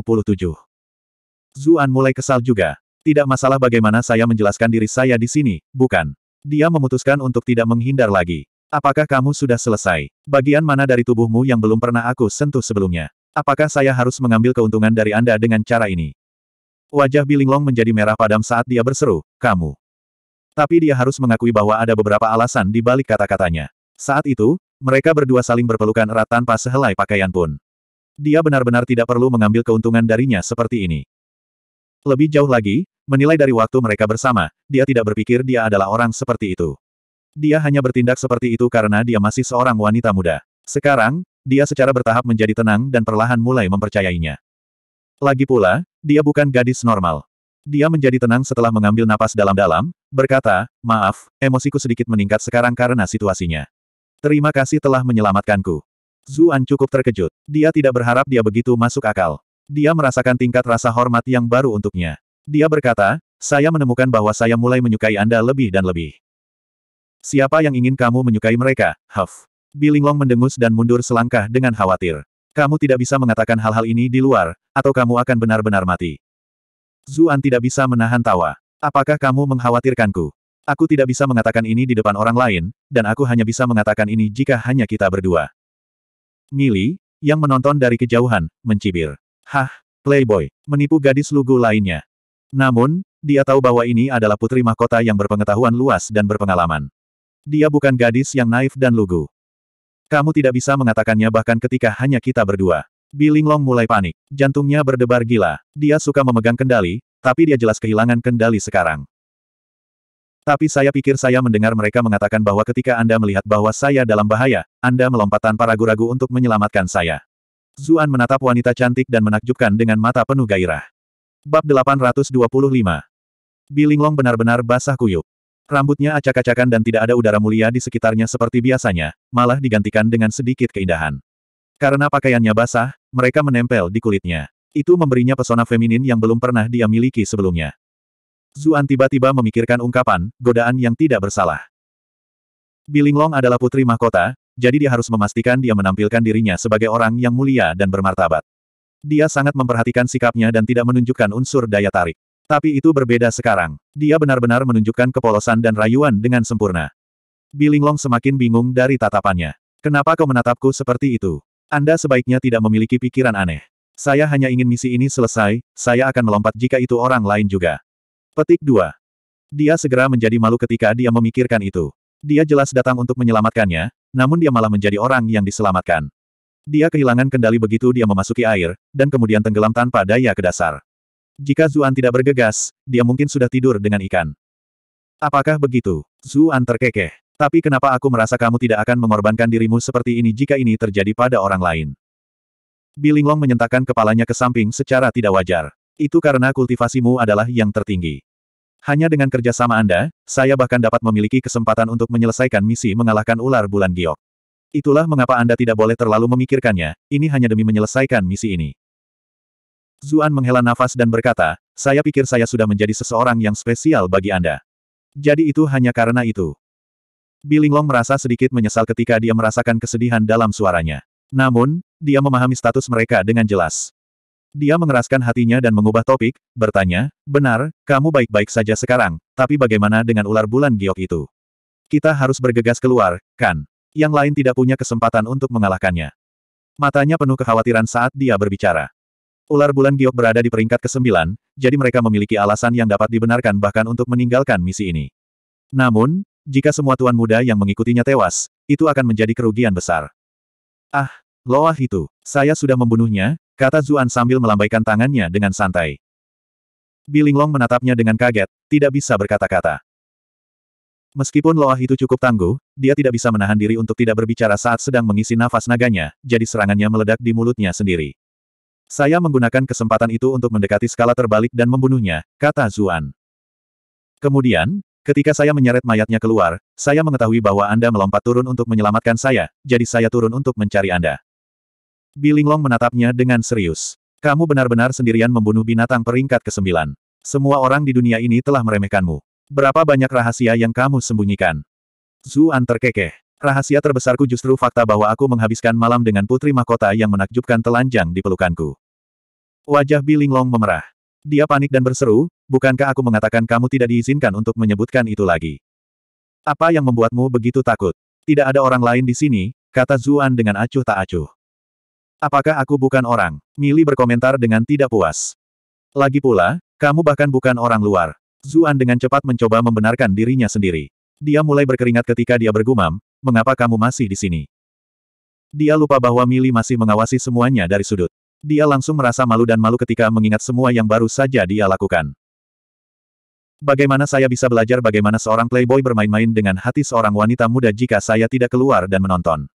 Zuan mulai kesal juga. Tidak masalah bagaimana saya menjelaskan diri saya di sini, bukan? Dia memutuskan untuk tidak menghindar lagi. Apakah kamu sudah selesai? Bagian mana dari tubuhmu yang belum pernah aku sentuh sebelumnya? Apakah saya harus mengambil keuntungan dari Anda dengan cara ini? Wajah Bilinglong menjadi merah padam saat dia berseru, kamu. Tapi dia harus mengakui bahwa ada beberapa alasan di balik kata-katanya. Saat itu, mereka berdua saling berpelukan erat tanpa sehelai pakaian pun. Dia benar-benar tidak perlu mengambil keuntungan darinya seperti ini. Lebih jauh lagi, menilai dari waktu mereka bersama, dia tidak berpikir dia adalah orang seperti itu. Dia hanya bertindak seperti itu karena dia masih seorang wanita muda. Sekarang, dia secara bertahap menjadi tenang dan perlahan mulai mempercayainya. Lagi pula, dia bukan gadis normal. Dia menjadi tenang setelah mengambil napas dalam-dalam, berkata, maaf, emosiku sedikit meningkat sekarang karena situasinya. Terima kasih telah menyelamatkanku. Zuan cukup terkejut. Dia tidak berharap dia begitu masuk akal. Dia merasakan tingkat rasa hormat yang baru untuknya. Dia berkata, saya menemukan bahwa saya mulai menyukai Anda lebih dan lebih. Siapa yang ingin kamu menyukai mereka, Huff? Bilinglong mendengus dan mundur selangkah dengan khawatir. Kamu tidak bisa mengatakan hal-hal ini di luar, atau kamu akan benar-benar mati. Zuan tidak bisa menahan tawa. Apakah kamu mengkhawatirkanku? Aku tidak bisa mengatakan ini di depan orang lain, dan aku hanya bisa mengatakan ini jika hanya kita berdua. Mili, yang menonton dari kejauhan, mencibir. Hah, playboy, menipu gadis lugu lainnya. Namun, dia tahu bahwa ini adalah putri mahkota yang berpengetahuan luas dan berpengalaman. Dia bukan gadis yang naif dan lugu. Kamu tidak bisa mengatakannya bahkan ketika hanya kita berdua. Bilinglong mulai panik. Jantungnya berdebar gila. Dia suka memegang kendali, tapi dia jelas kehilangan kendali sekarang. Tapi saya pikir saya mendengar mereka mengatakan bahwa ketika Anda melihat bahwa saya dalam bahaya, Anda melompat tanpa ragu-ragu untuk menyelamatkan saya. Zuan menatap wanita cantik dan menakjubkan dengan mata penuh gairah. Bab 825 Bilinglong benar-benar basah kuyup. Rambutnya acak-acakan dan tidak ada udara mulia di sekitarnya seperti biasanya, malah digantikan dengan sedikit keindahan. Karena pakaiannya basah, mereka menempel di kulitnya. Itu memberinya pesona feminin yang belum pernah dia miliki sebelumnya. Zuan tiba-tiba memikirkan ungkapan, godaan yang tidak bersalah. Bilinglong adalah putri mahkota, jadi dia harus memastikan dia menampilkan dirinya sebagai orang yang mulia dan bermartabat. Dia sangat memperhatikan sikapnya dan tidak menunjukkan unsur daya tarik. Tapi itu berbeda sekarang. Dia benar-benar menunjukkan kepolosan dan rayuan dengan sempurna. Bilinglong semakin bingung dari tatapannya. Kenapa kau menatapku seperti itu? Anda sebaiknya tidak memiliki pikiran aneh. Saya hanya ingin misi ini selesai, saya akan melompat jika itu orang lain juga. Petik 2. Dia segera menjadi malu ketika dia memikirkan itu. Dia jelas datang untuk menyelamatkannya, namun dia malah menjadi orang yang diselamatkan. Dia kehilangan kendali begitu dia memasuki air, dan kemudian tenggelam tanpa daya ke dasar. Jika Zuan tidak bergegas, dia mungkin sudah tidur dengan ikan. Apakah begitu? Zuan terkekeh. Tapi kenapa aku merasa kamu tidak akan mengorbankan dirimu seperti ini jika ini terjadi pada orang lain? Bilinglong menyentakkan kepalanya ke samping secara tidak wajar. Itu karena kultivasimu adalah yang tertinggi. Hanya dengan kerjasama Anda, saya bahkan dapat memiliki kesempatan untuk menyelesaikan misi mengalahkan ular bulan giok. Itulah mengapa Anda tidak boleh terlalu memikirkannya, ini hanya demi menyelesaikan misi ini. Zuan menghela nafas dan berkata, saya pikir saya sudah menjadi seseorang yang spesial bagi Anda. Jadi itu hanya karena itu. Bilinglong merasa sedikit menyesal ketika dia merasakan kesedihan dalam suaranya. Namun, dia memahami status mereka dengan jelas. Dia mengeraskan hatinya dan mengubah topik, bertanya, benar, kamu baik-baik saja sekarang, tapi bagaimana dengan ular bulan giok itu? Kita harus bergegas keluar, kan? Yang lain tidak punya kesempatan untuk mengalahkannya. Matanya penuh kekhawatiran saat dia berbicara. Ular bulan giok berada di peringkat ke-9, jadi mereka memiliki alasan yang dapat dibenarkan bahkan untuk meninggalkan misi ini. Namun, jika semua tuan muda yang mengikutinya tewas, itu akan menjadi kerugian besar. Ah, loah itu, saya sudah membunuhnya, kata Zuan sambil melambaikan tangannya dengan santai. Bilinglong menatapnya dengan kaget, tidak bisa berkata-kata. Meskipun Loah itu cukup tangguh, dia tidak bisa menahan diri untuk tidak berbicara saat sedang mengisi nafas naganya, jadi serangannya meledak di mulutnya sendiri. Saya menggunakan kesempatan itu untuk mendekati skala terbalik dan membunuhnya, kata Zuan. Kemudian, ketika saya menyeret mayatnya keluar, saya mengetahui bahwa Anda melompat turun untuk menyelamatkan saya, jadi saya turun untuk mencari Anda. Bilinglong menatapnya dengan serius. Kamu benar-benar sendirian membunuh binatang peringkat ke-9. Semua orang di dunia ini telah meremehkanmu. Berapa banyak rahasia yang kamu sembunyikan? Zuan terkekeh. Rahasia terbesarku justru fakta bahwa aku menghabiskan malam dengan putri mahkota yang menakjubkan telanjang di pelukanku. Wajah Long memerah. Dia panik dan berseru, bukankah aku mengatakan kamu tidak diizinkan untuk menyebutkan itu lagi? Apa yang membuatmu begitu takut? Tidak ada orang lain di sini, kata Zuan dengan acuh tak acuh. Apakah aku bukan orang? Mili berkomentar dengan tidak puas. Lagi pula, kamu bahkan bukan orang luar. Zuan dengan cepat mencoba membenarkan dirinya sendiri. Dia mulai berkeringat ketika dia bergumam, mengapa kamu masih di sini? Dia lupa bahwa Mili masih mengawasi semuanya dari sudut. Dia langsung merasa malu dan malu ketika mengingat semua yang baru saja dia lakukan. Bagaimana saya bisa belajar bagaimana seorang playboy bermain-main dengan hati seorang wanita muda jika saya tidak keluar dan menonton?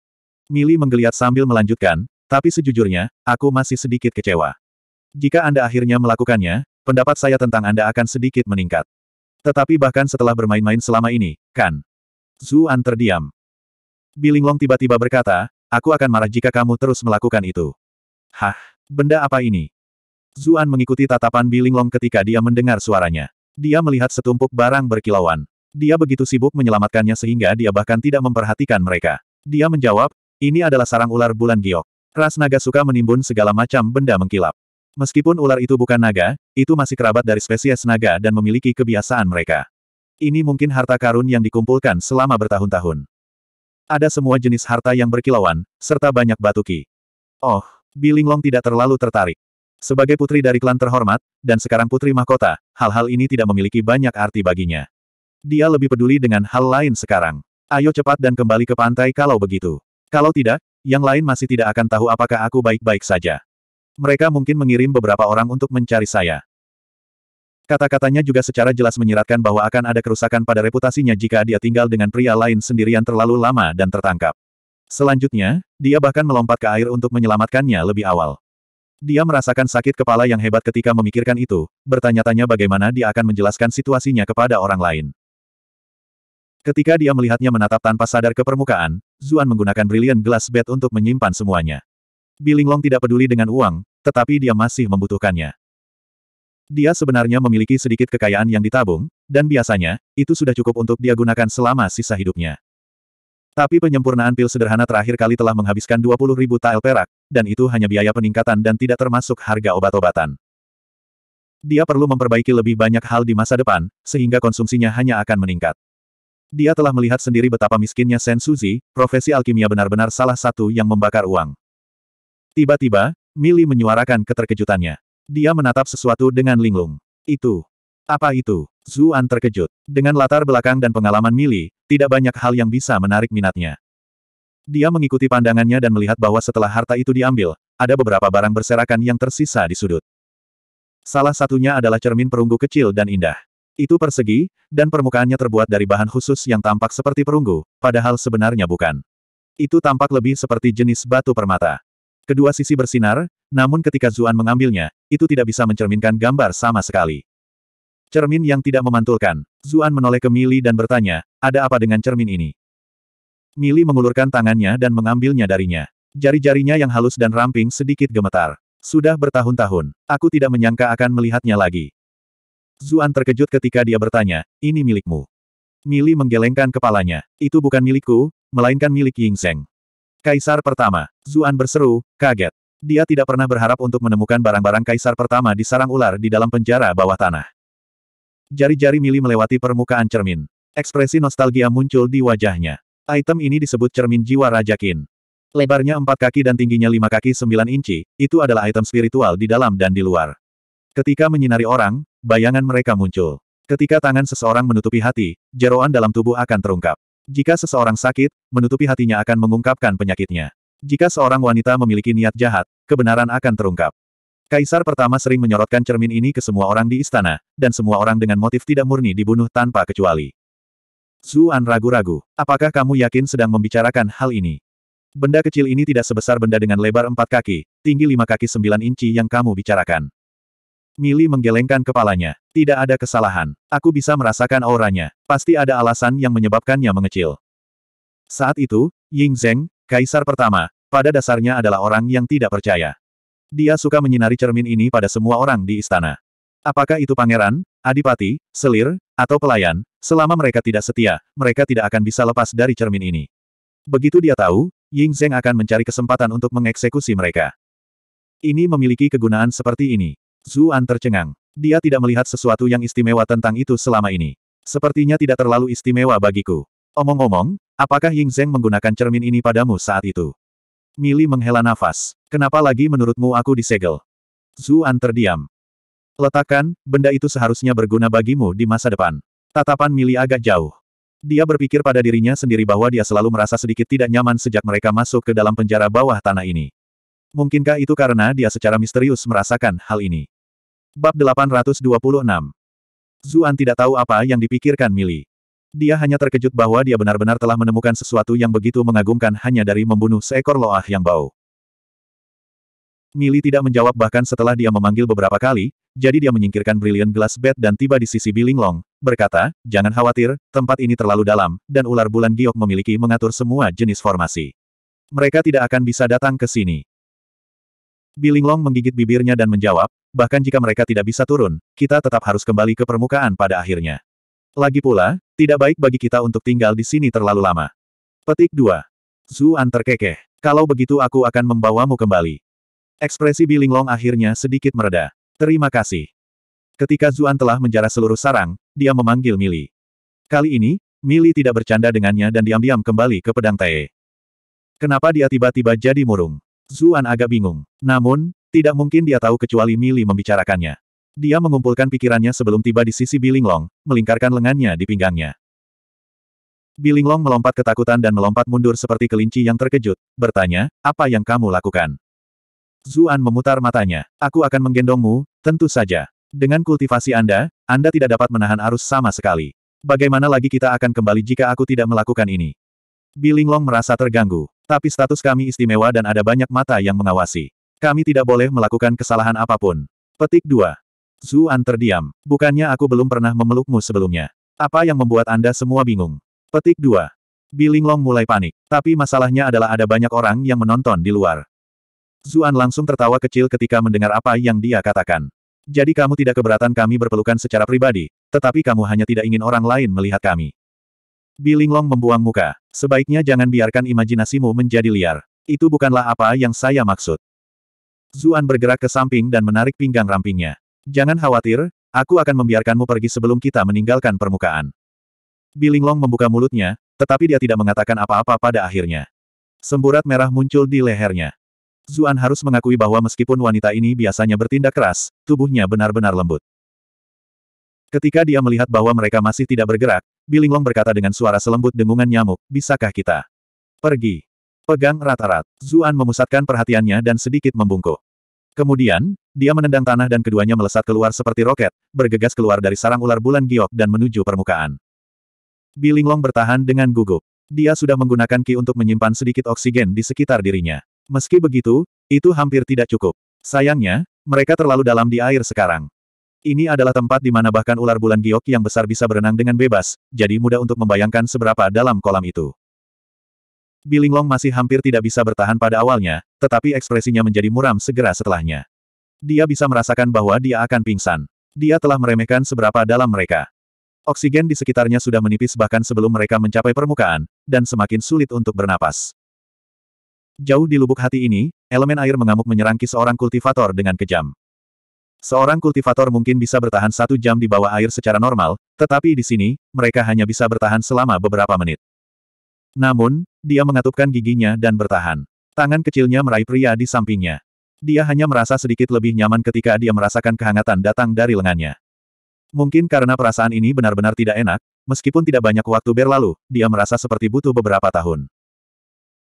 Mili menggeliat sambil melanjutkan, tapi sejujurnya, aku masih sedikit kecewa. Jika Anda akhirnya melakukannya, pendapat saya tentang Anda akan sedikit meningkat. Tetapi bahkan setelah bermain-main selama ini, kan? Zuan terdiam. Bilinglong tiba-tiba berkata, aku akan marah jika kamu terus melakukan itu. Hah, benda apa ini? Zuan mengikuti tatapan Bilinglong ketika dia mendengar suaranya. Dia melihat setumpuk barang berkilauan. Dia begitu sibuk menyelamatkannya sehingga dia bahkan tidak memperhatikan mereka. Dia menjawab, ini adalah sarang ular bulan giok. Ras naga suka menimbun segala macam benda mengkilap. Meskipun ular itu bukan naga, itu masih kerabat dari spesies naga dan memiliki kebiasaan mereka. Ini mungkin harta karun yang dikumpulkan selama bertahun-tahun. Ada semua jenis harta yang berkilauan, serta banyak batu ki. Oh, Bilinglong tidak terlalu tertarik. Sebagai putri dari klan terhormat, dan sekarang putri mahkota, hal-hal ini tidak memiliki banyak arti baginya. Dia lebih peduli dengan hal lain sekarang. Ayo cepat dan kembali ke pantai kalau begitu. Kalau tidak, yang lain masih tidak akan tahu apakah aku baik-baik saja. Mereka mungkin mengirim beberapa orang untuk mencari saya. Kata-katanya juga secara jelas menyiratkan bahwa akan ada kerusakan pada reputasinya jika dia tinggal dengan pria lain sendirian terlalu lama dan tertangkap. Selanjutnya, dia bahkan melompat ke air untuk menyelamatkannya lebih awal. Dia merasakan sakit kepala yang hebat ketika memikirkan itu, bertanya-tanya bagaimana dia akan menjelaskan situasinya kepada orang lain. Ketika dia melihatnya menatap tanpa sadar ke permukaan, Zuan menggunakan Brilliant Glass Bed untuk menyimpan semuanya. Bilinglong tidak peduli dengan uang, tetapi dia masih membutuhkannya. Dia sebenarnya memiliki sedikit kekayaan yang ditabung, dan biasanya, itu sudah cukup untuk dia gunakan selama sisa hidupnya. Tapi penyempurnaan pil sederhana terakhir kali telah menghabiskan 20 ribu tael perak, dan itu hanya biaya peningkatan dan tidak termasuk harga obat-obatan. Dia perlu memperbaiki lebih banyak hal di masa depan, sehingga konsumsinya hanya akan meningkat. Dia telah melihat sendiri betapa miskinnya Sen Suzi, profesi alkimia benar-benar salah satu yang membakar uang. Tiba-tiba, Mili menyuarakan keterkejutannya. Dia menatap sesuatu dengan linglung. Itu. Apa itu? Zuan terkejut. Dengan latar belakang dan pengalaman Mili, tidak banyak hal yang bisa menarik minatnya. Dia mengikuti pandangannya dan melihat bahwa setelah harta itu diambil, ada beberapa barang berserakan yang tersisa di sudut. Salah satunya adalah cermin perunggu kecil dan indah. Itu persegi, dan permukaannya terbuat dari bahan khusus yang tampak seperti perunggu, padahal sebenarnya bukan. Itu tampak lebih seperti jenis batu permata. Kedua sisi bersinar, namun ketika Zuan mengambilnya, itu tidak bisa mencerminkan gambar sama sekali. Cermin yang tidak memantulkan. Zuan menoleh ke Mili dan bertanya, ada apa dengan cermin ini? Mili mengulurkan tangannya dan mengambilnya darinya. Jari-jarinya yang halus dan ramping sedikit gemetar. Sudah bertahun-tahun, aku tidak menyangka akan melihatnya lagi. Zuan terkejut ketika dia bertanya, ini milikmu. Mili menggelengkan kepalanya. Itu bukan milikku, melainkan milik Ying Zeng. Kaisar pertama. Zuan berseru, kaget. Dia tidak pernah berharap untuk menemukan barang-barang kaisar pertama di sarang ular di dalam penjara bawah tanah. Jari-jari Mili melewati permukaan cermin. Ekspresi nostalgia muncul di wajahnya. Item ini disebut cermin jiwa Raja Qin. Lebarnya empat kaki dan tingginya lima kaki sembilan inci, itu adalah item spiritual di dalam dan di luar. Ketika menyinari orang, bayangan mereka muncul. Ketika tangan seseorang menutupi hati, jeroan dalam tubuh akan terungkap. Jika seseorang sakit, menutupi hatinya akan mengungkapkan penyakitnya. Jika seorang wanita memiliki niat jahat, kebenaran akan terungkap. Kaisar pertama sering menyorotkan cermin ini ke semua orang di istana, dan semua orang dengan motif tidak murni dibunuh tanpa kecuali. Zuan ragu-ragu, apakah kamu yakin sedang membicarakan hal ini? Benda kecil ini tidak sebesar benda dengan lebar empat kaki, tinggi lima kaki sembilan inci yang kamu bicarakan. Mili menggelengkan kepalanya. Tidak ada kesalahan. Aku bisa merasakan auranya. Pasti ada alasan yang menyebabkannya mengecil. Saat itu, Ying Zheng, kaisar pertama, pada dasarnya adalah orang yang tidak percaya. Dia suka menyinari cermin ini pada semua orang di istana. Apakah itu pangeran, adipati, selir, atau pelayan, selama mereka tidak setia, mereka tidak akan bisa lepas dari cermin ini. Begitu dia tahu, Ying Zheng akan mencari kesempatan untuk mengeksekusi mereka. Ini memiliki kegunaan seperti ini. Zuan tercengang. Dia tidak melihat sesuatu yang istimewa tentang itu selama ini. Sepertinya tidak terlalu istimewa bagiku. Omong-omong, apakah Ying Zheng menggunakan cermin ini padamu saat itu? Mili menghela nafas. Kenapa lagi menurutmu aku disegel? Zuan terdiam. Letakkan, benda itu seharusnya berguna bagimu di masa depan. Tatapan Mili agak jauh. Dia berpikir pada dirinya sendiri bahwa dia selalu merasa sedikit tidak nyaman sejak mereka masuk ke dalam penjara bawah tanah ini. Mungkinkah itu karena dia secara misterius merasakan hal ini? Bab 826 Zuan tidak tahu apa yang dipikirkan Mili. Dia hanya terkejut bahwa dia benar-benar telah menemukan sesuatu yang begitu mengagumkan hanya dari membunuh seekor loah yang bau. Mili tidak menjawab bahkan setelah dia memanggil beberapa kali, jadi dia menyingkirkan Brilliant Glass Bed dan tiba di sisi long, berkata, jangan khawatir, tempat ini terlalu dalam, dan ular bulan giok memiliki mengatur semua jenis formasi. Mereka tidak akan bisa datang ke sini. Bilinglong menggigit bibirnya dan menjawab, bahkan jika mereka tidak bisa turun, kita tetap harus kembali ke permukaan pada akhirnya. Lagi pula, tidak baik bagi kita untuk tinggal di sini terlalu lama. Petik 2. Zuan terkekeh. Kalau begitu aku akan membawamu kembali. Ekspresi Bilinglong akhirnya sedikit mereda. Terima kasih. Ketika Zuan telah menjara seluruh sarang, dia memanggil Mili. Kali ini, Mili tidak bercanda dengannya dan diam-diam kembali ke pedang Tae. Kenapa dia tiba-tiba jadi murung? Zuan agak bingung. Namun, tidak mungkin dia tahu kecuali Mili membicarakannya. Dia mengumpulkan pikirannya sebelum tiba di sisi Bilinglong, melingkarkan lengannya di pinggangnya. Bilinglong melompat ketakutan dan melompat mundur seperti kelinci yang terkejut, bertanya, apa yang kamu lakukan? Zuan memutar matanya. Aku akan menggendongmu, tentu saja. Dengan kultivasi Anda, Anda tidak dapat menahan arus sama sekali. Bagaimana lagi kita akan kembali jika aku tidak melakukan ini? Bilinglong merasa terganggu. Tapi status kami istimewa dan ada banyak mata yang mengawasi. Kami tidak boleh melakukan kesalahan apapun. Petik 2. Zuan terdiam. Bukannya aku belum pernah memelukmu sebelumnya. Apa yang membuat Anda semua bingung? Petik 2. Bilinglong mulai panik. Tapi masalahnya adalah ada banyak orang yang menonton di luar. Zuan langsung tertawa kecil ketika mendengar apa yang dia katakan. Jadi kamu tidak keberatan kami berpelukan secara pribadi, tetapi kamu hanya tidak ingin orang lain melihat kami. Bilinglong membuang muka. Sebaiknya jangan biarkan imajinasimu menjadi liar. Itu bukanlah apa yang saya maksud. Zuan bergerak ke samping dan menarik pinggang rampingnya. Jangan khawatir, aku akan membiarkanmu pergi sebelum kita meninggalkan permukaan. Bilinglong membuka mulutnya, tetapi dia tidak mengatakan apa-apa pada akhirnya. Semburat merah muncul di lehernya. Zuan harus mengakui bahwa meskipun wanita ini biasanya bertindak keras, tubuhnya benar-benar lembut. Ketika dia melihat bahwa mereka masih tidak bergerak, Bilinglong berkata dengan suara selembut dengungan nyamuk, bisakah kita pergi? Pegang rata-rat. Zuan memusatkan perhatiannya dan sedikit membungkuk. Kemudian, dia menendang tanah dan keduanya melesat keluar seperti roket, bergegas keluar dari sarang ular bulan giok dan menuju permukaan. Bilinglong bertahan dengan gugup. Dia sudah menggunakan ki untuk menyimpan sedikit oksigen di sekitar dirinya. Meski begitu, itu hampir tidak cukup. Sayangnya, mereka terlalu dalam di air sekarang. Ini adalah tempat di mana bahkan ular bulan giok yang besar bisa berenang dengan bebas, jadi mudah untuk membayangkan seberapa dalam kolam itu. Bilinglong masih hampir tidak bisa bertahan pada awalnya, tetapi ekspresinya menjadi muram segera setelahnya. Dia bisa merasakan bahwa dia akan pingsan. Dia telah meremehkan seberapa dalam mereka. Oksigen di sekitarnya sudah menipis bahkan sebelum mereka mencapai permukaan, dan semakin sulit untuk bernapas. Jauh di lubuk hati ini, elemen air mengamuk menyerang seorang kultivator dengan kejam. Seorang kultivator mungkin bisa bertahan satu jam di bawah air secara normal, tetapi di sini, mereka hanya bisa bertahan selama beberapa menit. Namun, dia mengatupkan giginya dan bertahan. Tangan kecilnya meraih pria di sampingnya. Dia hanya merasa sedikit lebih nyaman ketika dia merasakan kehangatan datang dari lengannya. Mungkin karena perasaan ini benar-benar tidak enak, meskipun tidak banyak waktu berlalu, dia merasa seperti butuh beberapa tahun.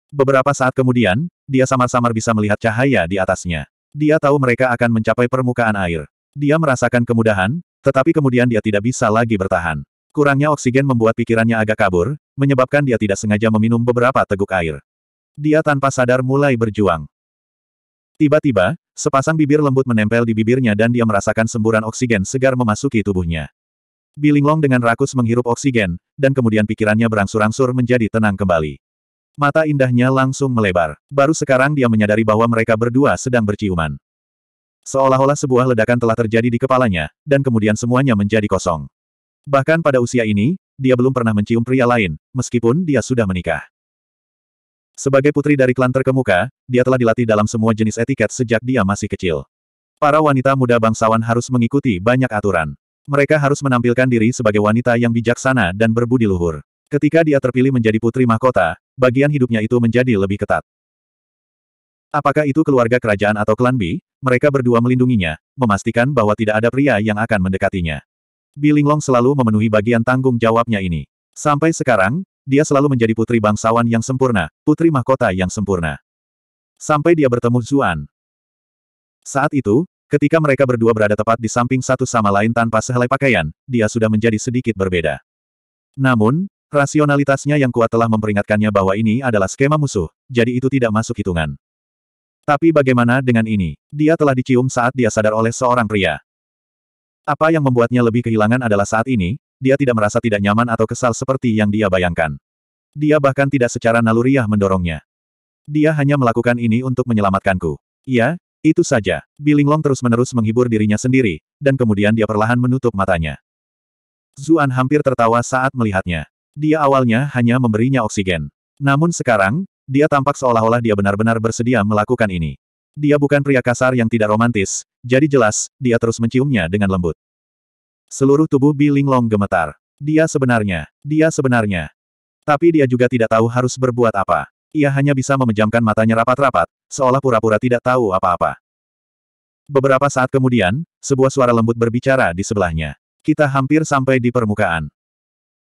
Beberapa saat kemudian, dia samar-samar bisa melihat cahaya di atasnya. Dia tahu mereka akan mencapai permukaan air. Dia merasakan kemudahan, tetapi kemudian dia tidak bisa lagi bertahan. Kurangnya oksigen membuat pikirannya agak kabur, menyebabkan dia tidak sengaja meminum beberapa teguk air. Dia tanpa sadar mulai berjuang. Tiba-tiba, sepasang bibir lembut menempel di bibirnya dan dia merasakan semburan oksigen segar memasuki tubuhnya. Bilinglong dengan rakus menghirup oksigen, dan kemudian pikirannya berangsur-angsur menjadi tenang kembali. Mata indahnya langsung melebar. Baru sekarang dia menyadari bahwa mereka berdua sedang berciuman. Seolah-olah sebuah ledakan telah terjadi di kepalanya, dan kemudian semuanya menjadi kosong. Bahkan pada usia ini, dia belum pernah mencium pria lain, meskipun dia sudah menikah. Sebagai putri dari klan terkemuka, dia telah dilatih dalam semua jenis etiket sejak dia masih kecil. Para wanita muda bangsawan harus mengikuti banyak aturan. Mereka harus menampilkan diri sebagai wanita yang bijaksana dan berbudi luhur. Ketika dia terpilih menjadi putri mahkota, bagian hidupnya itu menjadi lebih ketat. Apakah itu keluarga kerajaan atau klan B, mereka berdua melindunginya, memastikan bahwa tidak ada pria yang akan mendekatinya. Bilinglong selalu memenuhi bagian tanggung jawabnya ini. Sampai sekarang, dia selalu menjadi putri bangsawan yang sempurna, putri mahkota yang sempurna. Sampai dia bertemu Zuan. Saat itu, ketika mereka berdua berada tepat di samping satu sama lain tanpa sehelai pakaian, dia sudah menjadi sedikit berbeda. Namun, Rasionalitasnya yang kuat telah memperingatkannya bahwa ini adalah skema musuh, jadi itu tidak masuk hitungan. Tapi bagaimana dengan ini? Dia telah dicium saat dia sadar oleh seorang pria. Apa yang membuatnya lebih kehilangan adalah saat ini, dia tidak merasa tidak nyaman atau kesal seperti yang dia bayangkan. Dia bahkan tidak secara naluriah mendorongnya. Dia hanya melakukan ini untuk menyelamatkanku. Ya, itu saja. Bilinglong terus-menerus menghibur dirinya sendiri, dan kemudian dia perlahan menutup matanya. Zuan hampir tertawa saat melihatnya. Dia awalnya hanya memberinya oksigen. Namun sekarang, dia tampak seolah-olah dia benar-benar bersedia melakukan ini. Dia bukan pria kasar yang tidak romantis, jadi jelas, dia terus menciumnya dengan lembut. Seluruh tubuh Bi Linglong gemetar. Dia sebenarnya, dia sebenarnya. Tapi dia juga tidak tahu harus berbuat apa. Ia hanya bisa memejamkan matanya rapat-rapat, seolah pura-pura tidak tahu apa-apa. Beberapa saat kemudian, sebuah suara lembut berbicara di sebelahnya. Kita hampir sampai di permukaan.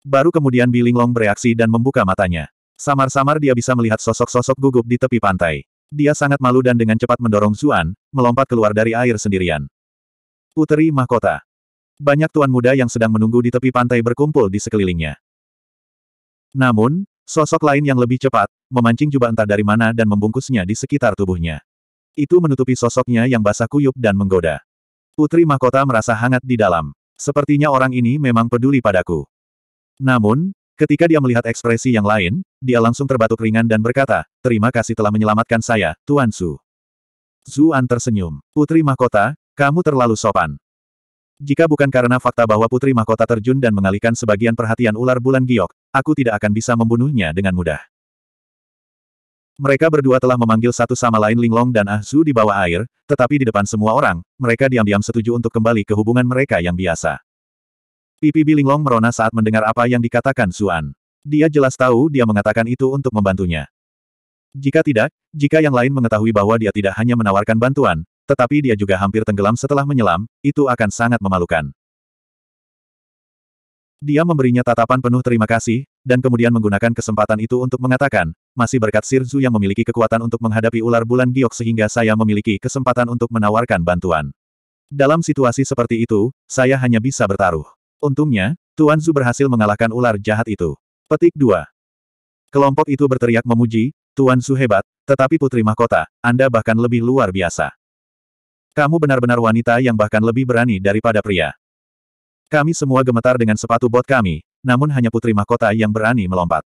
Baru kemudian Bilinglong bereaksi dan membuka matanya. Samar-samar dia bisa melihat sosok-sosok gugup di tepi pantai. Dia sangat malu dan dengan cepat mendorong Zuan, melompat keluar dari air sendirian. Puteri Mahkota. Banyak tuan muda yang sedang menunggu di tepi pantai berkumpul di sekelilingnya. Namun, sosok lain yang lebih cepat, memancing jubah entah dari mana dan membungkusnya di sekitar tubuhnya. Itu menutupi sosoknya yang basah kuyup dan menggoda. Putri Mahkota merasa hangat di dalam. Sepertinya orang ini memang peduli padaku. Namun, ketika dia melihat ekspresi yang lain, dia langsung terbatuk ringan dan berkata, terima kasih telah menyelamatkan saya, Tuan Su. Zuan tersenyum. Putri Mahkota, kamu terlalu sopan. Jika bukan karena fakta bahwa Putri Mahkota terjun dan mengalihkan sebagian perhatian ular bulan giok, aku tidak akan bisa membunuhnya dengan mudah. Mereka berdua telah memanggil satu sama lain Linglong dan Ah Zu di bawah air, tetapi di depan semua orang, mereka diam-diam setuju untuk kembali ke hubungan mereka yang biasa. Pipi Bilinglong merona saat mendengar apa yang dikatakan Suan. Dia jelas tahu dia mengatakan itu untuk membantunya. Jika tidak, jika yang lain mengetahui bahwa dia tidak hanya menawarkan bantuan, tetapi dia juga hampir tenggelam setelah menyelam, itu akan sangat memalukan. Dia memberinya tatapan penuh terima kasih, dan kemudian menggunakan kesempatan itu untuk mengatakan, masih berkat Sirzu yang memiliki kekuatan untuk menghadapi ular bulan giok sehingga saya memiliki kesempatan untuk menawarkan bantuan. Dalam situasi seperti itu, saya hanya bisa bertaruh. Untungnya, Tuan Zu berhasil mengalahkan ular jahat itu. Petik 2. Kelompok itu berteriak memuji, Tuan Su hebat, tetapi putri mahkota, Anda bahkan lebih luar biasa. Kamu benar-benar wanita yang bahkan lebih berani daripada pria. Kami semua gemetar dengan sepatu bot kami, namun hanya putri mahkota yang berani melompat.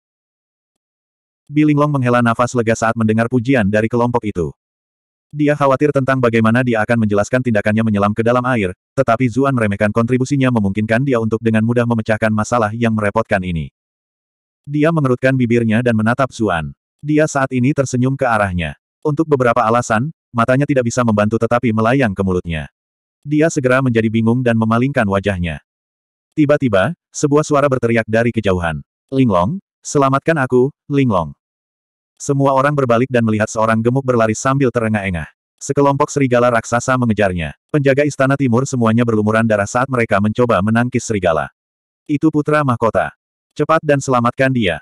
Bilinglong menghela nafas lega saat mendengar pujian dari kelompok itu. Dia khawatir tentang bagaimana dia akan menjelaskan tindakannya menyelam ke dalam air, tetapi Zuan meremehkan kontribusinya memungkinkan dia untuk dengan mudah memecahkan masalah yang merepotkan ini. Dia mengerutkan bibirnya dan menatap Zuan. Dia saat ini tersenyum ke arahnya. Untuk beberapa alasan, matanya tidak bisa membantu tetapi melayang ke mulutnya. Dia segera menjadi bingung dan memalingkan wajahnya. Tiba-tiba, sebuah suara berteriak dari kejauhan. Linglong, selamatkan aku, Linglong. Semua orang berbalik dan melihat seorang gemuk berlari sambil terengah-engah. Sekelompok serigala raksasa mengejarnya. Penjaga istana timur semuanya berlumuran darah saat mereka mencoba menangkis serigala. Itu putra mahkota. Cepat dan selamatkan dia.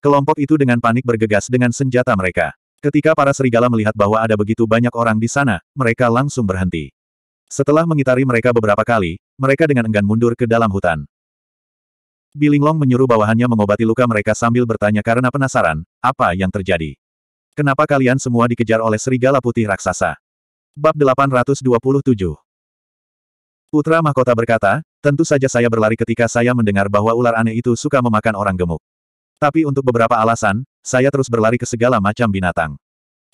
Kelompok itu dengan panik bergegas dengan senjata mereka. Ketika para serigala melihat bahwa ada begitu banyak orang di sana, mereka langsung berhenti. Setelah mengitari mereka beberapa kali, mereka dengan enggan mundur ke dalam hutan. Bilinglong menyuruh bawahannya mengobati luka mereka sambil bertanya karena penasaran, apa yang terjadi. Kenapa kalian semua dikejar oleh serigala putih raksasa? Bab 827 Putra Mahkota berkata, tentu saja saya berlari ketika saya mendengar bahwa ular aneh itu suka memakan orang gemuk. Tapi untuk beberapa alasan, saya terus berlari ke segala macam binatang.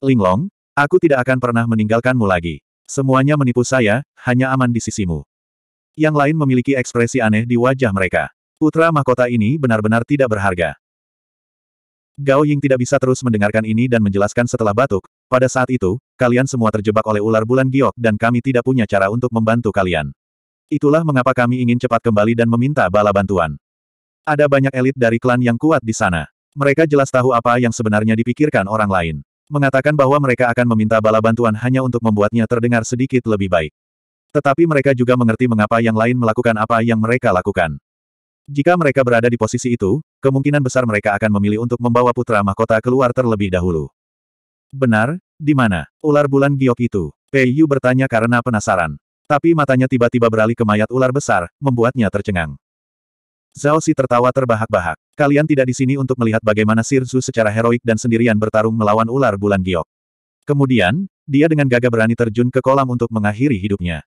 Linglong, aku tidak akan pernah meninggalkanmu lagi. Semuanya menipu saya, hanya aman di sisimu. Yang lain memiliki ekspresi aneh di wajah mereka. Putra mahkota ini benar-benar tidak berharga. Gao Ying tidak bisa terus mendengarkan ini dan menjelaskan setelah batuk, pada saat itu, kalian semua terjebak oleh ular bulan giok dan kami tidak punya cara untuk membantu kalian. Itulah mengapa kami ingin cepat kembali dan meminta bala bantuan. Ada banyak elit dari klan yang kuat di sana. Mereka jelas tahu apa yang sebenarnya dipikirkan orang lain. Mengatakan bahwa mereka akan meminta bala bantuan hanya untuk membuatnya terdengar sedikit lebih baik. Tetapi mereka juga mengerti mengapa yang lain melakukan apa yang mereka lakukan. Jika mereka berada di posisi itu, kemungkinan besar mereka akan memilih untuk membawa putra mahkota keluar terlebih dahulu. Benar, di mana? Ular bulan giok itu. Pei Yu bertanya karena penasaran. Tapi matanya tiba-tiba beralih ke mayat ular besar, membuatnya tercengang. Zhao Si tertawa terbahak-bahak. Kalian tidak di sini untuk melihat bagaimana Sir Zhu secara heroik dan sendirian bertarung melawan ular bulan giok. Kemudian, dia dengan gagah berani terjun ke kolam untuk mengakhiri hidupnya.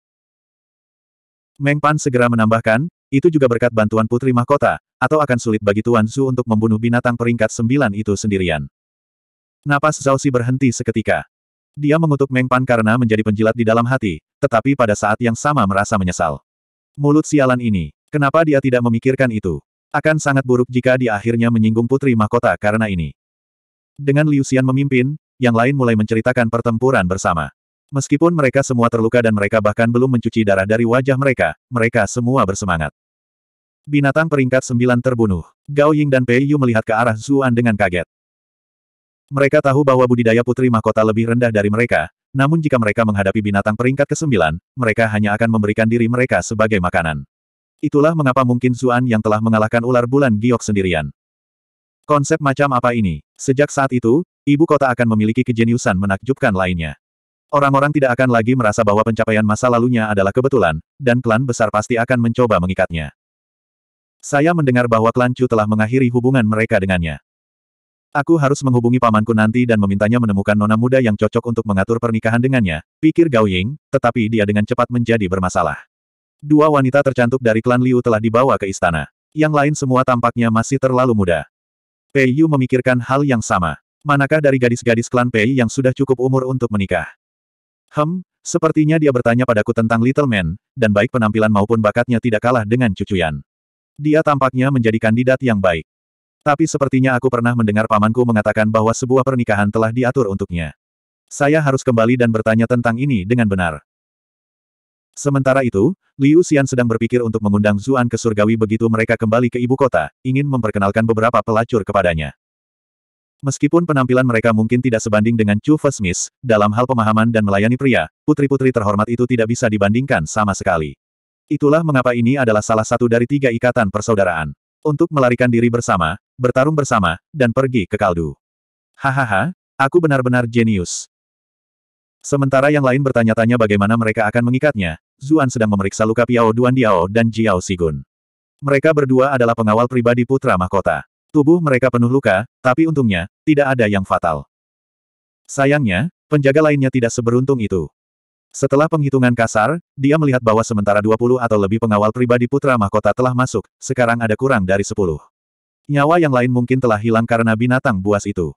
Meng Pan segera menambahkan, itu juga berkat bantuan Putri Mahkota, atau akan sulit bagi Tuan Su untuk membunuh binatang peringkat sembilan itu sendirian. Napas Zhao Si berhenti seketika. Dia mengutuk Meng Pan karena menjadi penjilat di dalam hati, tetapi pada saat yang sama merasa menyesal. Mulut sialan ini, kenapa dia tidak memikirkan itu? Akan sangat buruk jika dia akhirnya menyinggung Putri Mahkota karena ini. Dengan Liu Xian memimpin, yang lain mulai menceritakan pertempuran bersama. Meskipun mereka semua terluka dan mereka bahkan belum mencuci darah dari wajah mereka, mereka semua bersemangat. Binatang peringkat sembilan terbunuh. Gao Ying dan Pei Yu melihat ke arah Zuan dengan kaget. Mereka tahu bahwa budidaya putri mahkota lebih rendah dari mereka, namun jika mereka menghadapi binatang peringkat kesembilan, mereka hanya akan memberikan diri mereka sebagai makanan. Itulah mengapa mungkin Zuan yang telah mengalahkan ular bulan giok sendirian. Konsep macam apa ini? Sejak saat itu, ibu kota akan memiliki kejeniusan menakjubkan lainnya. Orang-orang tidak akan lagi merasa bahwa pencapaian masa lalunya adalah kebetulan, dan klan besar pasti akan mencoba mengikatnya. Saya mendengar bahwa klan Chu telah mengakhiri hubungan mereka dengannya. Aku harus menghubungi pamanku nanti dan memintanya menemukan nona muda yang cocok untuk mengatur pernikahan dengannya, pikir Gao Ying, tetapi dia dengan cepat menjadi bermasalah. Dua wanita tercantik dari klan Liu telah dibawa ke istana. Yang lain semua tampaknya masih terlalu muda. Pei Yu memikirkan hal yang sama. Manakah dari gadis-gadis klan Pei yang sudah cukup umur untuk menikah? Hem, sepertinya dia bertanya padaku tentang Little Man, dan baik penampilan maupun bakatnya tidak kalah dengan cucuyan. Dia tampaknya menjadi kandidat yang baik. Tapi sepertinya aku pernah mendengar pamanku mengatakan bahwa sebuah pernikahan telah diatur untuknya. Saya harus kembali dan bertanya tentang ini dengan benar. Sementara itu, Liu Xian sedang berpikir untuk mengundang Zuan ke surgawi begitu mereka kembali ke ibu kota, ingin memperkenalkan beberapa pelacur kepadanya. Meskipun penampilan mereka mungkin tidak sebanding dengan Chu Fesmis, dalam hal pemahaman dan melayani pria, putri-putri terhormat itu tidak bisa dibandingkan sama sekali. Itulah mengapa ini adalah salah satu dari tiga ikatan persaudaraan. Untuk melarikan diri bersama, bertarung bersama, dan pergi ke kaldu. Hahaha, aku benar-benar jenius. Sementara yang lain bertanya-tanya bagaimana mereka akan mengikatnya, Zuan sedang memeriksa luka Piao Duan Diao dan Jiao Sigun. Mereka berdua adalah pengawal pribadi putra mahkota. Tubuh mereka penuh luka, tapi untungnya, tidak ada yang fatal. Sayangnya, penjaga lainnya tidak seberuntung itu. Setelah penghitungan kasar, dia melihat bahwa sementara 20 atau lebih pengawal pribadi putra mahkota telah masuk, sekarang ada kurang dari 10. Nyawa yang lain mungkin telah hilang karena binatang buas itu.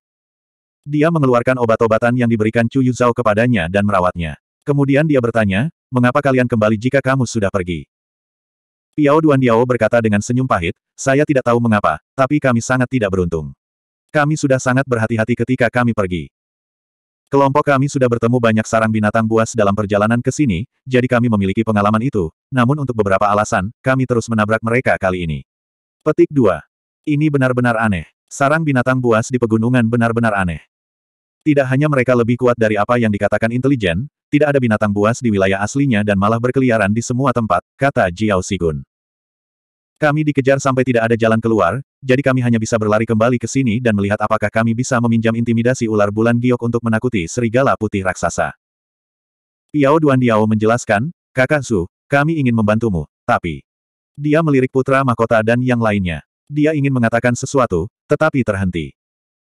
Dia mengeluarkan obat-obatan yang diberikan Chu Yuzhao kepadanya dan merawatnya. Kemudian dia bertanya, mengapa kalian kembali jika kamu sudah pergi? Piao Duan Diao berkata dengan senyum pahit, saya tidak tahu mengapa, tapi kami sangat tidak beruntung. Kami sudah sangat berhati-hati ketika kami pergi. Kelompok kami sudah bertemu banyak sarang binatang buas dalam perjalanan ke sini, jadi kami memiliki pengalaman itu, namun untuk beberapa alasan, kami terus menabrak mereka kali ini. Petik 2. Ini benar-benar aneh. Sarang binatang buas di pegunungan benar-benar aneh. Tidak hanya mereka lebih kuat dari apa yang dikatakan intelijen, tidak ada binatang buas di wilayah aslinya dan malah berkeliaran di semua tempat, kata Jiao Sigun. Kami dikejar sampai tidak ada jalan keluar, jadi kami hanya bisa berlari kembali ke sini dan melihat apakah kami bisa meminjam intimidasi ular bulan giok untuk menakuti serigala putih raksasa. Piao Duan Diao menjelaskan, Kakak Su, kami ingin membantumu, tapi... Dia melirik putra mahkota dan yang lainnya. Dia ingin mengatakan sesuatu, tetapi terhenti.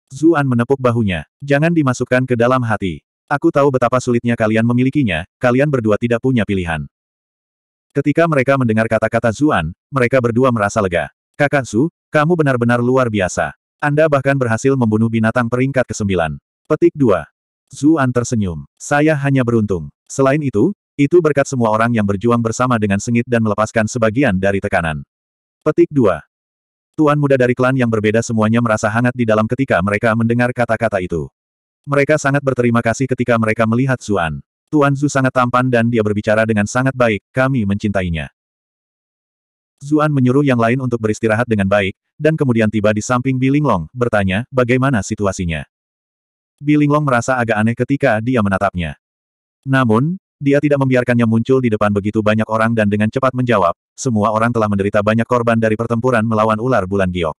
Zuan menepuk bahunya. Jangan dimasukkan ke dalam hati. Aku tahu betapa sulitnya kalian memilikinya, kalian berdua tidak punya pilihan. Ketika mereka mendengar kata-kata Zuan, mereka berdua merasa lega. Kakak Su, kamu benar-benar luar biasa. Anda bahkan berhasil membunuh binatang peringkat ke-9. Petik 2. Zuan tersenyum. Saya hanya beruntung. Selain itu, itu berkat semua orang yang berjuang bersama dengan sengit dan melepaskan sebagian dari tekanan. Petik 2. Tuan muda dari klan yang berbeda semuanya merasa hangat di dalam ketika mereka mendengar kata-kata itu. Mereka sangat berterima kasih ketika mereka melihat Zuan. Tuan Zu sangat tampan dan dia berbicara dengan sangat baik, kami mencintainya. Zuan menyuruh yang lain untuk beristirahat dengan baik, dan kemudian tiba di samping Bilinglong, bertanya, bagaimana situasinya. Bilinglong merasa agak aneh ketika dia menatapnya. Namun, dia tidak membiarkannya muncul di depan begitu banyak orang dan dengan cepat menjawab, semua orang telah menderita banyak korban dari pertempuran melawan ular bulan giok.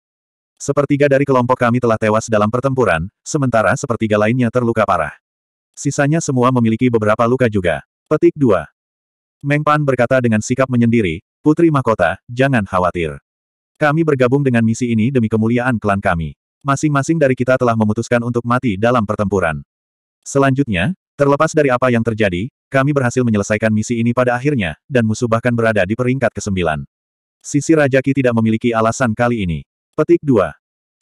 Sepertiga dari kelompok kami telah tewas dalam pertempuran, sementara sepertiga lainnya terluka parah. Sisanya semua memiliki beberapa luka juga. Petik 2. Meng Pan berkata dengan sikap menyendiri, Putri Mahkota, jangan khawatir. Kami bergabung dengan misi ini demi kemuliaan klan kami. Masing-masing dari kita telah memutuskan untuk mati dalam pertempuran. Selanjutnya, Terlepas dari apa yang terjadi, kami berhasil menyelesaikan misi ini pada akhirnya, dan musuh bahkan berada di peringkat ke-9. Sisi Raja tidak memiliki alasan kali ini. Petik 2.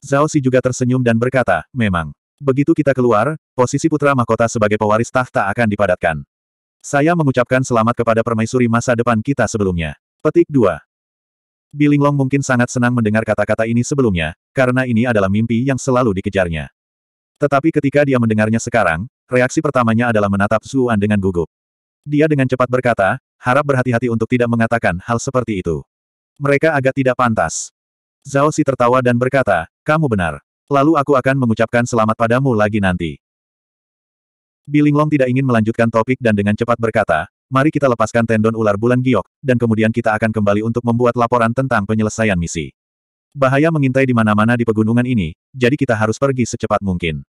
Zhao Si juga tersenyum dan berkata, memang. Begitu kita keluar, posisi putra mahkota sebagai pewaris tahta akan dipadatkan. Saya mengucapkan selamat kepada permaisuri masa depan kita sebelumnya. Petik 2. Bilinglong mungkin sangat senang mendengar kata-kata ini sebelumnya, karena ini adalah mimpi yang selalu dikejarnya. Tetapi ketika dia mendengarnya sekarang, Reaksi pertamanya adalah menatap Zuan dengan gugup. Dia dengan cepat berkata, harap berhati-hati untuk tidak mengatakan hal seperti itu. Mereka agak tidak pantas. Zhao Si tertawa dan berkata, kamu benar. Lalu aku akan mengucapkan selamat padamu lagi nanti. Bilinglong tidak ingin melanjutkan topik dan dengan cepat berkata, mari kita lepaskan tendon ular bulan giok, dan kemudian kita akan kembali untuk membuat laporan tentang penyelesaian misi. Bahaya mengintai di mana-mana di pegunungan ini, jadi kita harus pergi secepat mungkin.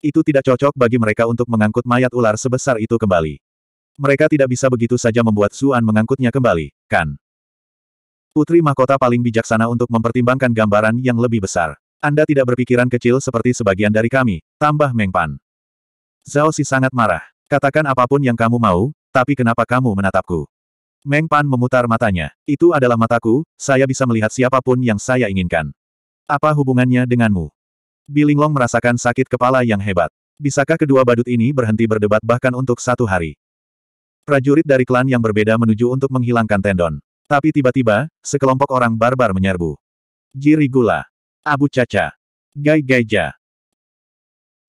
Itu tidak cocok bagi mereka untuk mengangkut mayat ular sebesar itu kembali. Mereka tidak bisa begitu saja membuat Suan mengangkutnya kembali, kan? Putri mahkota paling bijaksana untuk mempertimbangkan gambaran yang lebih besar. Anda tidak berpikiran kecil seperti sebagian dari kami, tambah Meng Pan. Zhao Si sangat marah. Katakan apapun yang kamu mau, tapi kenapa kamu menatapku? Meng Pan memutar matanya. Itu adalah mataku, saya bisa melihat siapapun yang saya inginkan. Apa hubungannya denganmu? Bilinglong merasakan sakit kepala yang hebat. Bisakah kedua badut ini berhenti berdebat bahkan untuk satu hari? Prajurit dari klan yang berbeda menuju untuk menghilangkan tendon. Tapi tiba-tiba, sekelompok orang barbar menyerbu. Jiri Gula. Abu Caca. Gai Gaija.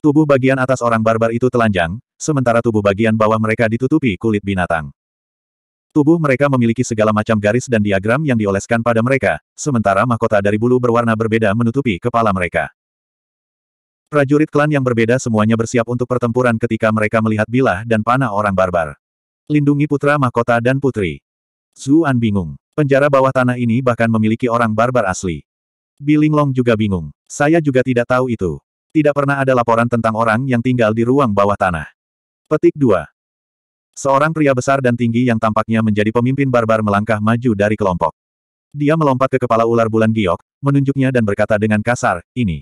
Tubuh bagian atas orang barbar itu telanjang, sementara tubuh bagian bawah mereka ditutupi kulit binatang. Tubuh mereka memiliki segala macam garis dan diagram yang dioleskan pada mereka, sementara mahkota dari bulu berwarna berbeda menutupi kepala mereka. Prajurit klan yang berbeda semuanya bersiap untuk pertempuran ketika mereka melihat bilah dan panah orang barbar. Lindungi putra mahkota dan putri. Zuan bingung. Penjara bawah tanah ini bahkan memiliki orang barbar asli. Bilinglong juga bingung. Saya juga tidak tahu itu. Tidak pernah ada laporan tentang orang yang tinggal di ruang bawah tanah. Petik 2. Seorang pria besar dan tinggi yang tampaknya menjadi pemimpin barbar melangkah maju dari kelompok. Dia melompat ke kepala ular bulan giok, menunjuknya dan berkata dengan kasar, ini.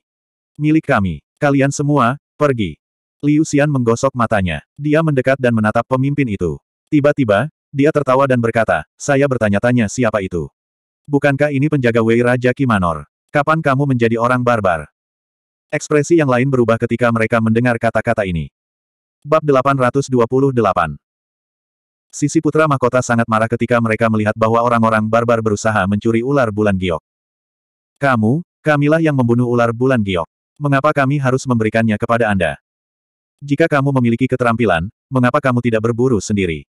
Milik kami. Kalian semua, pergi. Liu Xian menggosok matanya. Dia mendekat dan menatap pemimpin itu. Tiba-tiba, dia tertawa dan berkata, saya bertanya-tanya siapa itu. Bukankah ini penjaga Wei Raja Kimanor? Kapan kamu menjadi orang barbar? Ekspresi yang lain berubah ketika mereka mendengar kata-kata ini. Bab 828 Sisi putra mahkota sangat marah ketika mereka melihat bahwa orang-orang barbar berusaha mencuri ular bulan giok. Kamu, Kamilah yang membunuh ular bulan giok. Mengapa kami harus memberikannya kepada Anda? Jika kamu memiliki keterampilan, mengapa kamu tidak berburu sendiri?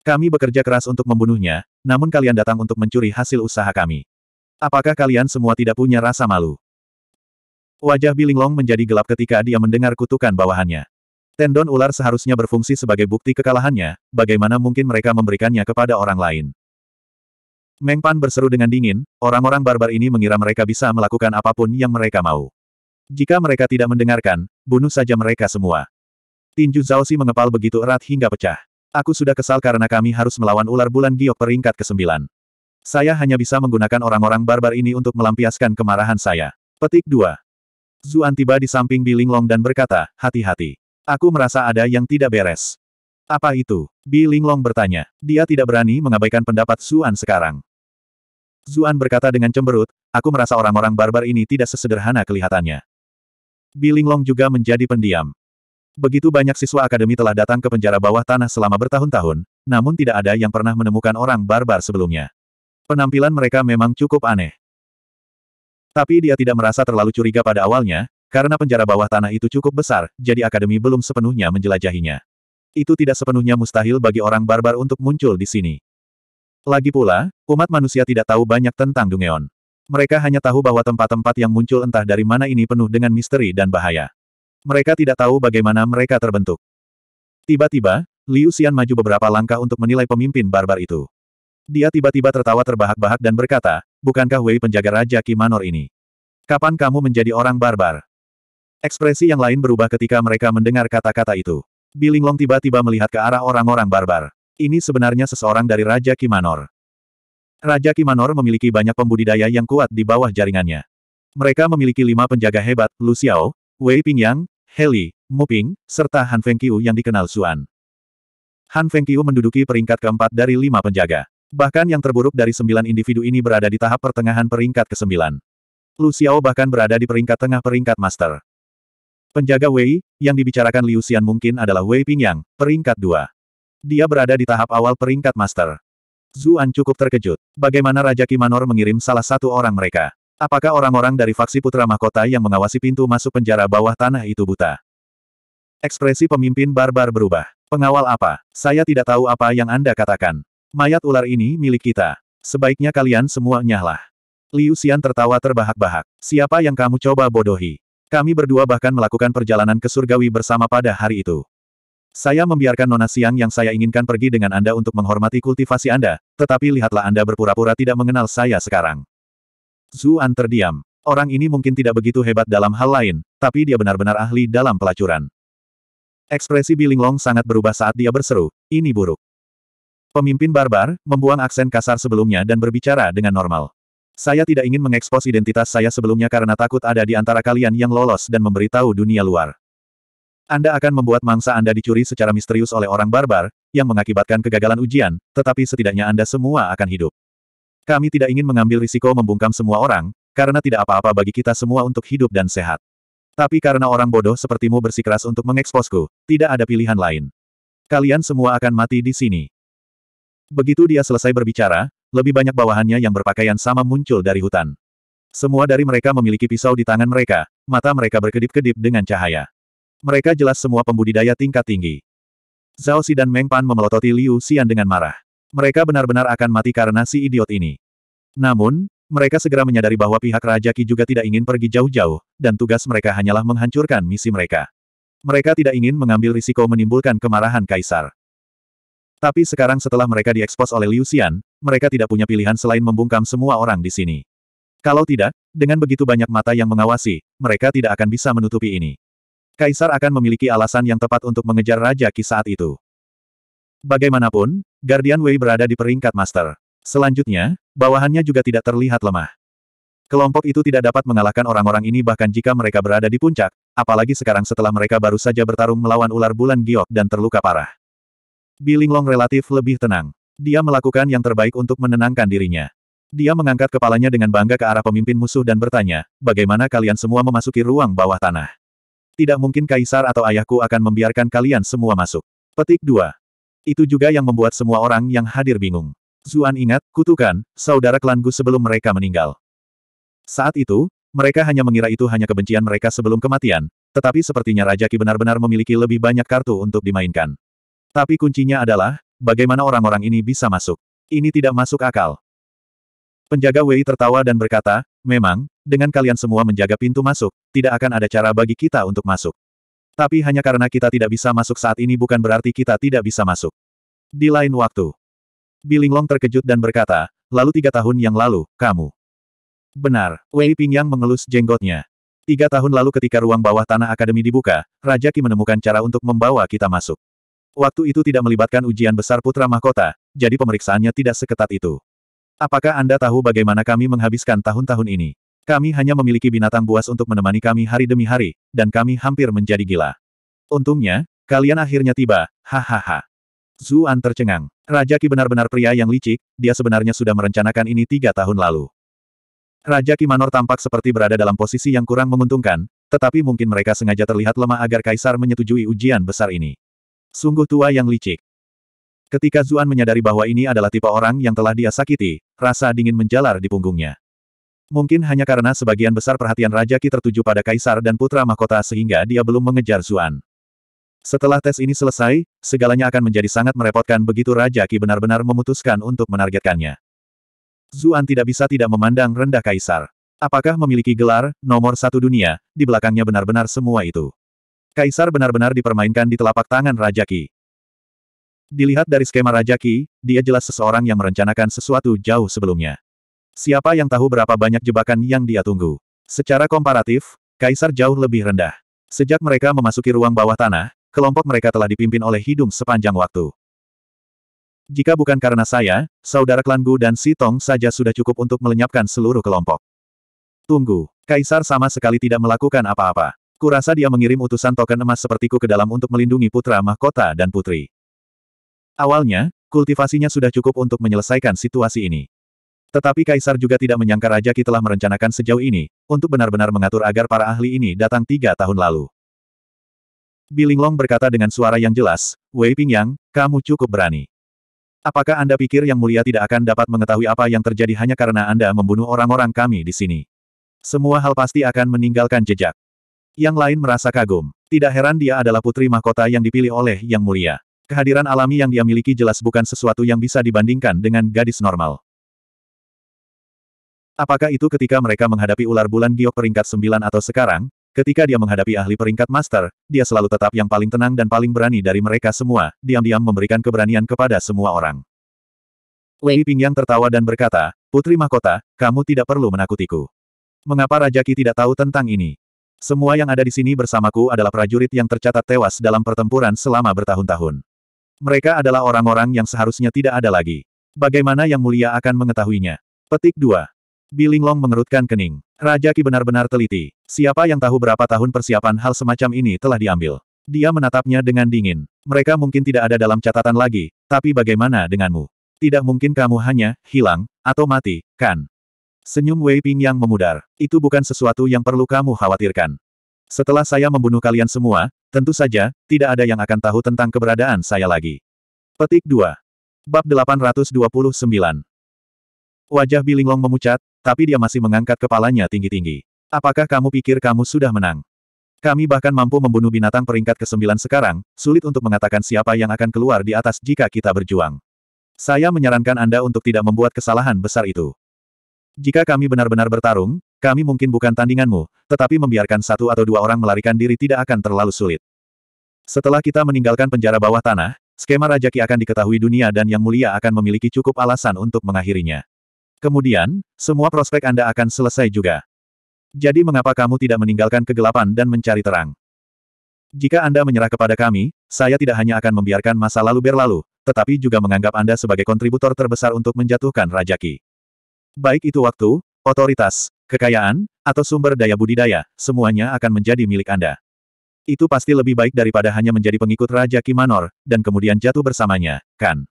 Kami bekerja keras untuk membunuhnya, namun kalian datang untuk mencuri hasil usaha kami. Apakah kalian semua tidak punya rasa malu? Wajah Bilinglong menjadi gelap ketika dia mendengar kutukan bawahannya. Tendon ular seharusnya berfungsi sebagai bukti kekalahannya, bagaimana mungkin mereka memberikannya kepada orang lain. Mengpan berseru dengan dingin, orang-orang barbar ini mengira mereka bisa melakukan apapun yang mereka mau. Jika mereka tidak mendengarkan, bunuh saja mereka semua. Tinju Zaosi mengepal begitu erat hingga pecah. Aku sudah kesal karena kami harus melawan ular bulan giok peringkat ke-9. Saya hanya bisa menggunakan orang-orang barbar ini untuk melampiaskan kemarahan saya. Petik 2. Zuan tiba di samping Bi Linglong dan berkata, hati-hati. Aku merasa ada yang tidak beres. Apa itu? Bi Linglong bertanya. Dia tidak berani mengabaikan pendapat Zuan sekarang. Zuan berkata dengan cemberut, aku merasa orang-orang barbar ini tidak sesederhana kelihatannya. Bilinglong juga menjadi pendiam. Begitu banyak siswa akademi telah datang ke penjara bawah tanah selama bertahun-tahun, namun tidak ada yang pernah menemukan orang barbar sebelumnya. Penampilan mereka memang cukup aneh. Tapi dia tidak merasa terlalu curiga pada awalnya, karena penjara bawah tanah itu cukup besar, jadi akademi belum sepenuhnya menjelajahinya. Itu tidak sepenuhnya mustahil bagi orang barbar untuk muncul di sini. Lagi pula, umat manusia tidak tahu banyak tentang Dungeon. Mereka hanya tahu bahwa tempat-tempat yang muncul entah dari mana ini penuh dengan misteri dan bahaya. Mereka tidak tahu bagaimana mereka terbentuk. Tiba-tiba, Liu Xian maju beberapa langkah untuk menilai pemimpin barbar itu. Dia tiba-tiba tertawa terbahak-bahak dan berkata, bukankah Wei penjaga Raja Kimanor ini? Kapan kamu menjadi orang barbar? Ekspresi yang lain berubah ketika mereka mendengar kata-kata itu. Bilinglong tiba-tiba melihat ke arah orang-orang barbar. Ini sebenarnya seseorang dari Raja Kimanor. Raja Kimanor memiliki banyak pembudidaya yang kuat di bawah jaringannya. Mereka memiliki lima penjaga hebat, Lu Xiao, Wei Pingyang, Heli, Mu Ping, serta Han Fengqiu yang dikenal Suan. Han Fengqiu menduduki peringkat keempat dari lima penjaga. Bahkan yang terburuk dari sembilan individu ini berada di tahap pertengahan peringkat kesembilan. Lu Xiao bahkan berada di peringkat tengah peringkat master. Penjaga Wei, yang dibicarakan Liu Xian mungkin adalah Wei Pingyang, peringkat dua. Dia berada di tahap awal peringkat master. Zuan cukup terkejut. Bagaimana Raja Kimanor mengirim salah satu orang mereka? Apakah orang-orang dari faksi Putra Mahkota yang mengawasi pintu masuk penjara bawah tanah itu buta? Ekspresi pemimpin barbar berubah. Pengawal apa? Saya tidak tahu apa yang Anda katakan. Mayat ular ini milik kita. Sebaiknya kalian semua nyahlah. Liu Xian tertawa terbahak-bahak. Siapa yang kamu coba bodohi? Kami berdua bahkan melakukan perjalanan ke surgawi bersama pada hari itu. Saya membiarkan Nona Siang yang saya inginkan pergi dengan Anda untuk menghormati kultivasi Anda, tetapi lihatlah Anda berpura-pura tidak mengenal saya sekarang. Zuan terdiam. Orang ini mungkin tidak begitu hebat dalam hal lain, tapi dia benar-benar ahli dalam pelacuran. Ekspresi Biling Long sangat berubah saat dia berseru, ini buruk. Pemimpin barbar, membuang aksen kasar sebelumnya dan berbicara dengan normal. Saya tidak ingin mengekspos identitas saya sebelumnya karena takut ada di antara kalian yang lolos dan memberitahu dunia luar. Anda akan membuat mangsa Anda dicuri secara misterius oleh orang barbar, yang mengakibatkan kegagalan ujian, tetapi setidaknya Anda semua akan hidup. Kami tidak ingin mengambil risiko membungkam semua orang, karena tidak apa-apa bagi kita semua untuk hidup dan sehat. Tapi karena orang bodoh sepertimu bersikeras untuk mengeksposku, tidak ada pilihan lain. Kalian semua akan mati di sini. Begitu dia selesai berbicara, lebih banyak bawahannya yang berpakaian sama muncul dari hutan. Semua dari mereka memiliki pisau di tangan mereka, mata mereka berkedip-kedip dengan cahaya. Mereka jelas semua pembudidaya tingkat tinggi. Zhao Si dan Meng Pan memelototi Liu Xian dengan marah. Mereka benar-benar akan mati karena si idiot ini. Namun, mereka segera menyadari bahwa pihak Raja Ki juga tidak ingin pergi jauh-jauh, dan tugas mereka hanyalah menghancurkan misi mereka. Mereka tidak ingin mengambil risiko menimbulkan kemarahan Kaisar. Tapi sekarang setelah mereka diekspos oleh Liu Xian, mereka tidak punya pilihan selain membungkam semua orang di sini. Kalau tidak, dengan begitu banyak mata yang mengawasi, mereka tidak akan bisa menutupi ini. Kaisar akan memiliki alasan yang tepat untuk mengejar Raja Qi saat itu. Bagaimanapun, Guardian Wei berada di peringkat master. Selanjutnya, bawahannya juga tidak terlihat lemah. Kelompok itu tidak dapat mengalahkan orang-orang ini bahkan jika mereka berada di puncak, apalagi sekarang setelah mereka baru saja bertarung melawan ular bulan giok dan terluka parah. Long relatif lebih tenang. Dia melakukan yang terbaik untuk menenangkan dirinya. Dia mengangkat kepalanya dengan bangga ke arah pemimpin musuh dan bertanya, bagaimana kalian semua memasuki ruang bawah tanah? Tidak mungkin kaisar atau ayahku akan membiarkan kalian semua masuk. Petik 2. Itu juga yang membuat semua orang yang hadir bingung. Zuan ingat, kutukan, saudara klan Gu sebelum mereka meninggal. Saat itu, mereka hanya mengira itu hanya kebencian mereka sebelum kematian, tetapi sepertinya Raja Ki benar-benar memiliki lebih banyak kartu untuk dimainkan. Tapi kuncinya adalah, bagaimana orang-orang ini bisa masuk. Ini tidak masuk akal. Penjaga Wei tertawa dan berkata, memang, dengan kalian semua menjaga pintu masuk, tidak akan ada cara bagi kita untuk masuk. Tapi hanya karena kita tidak bisa masuk saat ini bukan berarti kita tidak bisa masuk. Di lain waktu, Bilinglong terkejut dan berkata, lalu tiga tahun yang lalu, kamu. Benar, Wei Pingyang mengelus jenggotnya. Tiga tahun lalu ketika ruang bawah tanah akademi dibuka, Raja Ki menemukan cara untuk membawa kita masuk. Waktu itu tidak melibatkan ujian besar putra mahkota, jadi pemeriksaannya tidak seketat itu. Apakah Anda tahu bagaimana kami menghabiskan tahun-tahun ini? Kami hanya memiliki binatang buas untuk menemani kami hari demi hari, dan kami hampir menjadi gila. Untungnya, kalian akhirnya tiba, hahaha. Zuan tercengang. Raja Ki benar-benar pria yang licik, dia sebenarnya sudah merencanakan ini tiga tahun lalu. Raja Ki Manor tampak seperti berada dalam posisi yang kurang menguntungkan, tetapi mungkin mereka sengaja terlihat lemah agar Kaisar menyetujui ujian besar ini. Sungguh tua yang licik. Ketika Zuan menyadari bahwa ini adalah tipe orang yang telah dia sakiti, rasa dingin menjalar di punggungnya. Mungkin hanya karena sebagian besar perhatian Raja Qi tertuju pada Kaisar dan Putra Mahkota sehingga dia belum mengejar Zuan. Setelah tes ini selesai, segalanya akan menjadi sangat merepotkan begitu Raja Qi benar-benar memutuskan untuk menargetkannya. Zuan tidak bisa tidak memandang rendah Kaisar. Apakah memiliki gelar, nomor satu dunia, di belakangnya benar-benar semua itu. Kaisar benar-benar dipermainkan di telapak tangan Raja Qi. Dilihat dari skema Raja Qi, dia jelas seseorang yang merencanakan sesuatu jauh sebelumnya. Siapa yang tahu berapa banyak jebakan yang dia tunggu? Secara komparatif, Kaisar jauh lebih rendah. Sejak mereka memasuki ruang bawah tanah, kelompok mereka telah dipimpin oleh hidung sepanjang waktu. Jika bukan karena saya, saudara klan Gu dan Si Tong saja sudah cukup untuk melenyapkan seluruh kelompok. Tunggu, Kaisar sama sekali tidak melakukan apa-apa. Kurasa dia mengirim utusan token emas sepertiku ke dalam untuk melindungi putra mahkota dan putri. Awalnya, kultivasinya sudah cukup untuk menyelesaikan situasi ini. Tetapi Kaisar juga tidak menyangka Raja Ki telah merencanakan sejauh ini, untuk benar-benar mengatur agar para ahli ini datang tiga tahun lalu. Bilinglong berkata dengan suara yang jelas, Wei Pingyang, kamu cukup berani. Apakah Anda pikir Yang Mulia tidak akan dapat mengetahui apa yang terjadi hanya karena Anda membunuh orang-orang kami di sini? Semua hal pasti akan meninggalkan jejak. Yang lain merasa kagum. Tidak heran dia adalah putri mahkota yang dipilih oleh Yang Mulia. Kehadiran alami yang dia miliki jelas bukan sesuatu yang bisa dibandingkan dengan gadis normal. Apakah itu ketika mereka menghadapi ular bulan giok peringkat 9 atau sekarang, ketika dia menghadapi ahli peringkat master, dia selalu tetap yang paling tenang dan paling berani dari mereka semua, diam-diam memberikan keberanian kepada semua orang. Wei yang tertawa dan berkata, Putri Mahkota, kamu tidak perlu menakutiku. Mengapa Raja Ki tidak tahu tentang ini? Semua yang ada di sini bersamaku adalah prajurit yang tercatat tewas dalam pertempuran selama bertahun-tahun. Mereka adalah orang-orang yang seharusnya tidak ada lagi. Bagaimana Yang Mulia akan mengetahuinya? Petik 2. Bilinglong mengerutkan kening. Raja Ki benar-benar teliti. Siapa yang tahu berapa tahun persiapan hal semacam ini telah diambil. Dia menatapnya dengan dingin. Mereka mungkin tidak ada dalam catatan lagi, tapi bagaimana denganmu? Tidak mungkin kamu hanya hilang, atau mati, kan? Senyum Wei Ping yang memudar. Itu bukan sesuatu yang perlu kamu khawatirkan. Setelah saya membunuh kalian semua, tentu saja, tidak ada yang akan tahu tentang keberadaan saya lagi. Petik 2. Bab 829 Wajah Bilinglong memucat, tapi dia masih mengangkat kepalanya tinggi-tinggi. Apakah kamu pikir kamu sudah menang? Kami bahkan mampu membunuh binatang peringkat ke-9 sekarang, sulit untuk mengatakan siapa yang akan keluar di atas jika kita berjuang. Saya menyarankan Anda untuk tidak membuat kesalahan besar itu. Jika kami benar-benar bertarung, kami mungkin bukan tandinganmu, tetapi membiarkan satu atau dua orang melarikan diri tidak akan terlalu sulit. Setelah kita meninggalkan penjara bawah tanah, skema Rajaki akan diketahui dunia dan Yang Mulia akan memiliki cukup alasan untuk mengakhirinya. Kemudian, semua prospek Anda akan selesai juga. Jadi mengapa kamu tidak meninggalkan kegelapan dan mencari terang? Jika Anda menyerah kepada kami, saya tidak hanya akan membiarkan masa lalu berlalu, tetapi juga menganggap Anda sebagai kontributor terbesar untuk menjatuhkan Rajaki. Baik itu waktu, otoritas, kekayaan, atau sumber daya budidaya, semuanya akan menjadi milik Anda. Itu pasti lebih baik daripada hanya menjadi pengikut Raja Ki Manor, dan kemudian jatuh bersamanya, kan?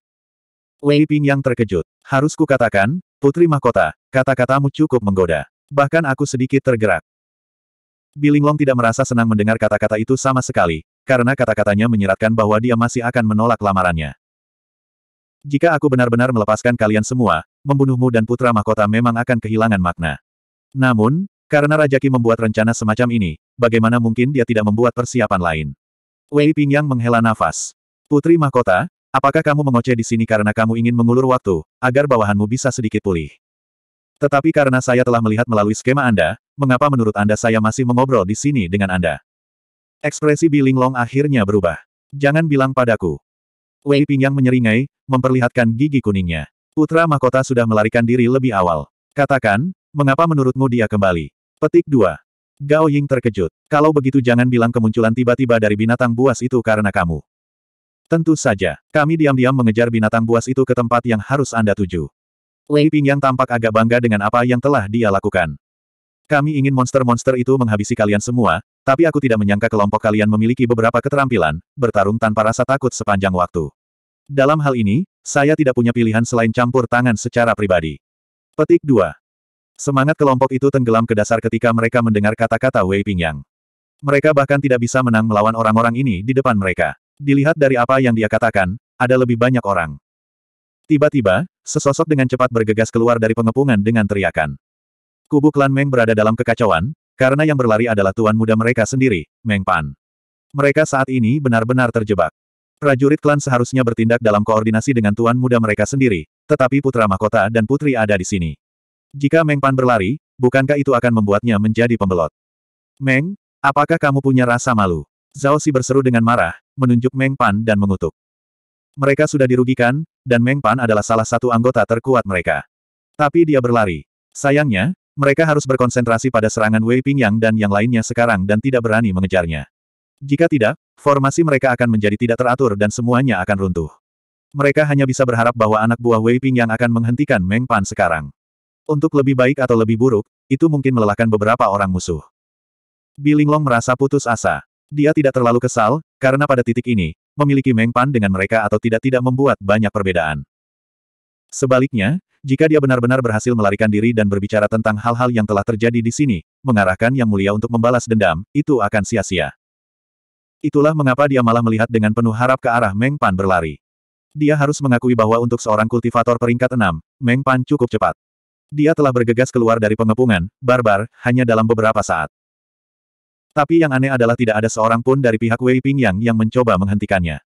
Wei Ping yang terkejut. Harus kukatakan, Putri Mahkota, kata-katamu cukup menggoda. Bahkan aku sedikit tergerak. Bilinglong tidak merasa senang mendengar kata-kata itu sama sekali, karena kata-katanya menyiratkan bahwa dia masih akan menolak lamarannya. Jika aku benar-benar melepaskan kalian semua, membunuhmu dan putra mahkota memang akan kehilangan makna. Namun, karena Rajaki membuat rencana semacam ini, bagaimana mungkin dia tidak membuat persiapan lain? Wei Pingyang menghela nafas. Putri mahkota, Apakah kamu mengoceh di sini karena kamu ingin mengulur waktu, agar bawahanmu bisa sedikit pulih? Tetapi karena saya telah melihat melalui skema Anda, mengapa menurut Anda saya masih mengobrol di sini dengan Anda? Ekspresi Biling Long akhirnya berubah. Jangan bilang padaku. Wei Pingyang menyeringai, memperlihatkan gigi kuningnya. Putra mahkota sudah melarikan diri lebih awal. Katakan, mengapa menurutmu dia kembali? Petik 2. Gao Ying terkejut. Kalau begitu jangan bilang kemunculan tiba-tiba dari binatang buas itu karena kamu. Tentu saja, kami diam-diam mengejar binatang buas itu ke tempat yang harus Anda tuju. Wei Ping yang tampak agak bangga dengan apa yang telah dia lakukan. Kami ingin monster-monster itu menghabisi kalian semua, tapi aku tidak menyangka kelompok kalian memiliki beberapa keterampilan, bertarung tanpa rasa takut sepanjang waktu. Dalam hal ini, saya tidak punya pilihan selain campur tangan secara pribadi. Petik 2. Semangat kelompok itu tenggelam ke dasar ketika mereka mendengar kata-kata Wei Ping yang. Mereka bahkan tidak bisa menang melawan orang-orang ini di depan mereka. Dilihat dari apa yang dia katakan, ada lebih banyak orang. Tiba-tiba, sesosok dengan cepat bergegas keluar dari pengepungan dengan teriakan. Kubu klan Meng berada dalam kekacauan, karena yang berlari adalah tuan muda mereka sendiri, Meng Pan. Mereka saat ini benar-benar terjebak. Prajurit klan seharusnya bertindak dalam koordinasi dengan tuan muda mereka sendiri, tetapi putra mahkota dan putri ada di sini. Jika Meng Pan berlari, bukankah itu akan membuatnya menjadi pembelot? Meng, apakah kamu punya rasa malu? Zhao Si berseru dengan marah, menunjuk Meng Pan dan mengutuk. Mereka sudah dirugikan, dan Meng Pan adalah salah satu anggota terkuat mereka. Tapi dia berlari. Sayangnya, mereka harus berkonsentrasi pada serangan Wei Pingyang dan yang lainnya sekarang dan tidak berani mengejarnya. Jika tidak, formasi mereka akan menjadi tidak teratur dan semuanya akan runtuh. Mereka hanya bisa berharap bahwa anak buah Wei Pingyang akan menghentikan Meng Pan sekarang. Untuk lebih baik atau lebih buruk, itu mungkin melelahkan beberapa orang musuh. Bilinglong merasa putus asa. Dia tidak terlalu kesal, karena pada titik ini, memiliki Mengpan dengan mereka atau tidak tidak membuat banyak perbedaan. Sebaliknya, jika dia benar-benar berhasil melarikan diri dan berbicara tentang hal-hal yang telah terjadi di sini, mengarahkan Yang Mulia untuk membalas dendam, itu akan sia-sia. Itulah mengapa dia malah melihat dengan penuh harap ke arah Meng Pan berlari. Dia harus mengakui bahwa untuk seorang kultivator peringkat enam, Meng Pan cukup cepat. Dia telah bergegas keluar dari pengepungan, barbar, hanya dalam beberapa saat. Tapi yang aneh adalah tidak ada seorang pun dari pihak Wei Pingyang yang mencoba menghentikannya.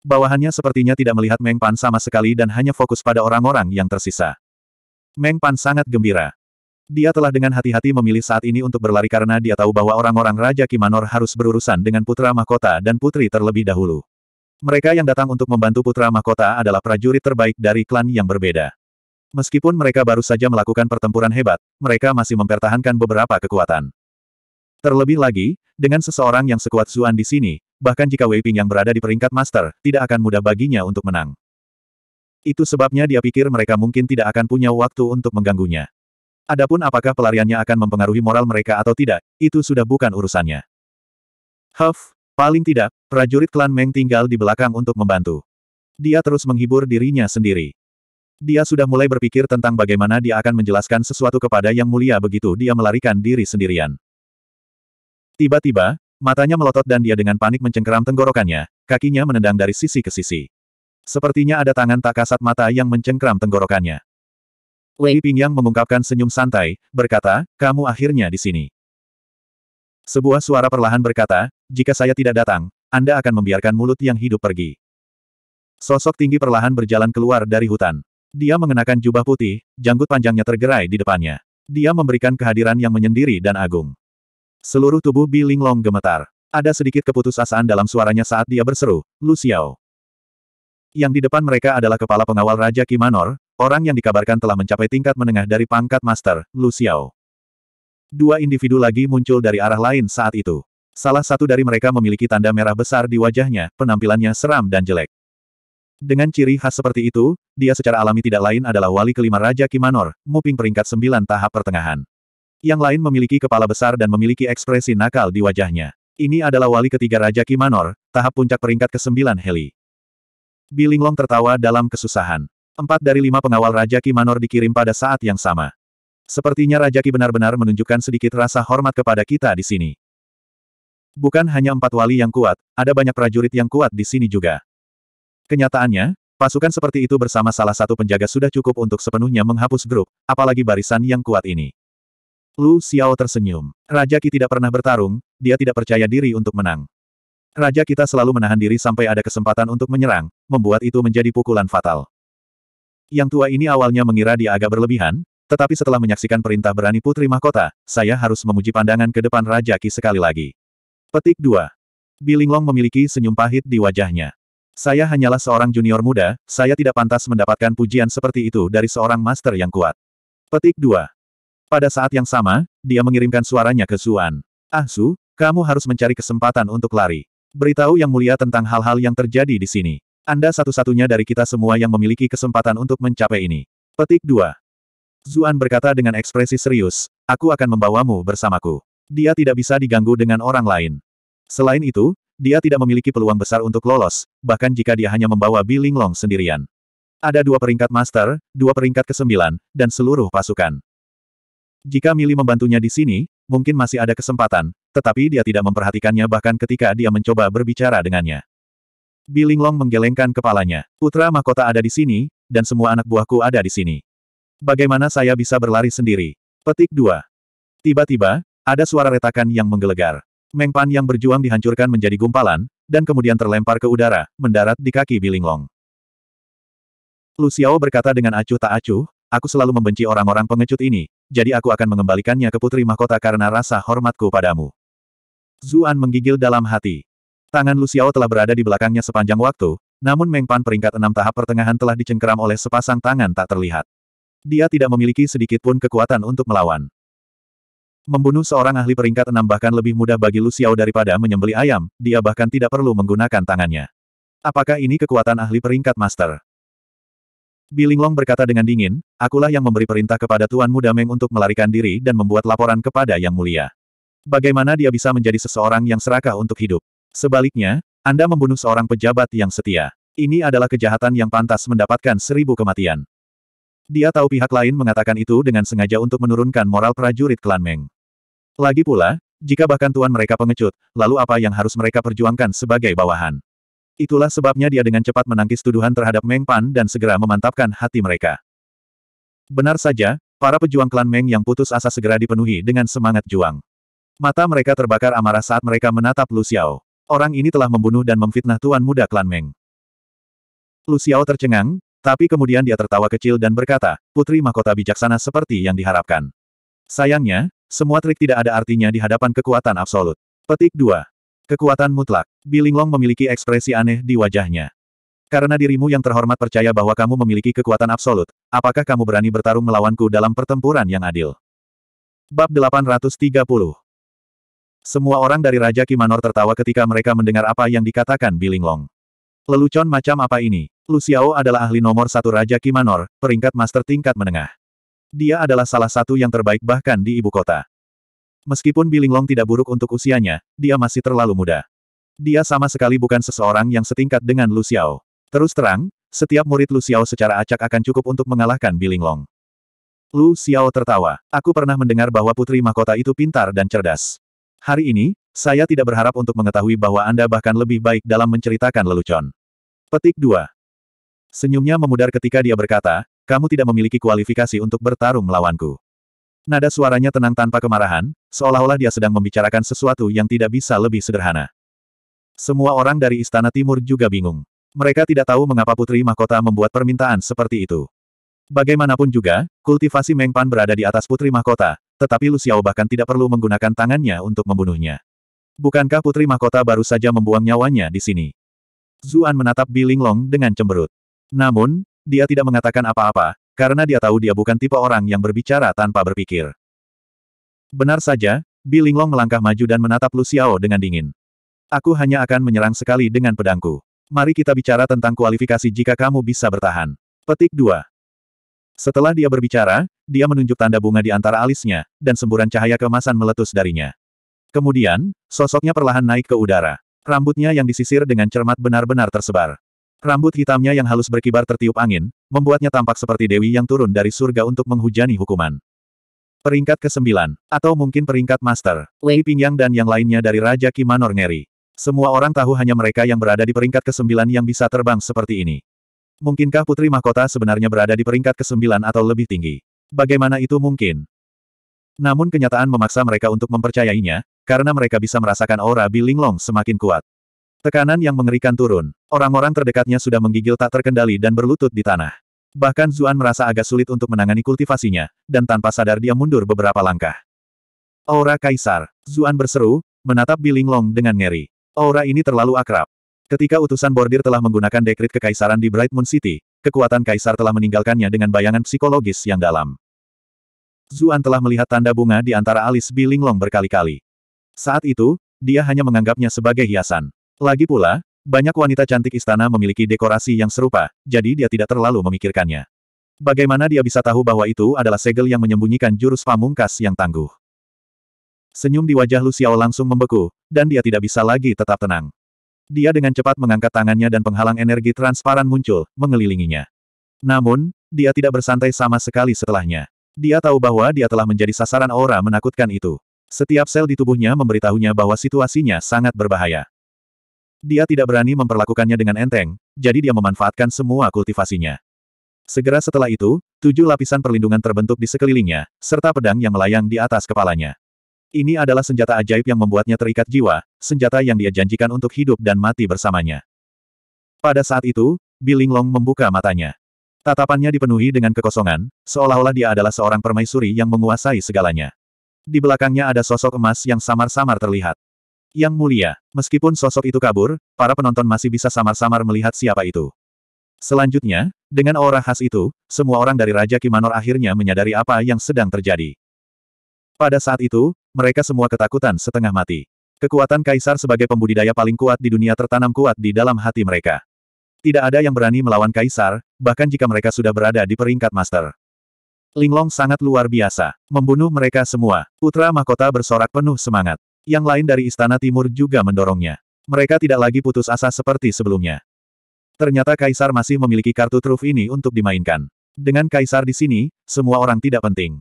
Bawahannya sepertinya tidak melihat Meng Pan sama sekali dan hanya fokus pada orang-orang yang tersisa. Meng Pan sangat gembira. Dia telah dengan hati-hati memilih saat ini untuk berlari karena dia tahu bahwa orang-orang Raja Kimanor harus berurusan dengan putra mahkota dan putri terlebih dahulu. Mereka yang datang untuk membantu putra mahkota adalah prajurit terbaik dari klan yang berbeda. Meskipun mereka baru saja melakukan pertempuran hebat, mereka masih mempertahankan beberapa kekuatan. Terlebih lagi, dengan seseorang yang sekuat Zuan di sini, bahkan jika Wei Ping yang berada di peringkat master, tidak akan mudah baginya untuk menang. Itu sebabnya dia pikir mereka mungkin tidak akan punya waktu untuk mengganggunya. Adapun apakah pelariannya akan mempengaruhi moral mereka atau tidak, itu sudah bukan urusannya. Huff, paling tidak, prajurit klan Meng tinggal di belakang untuk membantu. Dia terus menghibur dirinya sendiri. Dia sudah mulai berpikir tentang bagaimana dia akan menjelaskan sesuatu kepada Yang Mulia begitu dia melarikan diri sendirian. Tiba-tiba, matanya melotot dan dia dengan panik mencengkeram tenggorokannya, kakinya menendang dari sisi ke sisi. Sepertinya ada tangan tak kasat mata yang mencengkeram tenggorokannya. Wei yang mengungkapkan senyum santai, berkata, kamu akhirnya di sini. Sebuah suara perlahan berkata, jika saya tidak datang, Anda akan membiarkan mulut yang hidup pergi. Sosok tinggi perlahan berjalan keluar dari hutan. Dia mengenakan jubah putih, janggut panjangnya tergerai di depannya. Dia memberikan kehadiran yang menyendiri dan agung. Seluruh tubuh Bi Linglong gemetar. Ada sedikit keputusasaan dalam suaranya saat dia berseru, Lu Xiao. Yang di depan mereka adalah kepala pengawal Raja Kimanor, orang yang dikabarkan telah mencapai tingkat menengah dari pangkat master, Lu Xiao. Dua individu lagi muncul dari arah lain saat itu. Salah satu dari mereka memiliki tanda merah besar di wajahnya, penampilannya seram dan jelek. Dengan ciri khas seperti itu, dia secara alami tidak lain adalah wali kelima Raja Kimanor, Muping peringkat sembilan tahap pertengahan. Yang lain memiliki kepala besar dan memiliki ekspresi nakal di wajahnya. Ini adalah wali ketiga Raja Kimanor, tahap puncak peringkat ke-9 Heli. Bilinglong tertawa dalam kesusahan. Empat dari lima pengawal Raja Kimanor dikirim pada saat yang sama. Sepertinya Raja Ki benar-benar menunjukkan sedikit rasa hormat kepada kita di sini. Bukan hanya empat wali yang kuat, ada banyak prajurit yang kuat di sini juga. Kenyataannya, pasukan seperti itu bersama salah satu penjaga sudah cukup untuk sepenuhnya menghapus grup, apalagi barisan yang kuat ini. Lu Xiao tersenyum. Raja Ki tidak pernah bertarung, dia tidak percaya diri untuk menang. Raja kita selalu menahan diri sampai ada kesempatan untuk menyerang, membuat itu menjadi pukulan fatal. Yang tua ini awalnya mengira dia agak berlebihan, tetapi setelah menyaksikan perintah berani Putri Mahkota, saya harus memuji pandangan ke depan Raja Ki sekali lagi. Petik 2. Bilinglong memiliki senyum pahit di wajahnya. Saya hanyalah seorang junior muda, saya tidak pantas mendapatkan pujian seperti itu dari seorang master yang kuat. Petik 2. Pada saat yang sama, dia mengirimkan suaranya ke Zuan. Ah Su, kamu harus mencari kesempatan untuk lari. Beritahu yang mulia tentang hal-hal yang terjadi di sini. Anda satu-satunya dari kita semua yang memiliki kesempatan untuk mencapai ini. Petik 2. Zuan berkata dengan ekspresi serius, aku akan membawamu bersamaku. Dia tidak bisa diganggu dengan orang lain. Selain itu, dia tidak memiliki peluang besar untuk lolos, bahkan jika dia hanya membawa Bi Long sendirian. Ada dua peringkat master, dua peringkat kesembilan, dan seluruh pasukan. Jika Mili membantunya di sini, mungkin masih ada kesempatan, tetapi dia tidak memperhatikannya bahkan ketika dia mencoba berbicara dengannya. Bilinglong menggelengkan kepalanya. Putra mahkota ada di sini, dan semua anak buahku ada di sini. Bagaimana saya bisa berlari sendiri? Petik 2. Tiba-tiba, ada suara retakan yang menggelegar. Mengpan yang berjuang dihancurkan menjadi gumpalan, dan kemudian terlempar ke udara, mendarat di kaki Bilinglong. Lu Xiao berkata dengan acuh tak acuh, aku selalu membenci orang-orang pengecut ini, jadi aku akan mengembalikannya ke putri mahkota karena rasa hormatku padamu. Zuan menggigil dalam hati. Tangan Luciao telah berada di belakangnya sepanjang waktu, namun Mengpan peringkat enam tahap pertengahan telah dicengkeram oleh sepasang tangan tak terlihat. Dia tidak memiliki sedikit pun kekuatan untuk melawan. Membunuh seorang ahli peringkat enam bahkan lebih mudah bagi Luciao daripada menyembeli ayam, dia bahkan tidak perlu menggunakan tangannya. Apakah ini kekuatan ahli peringkat master? Bilinglong berkata dengan dingin, akulah yang memberi perintah kepada Tuan Muda Meng untuk melarikan diri dan membuat laporan kepada Yang Mulia. Bagaimana dia bisa menjadi seseorang yang serakah untuk hidup? Sebaliknya, Anda membunuh seorang pejabat yang setia. Ini adalah kejahatan yang pantas mendapatkan seribu kematian. Dia tahu pihak lain mengatakan itu dengan sengaja untuk menurunkan moral prajurit klan Meng. Lagi pula, jika bahkan tuan mereka pengecut, lalu apa yang harus mereka perjuangkan sebagai bawahan? Itulah sebabnya dia dengan cepat menangkis tuduhan terhadap Meng Pan dan segera memantapkan hati mereka. Benar saja, para pejuang klan Meng yang putus asa segera dipenuhi dengan semangat juang. Mata mereka terbakar amarah saat mereka menatap Lu Xiao. Orang ini telah membunuh dan memfitnah tuan muda klan Meng. Lu Xiao tercengang, tapi kemudian dia tertawa kecil dan berkata, Putri Mahkota bijaksana seperti yang diharapkan. Sayangnya, semua trik tidak ada artinya di hadapan kekuatan absolut. Petik 2. Kekuatan mutlak. Bilinglong memiliki ekspresi aneh di wajahnya. Karena dirimu yang terhormat percaya bahwa kamu memiliki kekuatan absolut, apakah kamu berani bertarung melawanku dalam pertempuran yang adil? Bab 830 Semua orang dari Raja Kimanor tertawa ketika mereka mendengar apa yang dikatakan Bilinglong. Lelucon macam apa ini? Luciao adalah ahli nomor satu Raja Kimanor, peringkat master tingkat menengah. Dia adalah salah satu yang terbaik bahkan di ibu kota. Meskipun Billing Long tidak buruk untuk usianya, dia masih terlalu muda. Dia sama sekali bukan seseorang yang setingkat dengan Lu Xiao. Terus terang, setiap murid Lu Xiao secara acak akan cukup untuk mengalahkan Billing Long. Lu Xiao tertawa. Aku pernah mendengar bahwa putri mahkota itu pintar dan cerdas. Hari ini, saya tidak berharap untuk mengetahui bahwa Anda bahkan lebih baik dalam menceritakan lelucon. Petik 2. Senyumnya memudar ketika dia berkata, kamu tidak memiliki kualifikasi untuk bertarung melawanku. Nada suaranya tenang tanpa kemarahan, seolah-olah dia sedang membicarakan sesuatu yang tidak bisa lebih sederhana. Semua orang dari Istana Timur juga bingung. Mereka tidak tahu mengapa Putri Mahkota membuat permintaan seperti itu. Bagaimanapun juga, kultivasi Mengpan berada di atas Putri Mahkota, tetapi Luciao bahkan tidak perlu menggunakan tangannya untuk membunuhnya. Bukankah Putri Mahkota baru saja membuang nyawanya di sini? Zuan menatap Bilinglong Long dengan cemberut. Namun, dia tidak mengatakan apa-apa, karena dia tahu dia bukan tipe orang yang berbicara tanpa berpikir. Benar saja, Bi Long melangkah maju dan menatap Lu Xiao dengan dingin. Aku hanya akan menyerang sekali dengan pedangku. Mari kita bicara tentang kualifikasi jika kamu bisa bertahan. Petik 2. Setelah dia berbicara, dia menunjuk tanda bunga di antara alisnya, dan semburan cahaya kemasan meletus darinya. Kemudian, sosoknya perlahan naik ke udara. Rambutnya yang disisir dengan cermat benar-benar tersebar. Rambut hitamnya yang halus berkibar tertiup angin, membuatnya tampak seperti dewi yang turun dari surga untuk menghujani hukuman. Peringkat ke-9, atau mungkin peringkat master, Li Pingyang dan yang lainnya dari Raja Kimanor Ngeri. Semua orang tahu hanya mereka yang berada di peringkat ke-9 yang bisa terbang seperti ini. Mungkinkah Putri Mahkota sebenarnya berada di peringkat ke-9 atau lebih tinggi? Bagaimana itu mungkin? Namun kenyataan memaksa mereka untuk mempercayainya, karena mereka bisa merasakan aura Bilinglong semakin kuat. Tekanan yang mengerikan turun. Orang-orang terdekatnya sudah menggigil tak terkendali dan berlutut di tanah. Bahkan Zuan merasa agak sulit untuk menangani kultivasinya, dan tanpa sadar dia mundur beberapa langkah. Aura Kaisar. Zuan berseru, menatap Biling Long dengan ngeri. Aura ini terlalu akrab. Ketika utusan bordir telah menggunakan dekrit kekaisaran di Bright Moon City, kekuatan kaisar telah meninggalkannya dengan bayangan psikologis yang dalam. Zuan telah melihat tanda bunga di antara alis Biling Long berkali-kali. Saat itu, dia hanya menganggapnya sebagai hiasan. Lagi pula, banyak wanita cantik istana memiliki dekorasi yang serupa, jadi dia tidak terlalu memikirkannya. Bagaimana dia bisa tahu bahwa itu adalah segel yang menyembunyikan jurus pamungkas yang tangguh? Senyum di wajah Lu langsung membeku, dan dia tidak bisa lagi tetap tenang. Dia dengan cepat mengangkat tangannya dan penghalang energi transparan muncul, mengelilinginya. Namun, dia tidak bersantai sama sekali setelahnya. Dia tahu bahwa dia telah menjadi sasaran aura menakutkan itu. Setiap sel di tubuhnya memberitahunya bahwa situasinya sangat berbahaya. Dia tidak berani memperlakukannya dengan enteng, jadi dia memanfaatkan semua kultivasinya. Segera setelah itu, tujuh lapisan perlindungan terbentuk di sekelilingnya, serta pedang yang melayang di atas kepalanya. Ini adalah senjata ajaib yang membuatnya terikat jiwa, senjata yang dia janjikan untuk hidup dan mati bersamanya. Pada saat itu, Bilinglong membuka matanya. Tatapannya dipenuhi dengan kekosongan, seolah-olah dia adalah seorang permaisuri yang menguasai segalanya. Di belakangnya ada sosok emas yang samar-samar terlihat. Yang mulia, meskipun sosok itu kabur, para penonton masih bisa samar-samar melihat siapa itu. Selanjutnya, dengan aura khas itu, semua orang dari Raja Kimanor akhirnya menyadari apa yang sedang terjadi. Pada saat itu, mereka semua ketakutan setengah mati. Kekuatan Kaisar sebagai pembudidaya paling kuat di dunia tertanam kuat di dalam hati mereka. Tidak ada yang berani melawan Kaisar, bahkan jika mereka sudah berada di peringkat master. Linglong sangat luar biasa, membunuh mereka semua. Putra mahkota bersorak penuh semangat. Yang lain dari Istana Timur juga mendorongnya. Mereka tidak lagi putus asa seperti sebelumnya. Ternyata Kaisar masih memiliki kartu truf ini untuk dimainkan. Dengan Kaisar di sini, semua orang tidak penting.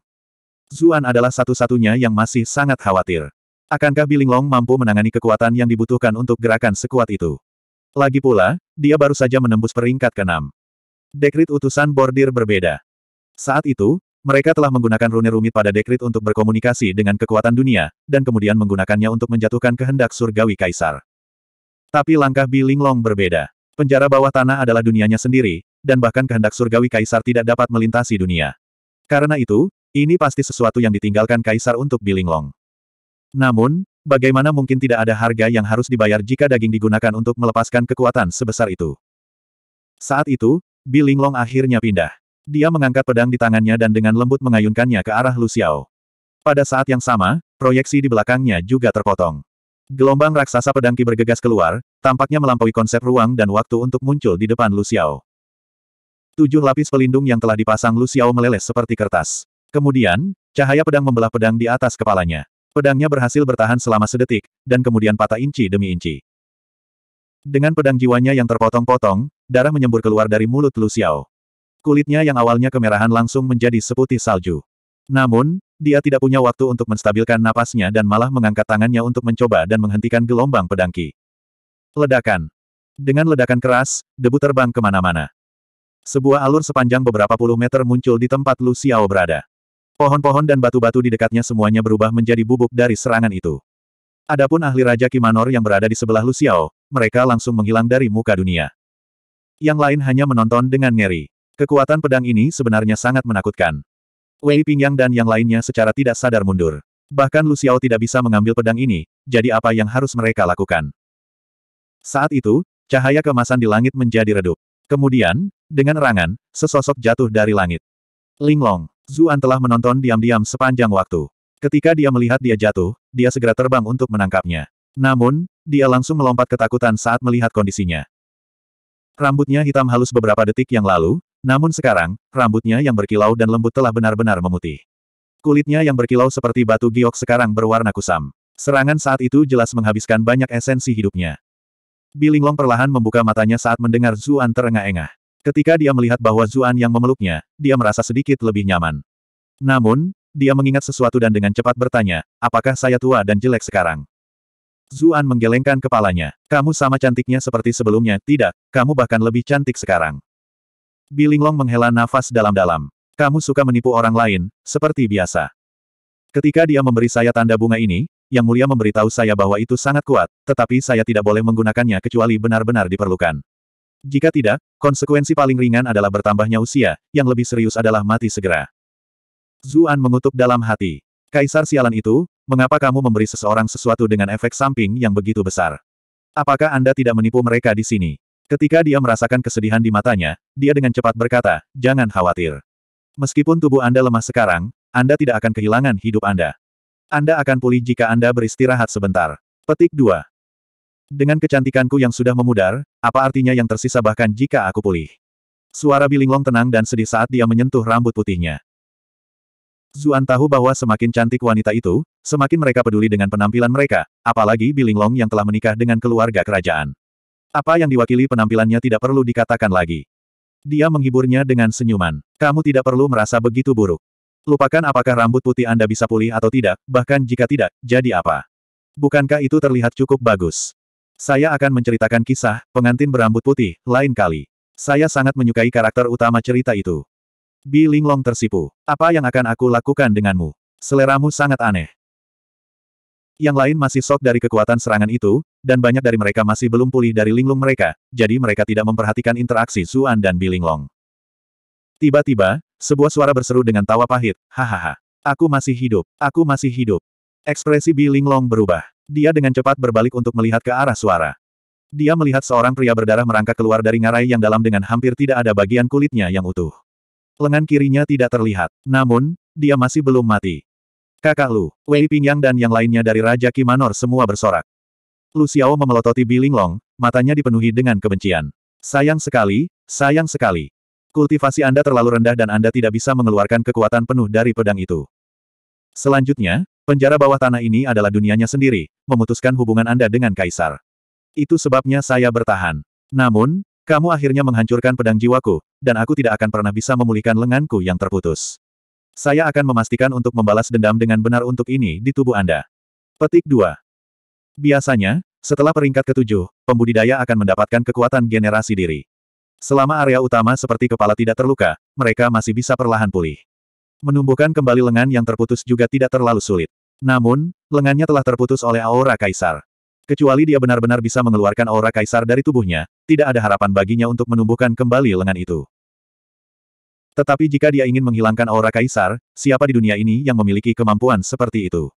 Zuan adalah satu-satunya yang masih sangat khawatir. Akankah Long mampu menangani kekuatan yang dibutuhkan untuk gerakan sekuat itu? Lagi pula, dia baru saja menembus peringkat ke-6. Dekrit utusan bordir berbeda. Saat itu, mereka telah menggunakan rune rumit pada dekrit untuk berkomunikasi dengan kekuatan dunia, dan kemudian menggunakannya untuk menjatuhkan kehendak surgawi kaisar. Tapi langkah Bi Linglong berbeda. Penjara bawah tanah adalah dunianya sendiri, dan bahkan kehendak surgawi kaisar tidak dapat melintasi dunia. Karena itu, ini pasti sesuatu yang ditinggalkan kaisar untuk Bi Linglong. Namun, bagaimana mungkin tidak ada harga yang harus dibayar jika daging digunakan untuk melepaskan kekuatan sebesar itu? Saat itu, Bi Linglong akhirnya pindah. Dia mengangkat pedang di tangannya dan dengan lembut mengayunkannya ke arah Luciao. Pada saat yang sama, proyeksi di belakangnya juga terpotong. Gelombang raksasa pedang Ki bergegas keluar, tampaknya melampaui konsep ruang dan waktu untuk muncul di depan Luciao. Tujuh lapis pelindung yang telah dipasang Luciao meleleh seperti kertas. Kemudian, cahaya pedang membelah pedang di atas kepalanya. Pedangnya berhasil bertahan selama sedetik, dan kemudian patah inci demi inci. Dengan pedang jiwanya yang terpotong-potong, darah menyembur keluar dari mulut Luciao. Kulitnya yang awalnya kemerahan langsung menjadi seputih salju. Namun, dia tidak punya waktu untuk menstabilkan napasnya dan malah mengangkat tangannya untuk mencoba dan menghentikan gelombang pedangki. Ledakan. Dengan ledakan keras, debu terbang kemana-mana. Sebuah alur sepanjang beberapa puluh meter muncul di tempat Lu Xiao berada. Pohon-pohon dan batu-batu di dekatnya semuanya berubah menjadi bubuk dari serangan itu. Adapun ahli Raja Kimanor yang berada di sebelah Lu Xiao, mereka langsung menghilang dari muka dunia. Yang lain hanya menonton dengan ngeri. Kekuatan pedang ini sebenarnya sangat menakutkan. Wei Pingyang dan yang lainnya secara tidak sadar mundur. Bahkan Lu Xiao tidak bisa mengambil pedang ini, jadi apa yang harus mereka lakukan? Saat itu, cahaya kemasan di langit menjadi redup. Kemudian, dengan erangan, sesosok jatuh dari langit. Linglong, Zuan telah menonton diam-diam sepanjang waktu. Ketika dia melihat dia jatuh, dia segera terbang untuk menangkapnya. Namun, dia langsung melompat ketakutan saat melihat kondisinya. Rambutnya hitam halus beberapa detik yang lalu, namun sekarang, rambutnya yang berkilau dan lembut telah benar-benar memutih. Kulitnya yang berkilau seperti batu giok sekarang berwarna kusam. Serangan saat itu jelas menghabiskan banyak esensi hidupnya. Bilinglong perlahan membuka matanya saat mendengar Zuan terengah-engah. Ketika dia melihat bahwa Zuan yang memeluknya, dia merasa sedikit lebih nyaman. Namun, dia mengingat sesuatu dan dengan cepat bertanya, apakah saya tua dan jelek sekarang? Zuan menggelengkan kepalanya. Kamu sama cantiknya seperti sebelumnya, tidak, kamu bahkan lebih cantik sekarang. Bilinglong menghela nafas dalam-dalam. Kamu suka menipu orang lain, seperti biasa. Ketika dia memberi saya tanda bunga ini, Yang Mulia memberitahu saya bahwa itu sangat kuat, tetapi saya tidak boleh menggunakannya kecuali benar-benar diperlukan. Jika tidak, konsekuensi paling ringan adalah bertambahnya usia, yang lebih serius adalah mati segera. Zuan mengutuk dalam hati. Kaisar sialan itu, mengapa kamu memberi seseorang sesuatu dengan efek samping yang begitu besar? Apakah Anda tidak menipu mereka di sini? Ketika dia merasakan kesedihan di matanya, dia dengan cepat berkata, jangan khawatir. Meskipun tubuh Anda lemah sekarang, Anda tidak akan kehilangan hidup Anda. Anda akan pulih jika Anda beristirahat sebentar. Petik 2. Dengan kecantikanku yang sudah memudar, apa artinya yang tersisa bahkan jika aku pulih? Suara Bilinglong tenang dan sedih saat dia menyentuh rambut putihnya. Zuan tahu bahwa semakin cantik wanita itu, semakin mereka peduli dengan penampilan mereka, apalagi Bilinglong yang telah menikah dengan keluarga kerajaan. Apa yang diwakili penampilannya tidak perlu dikatakan lagi. Dia menghiburnya dengan senyuman. Kamu tidak perlu merasa begitu buruk. Lupakan apakah rambut putih Anda bisa pulih atau tidak, bahkan jika tidak, jadi apa? Bukankah itu terlihat cukup bagus? Saya akan menceritakan kisah, pengantin berambut putih, lain kali. Saya sangat menyukai karakter utama cerita itu. Bi Linglong tersipu. Apa yang akan aku lakukan denganmu? Seleramu sangat aneh. Yang lain masih sok dari kekuatan serangan itu, dan banyak dari mereka masih belum pulih dari linglung mereka, jadi mereka tidak memperhatikan interaksi Zuan dan Bilinglong. Tiba-tiba, sebuah suara berseru dengan tawa pahit, hahaha. Aku masih hidup, aku masih hidup. Ekspresi Bilinglong berubah. Dia dengan cepat berbalik untuk melihat ke arah suara. Dia melihat seorang pria berdarah merangkak keluar dari ngarai yang dalam dengan hampir tidak ada bagian kulitnya yang utuh. Lengan kirinya tidak terlihat, namun, dia masih belum mati. Kakak Lu, Wei Pingyang dan yang lainnya dari Raja Kimanor semua bersorak. Lu Xiao memelototi Bilinglong, matanya dipenuhi dengan kebencian. Sayang sekali, sayang sekali. Kultivasi Anda terlalu rendah dan Anda tidak bisa mengeluarkan kekuatan penuh dari pedang itu. Selanjutnya, penjara bawah tanah ini adalah dunianya sendiri, memutuskan hubungan Anda dengan Kaisar. Itu sebabnya saya bertahan. Namun, kamu akhirnya menghancurkan pedang jiwaku, dan aku tidak akan pernah bisa memulihkan lenganku yang terputus. Saya akan memastikan untuk membalas dendam dengan benar untuk ini di tubuh Anda. Petik 2. Biasanya, setelah peringkat ketujuh, pembudidaya akan mendapatkan kekuatan generasi diri. Selama area utama seperti kepala tidak terluka, mereka masih bisa perlahan pulih. Menumbuhkan kembali lengan yang terputus juga tidak terlalu sulit. Namun, lengannya telah terputus oleh aura kaisar. Kecuali dia benar-benar bisa mengeluarkan aura kaisar dari tubuhnya, tidak ada harapan baginya untuk menumbuhkan kembali lengan itu. Tetapi jika dia ingin menghilangkan aura kaisar, siapa di dunia ini yang memiliki kemampuan seperti itu?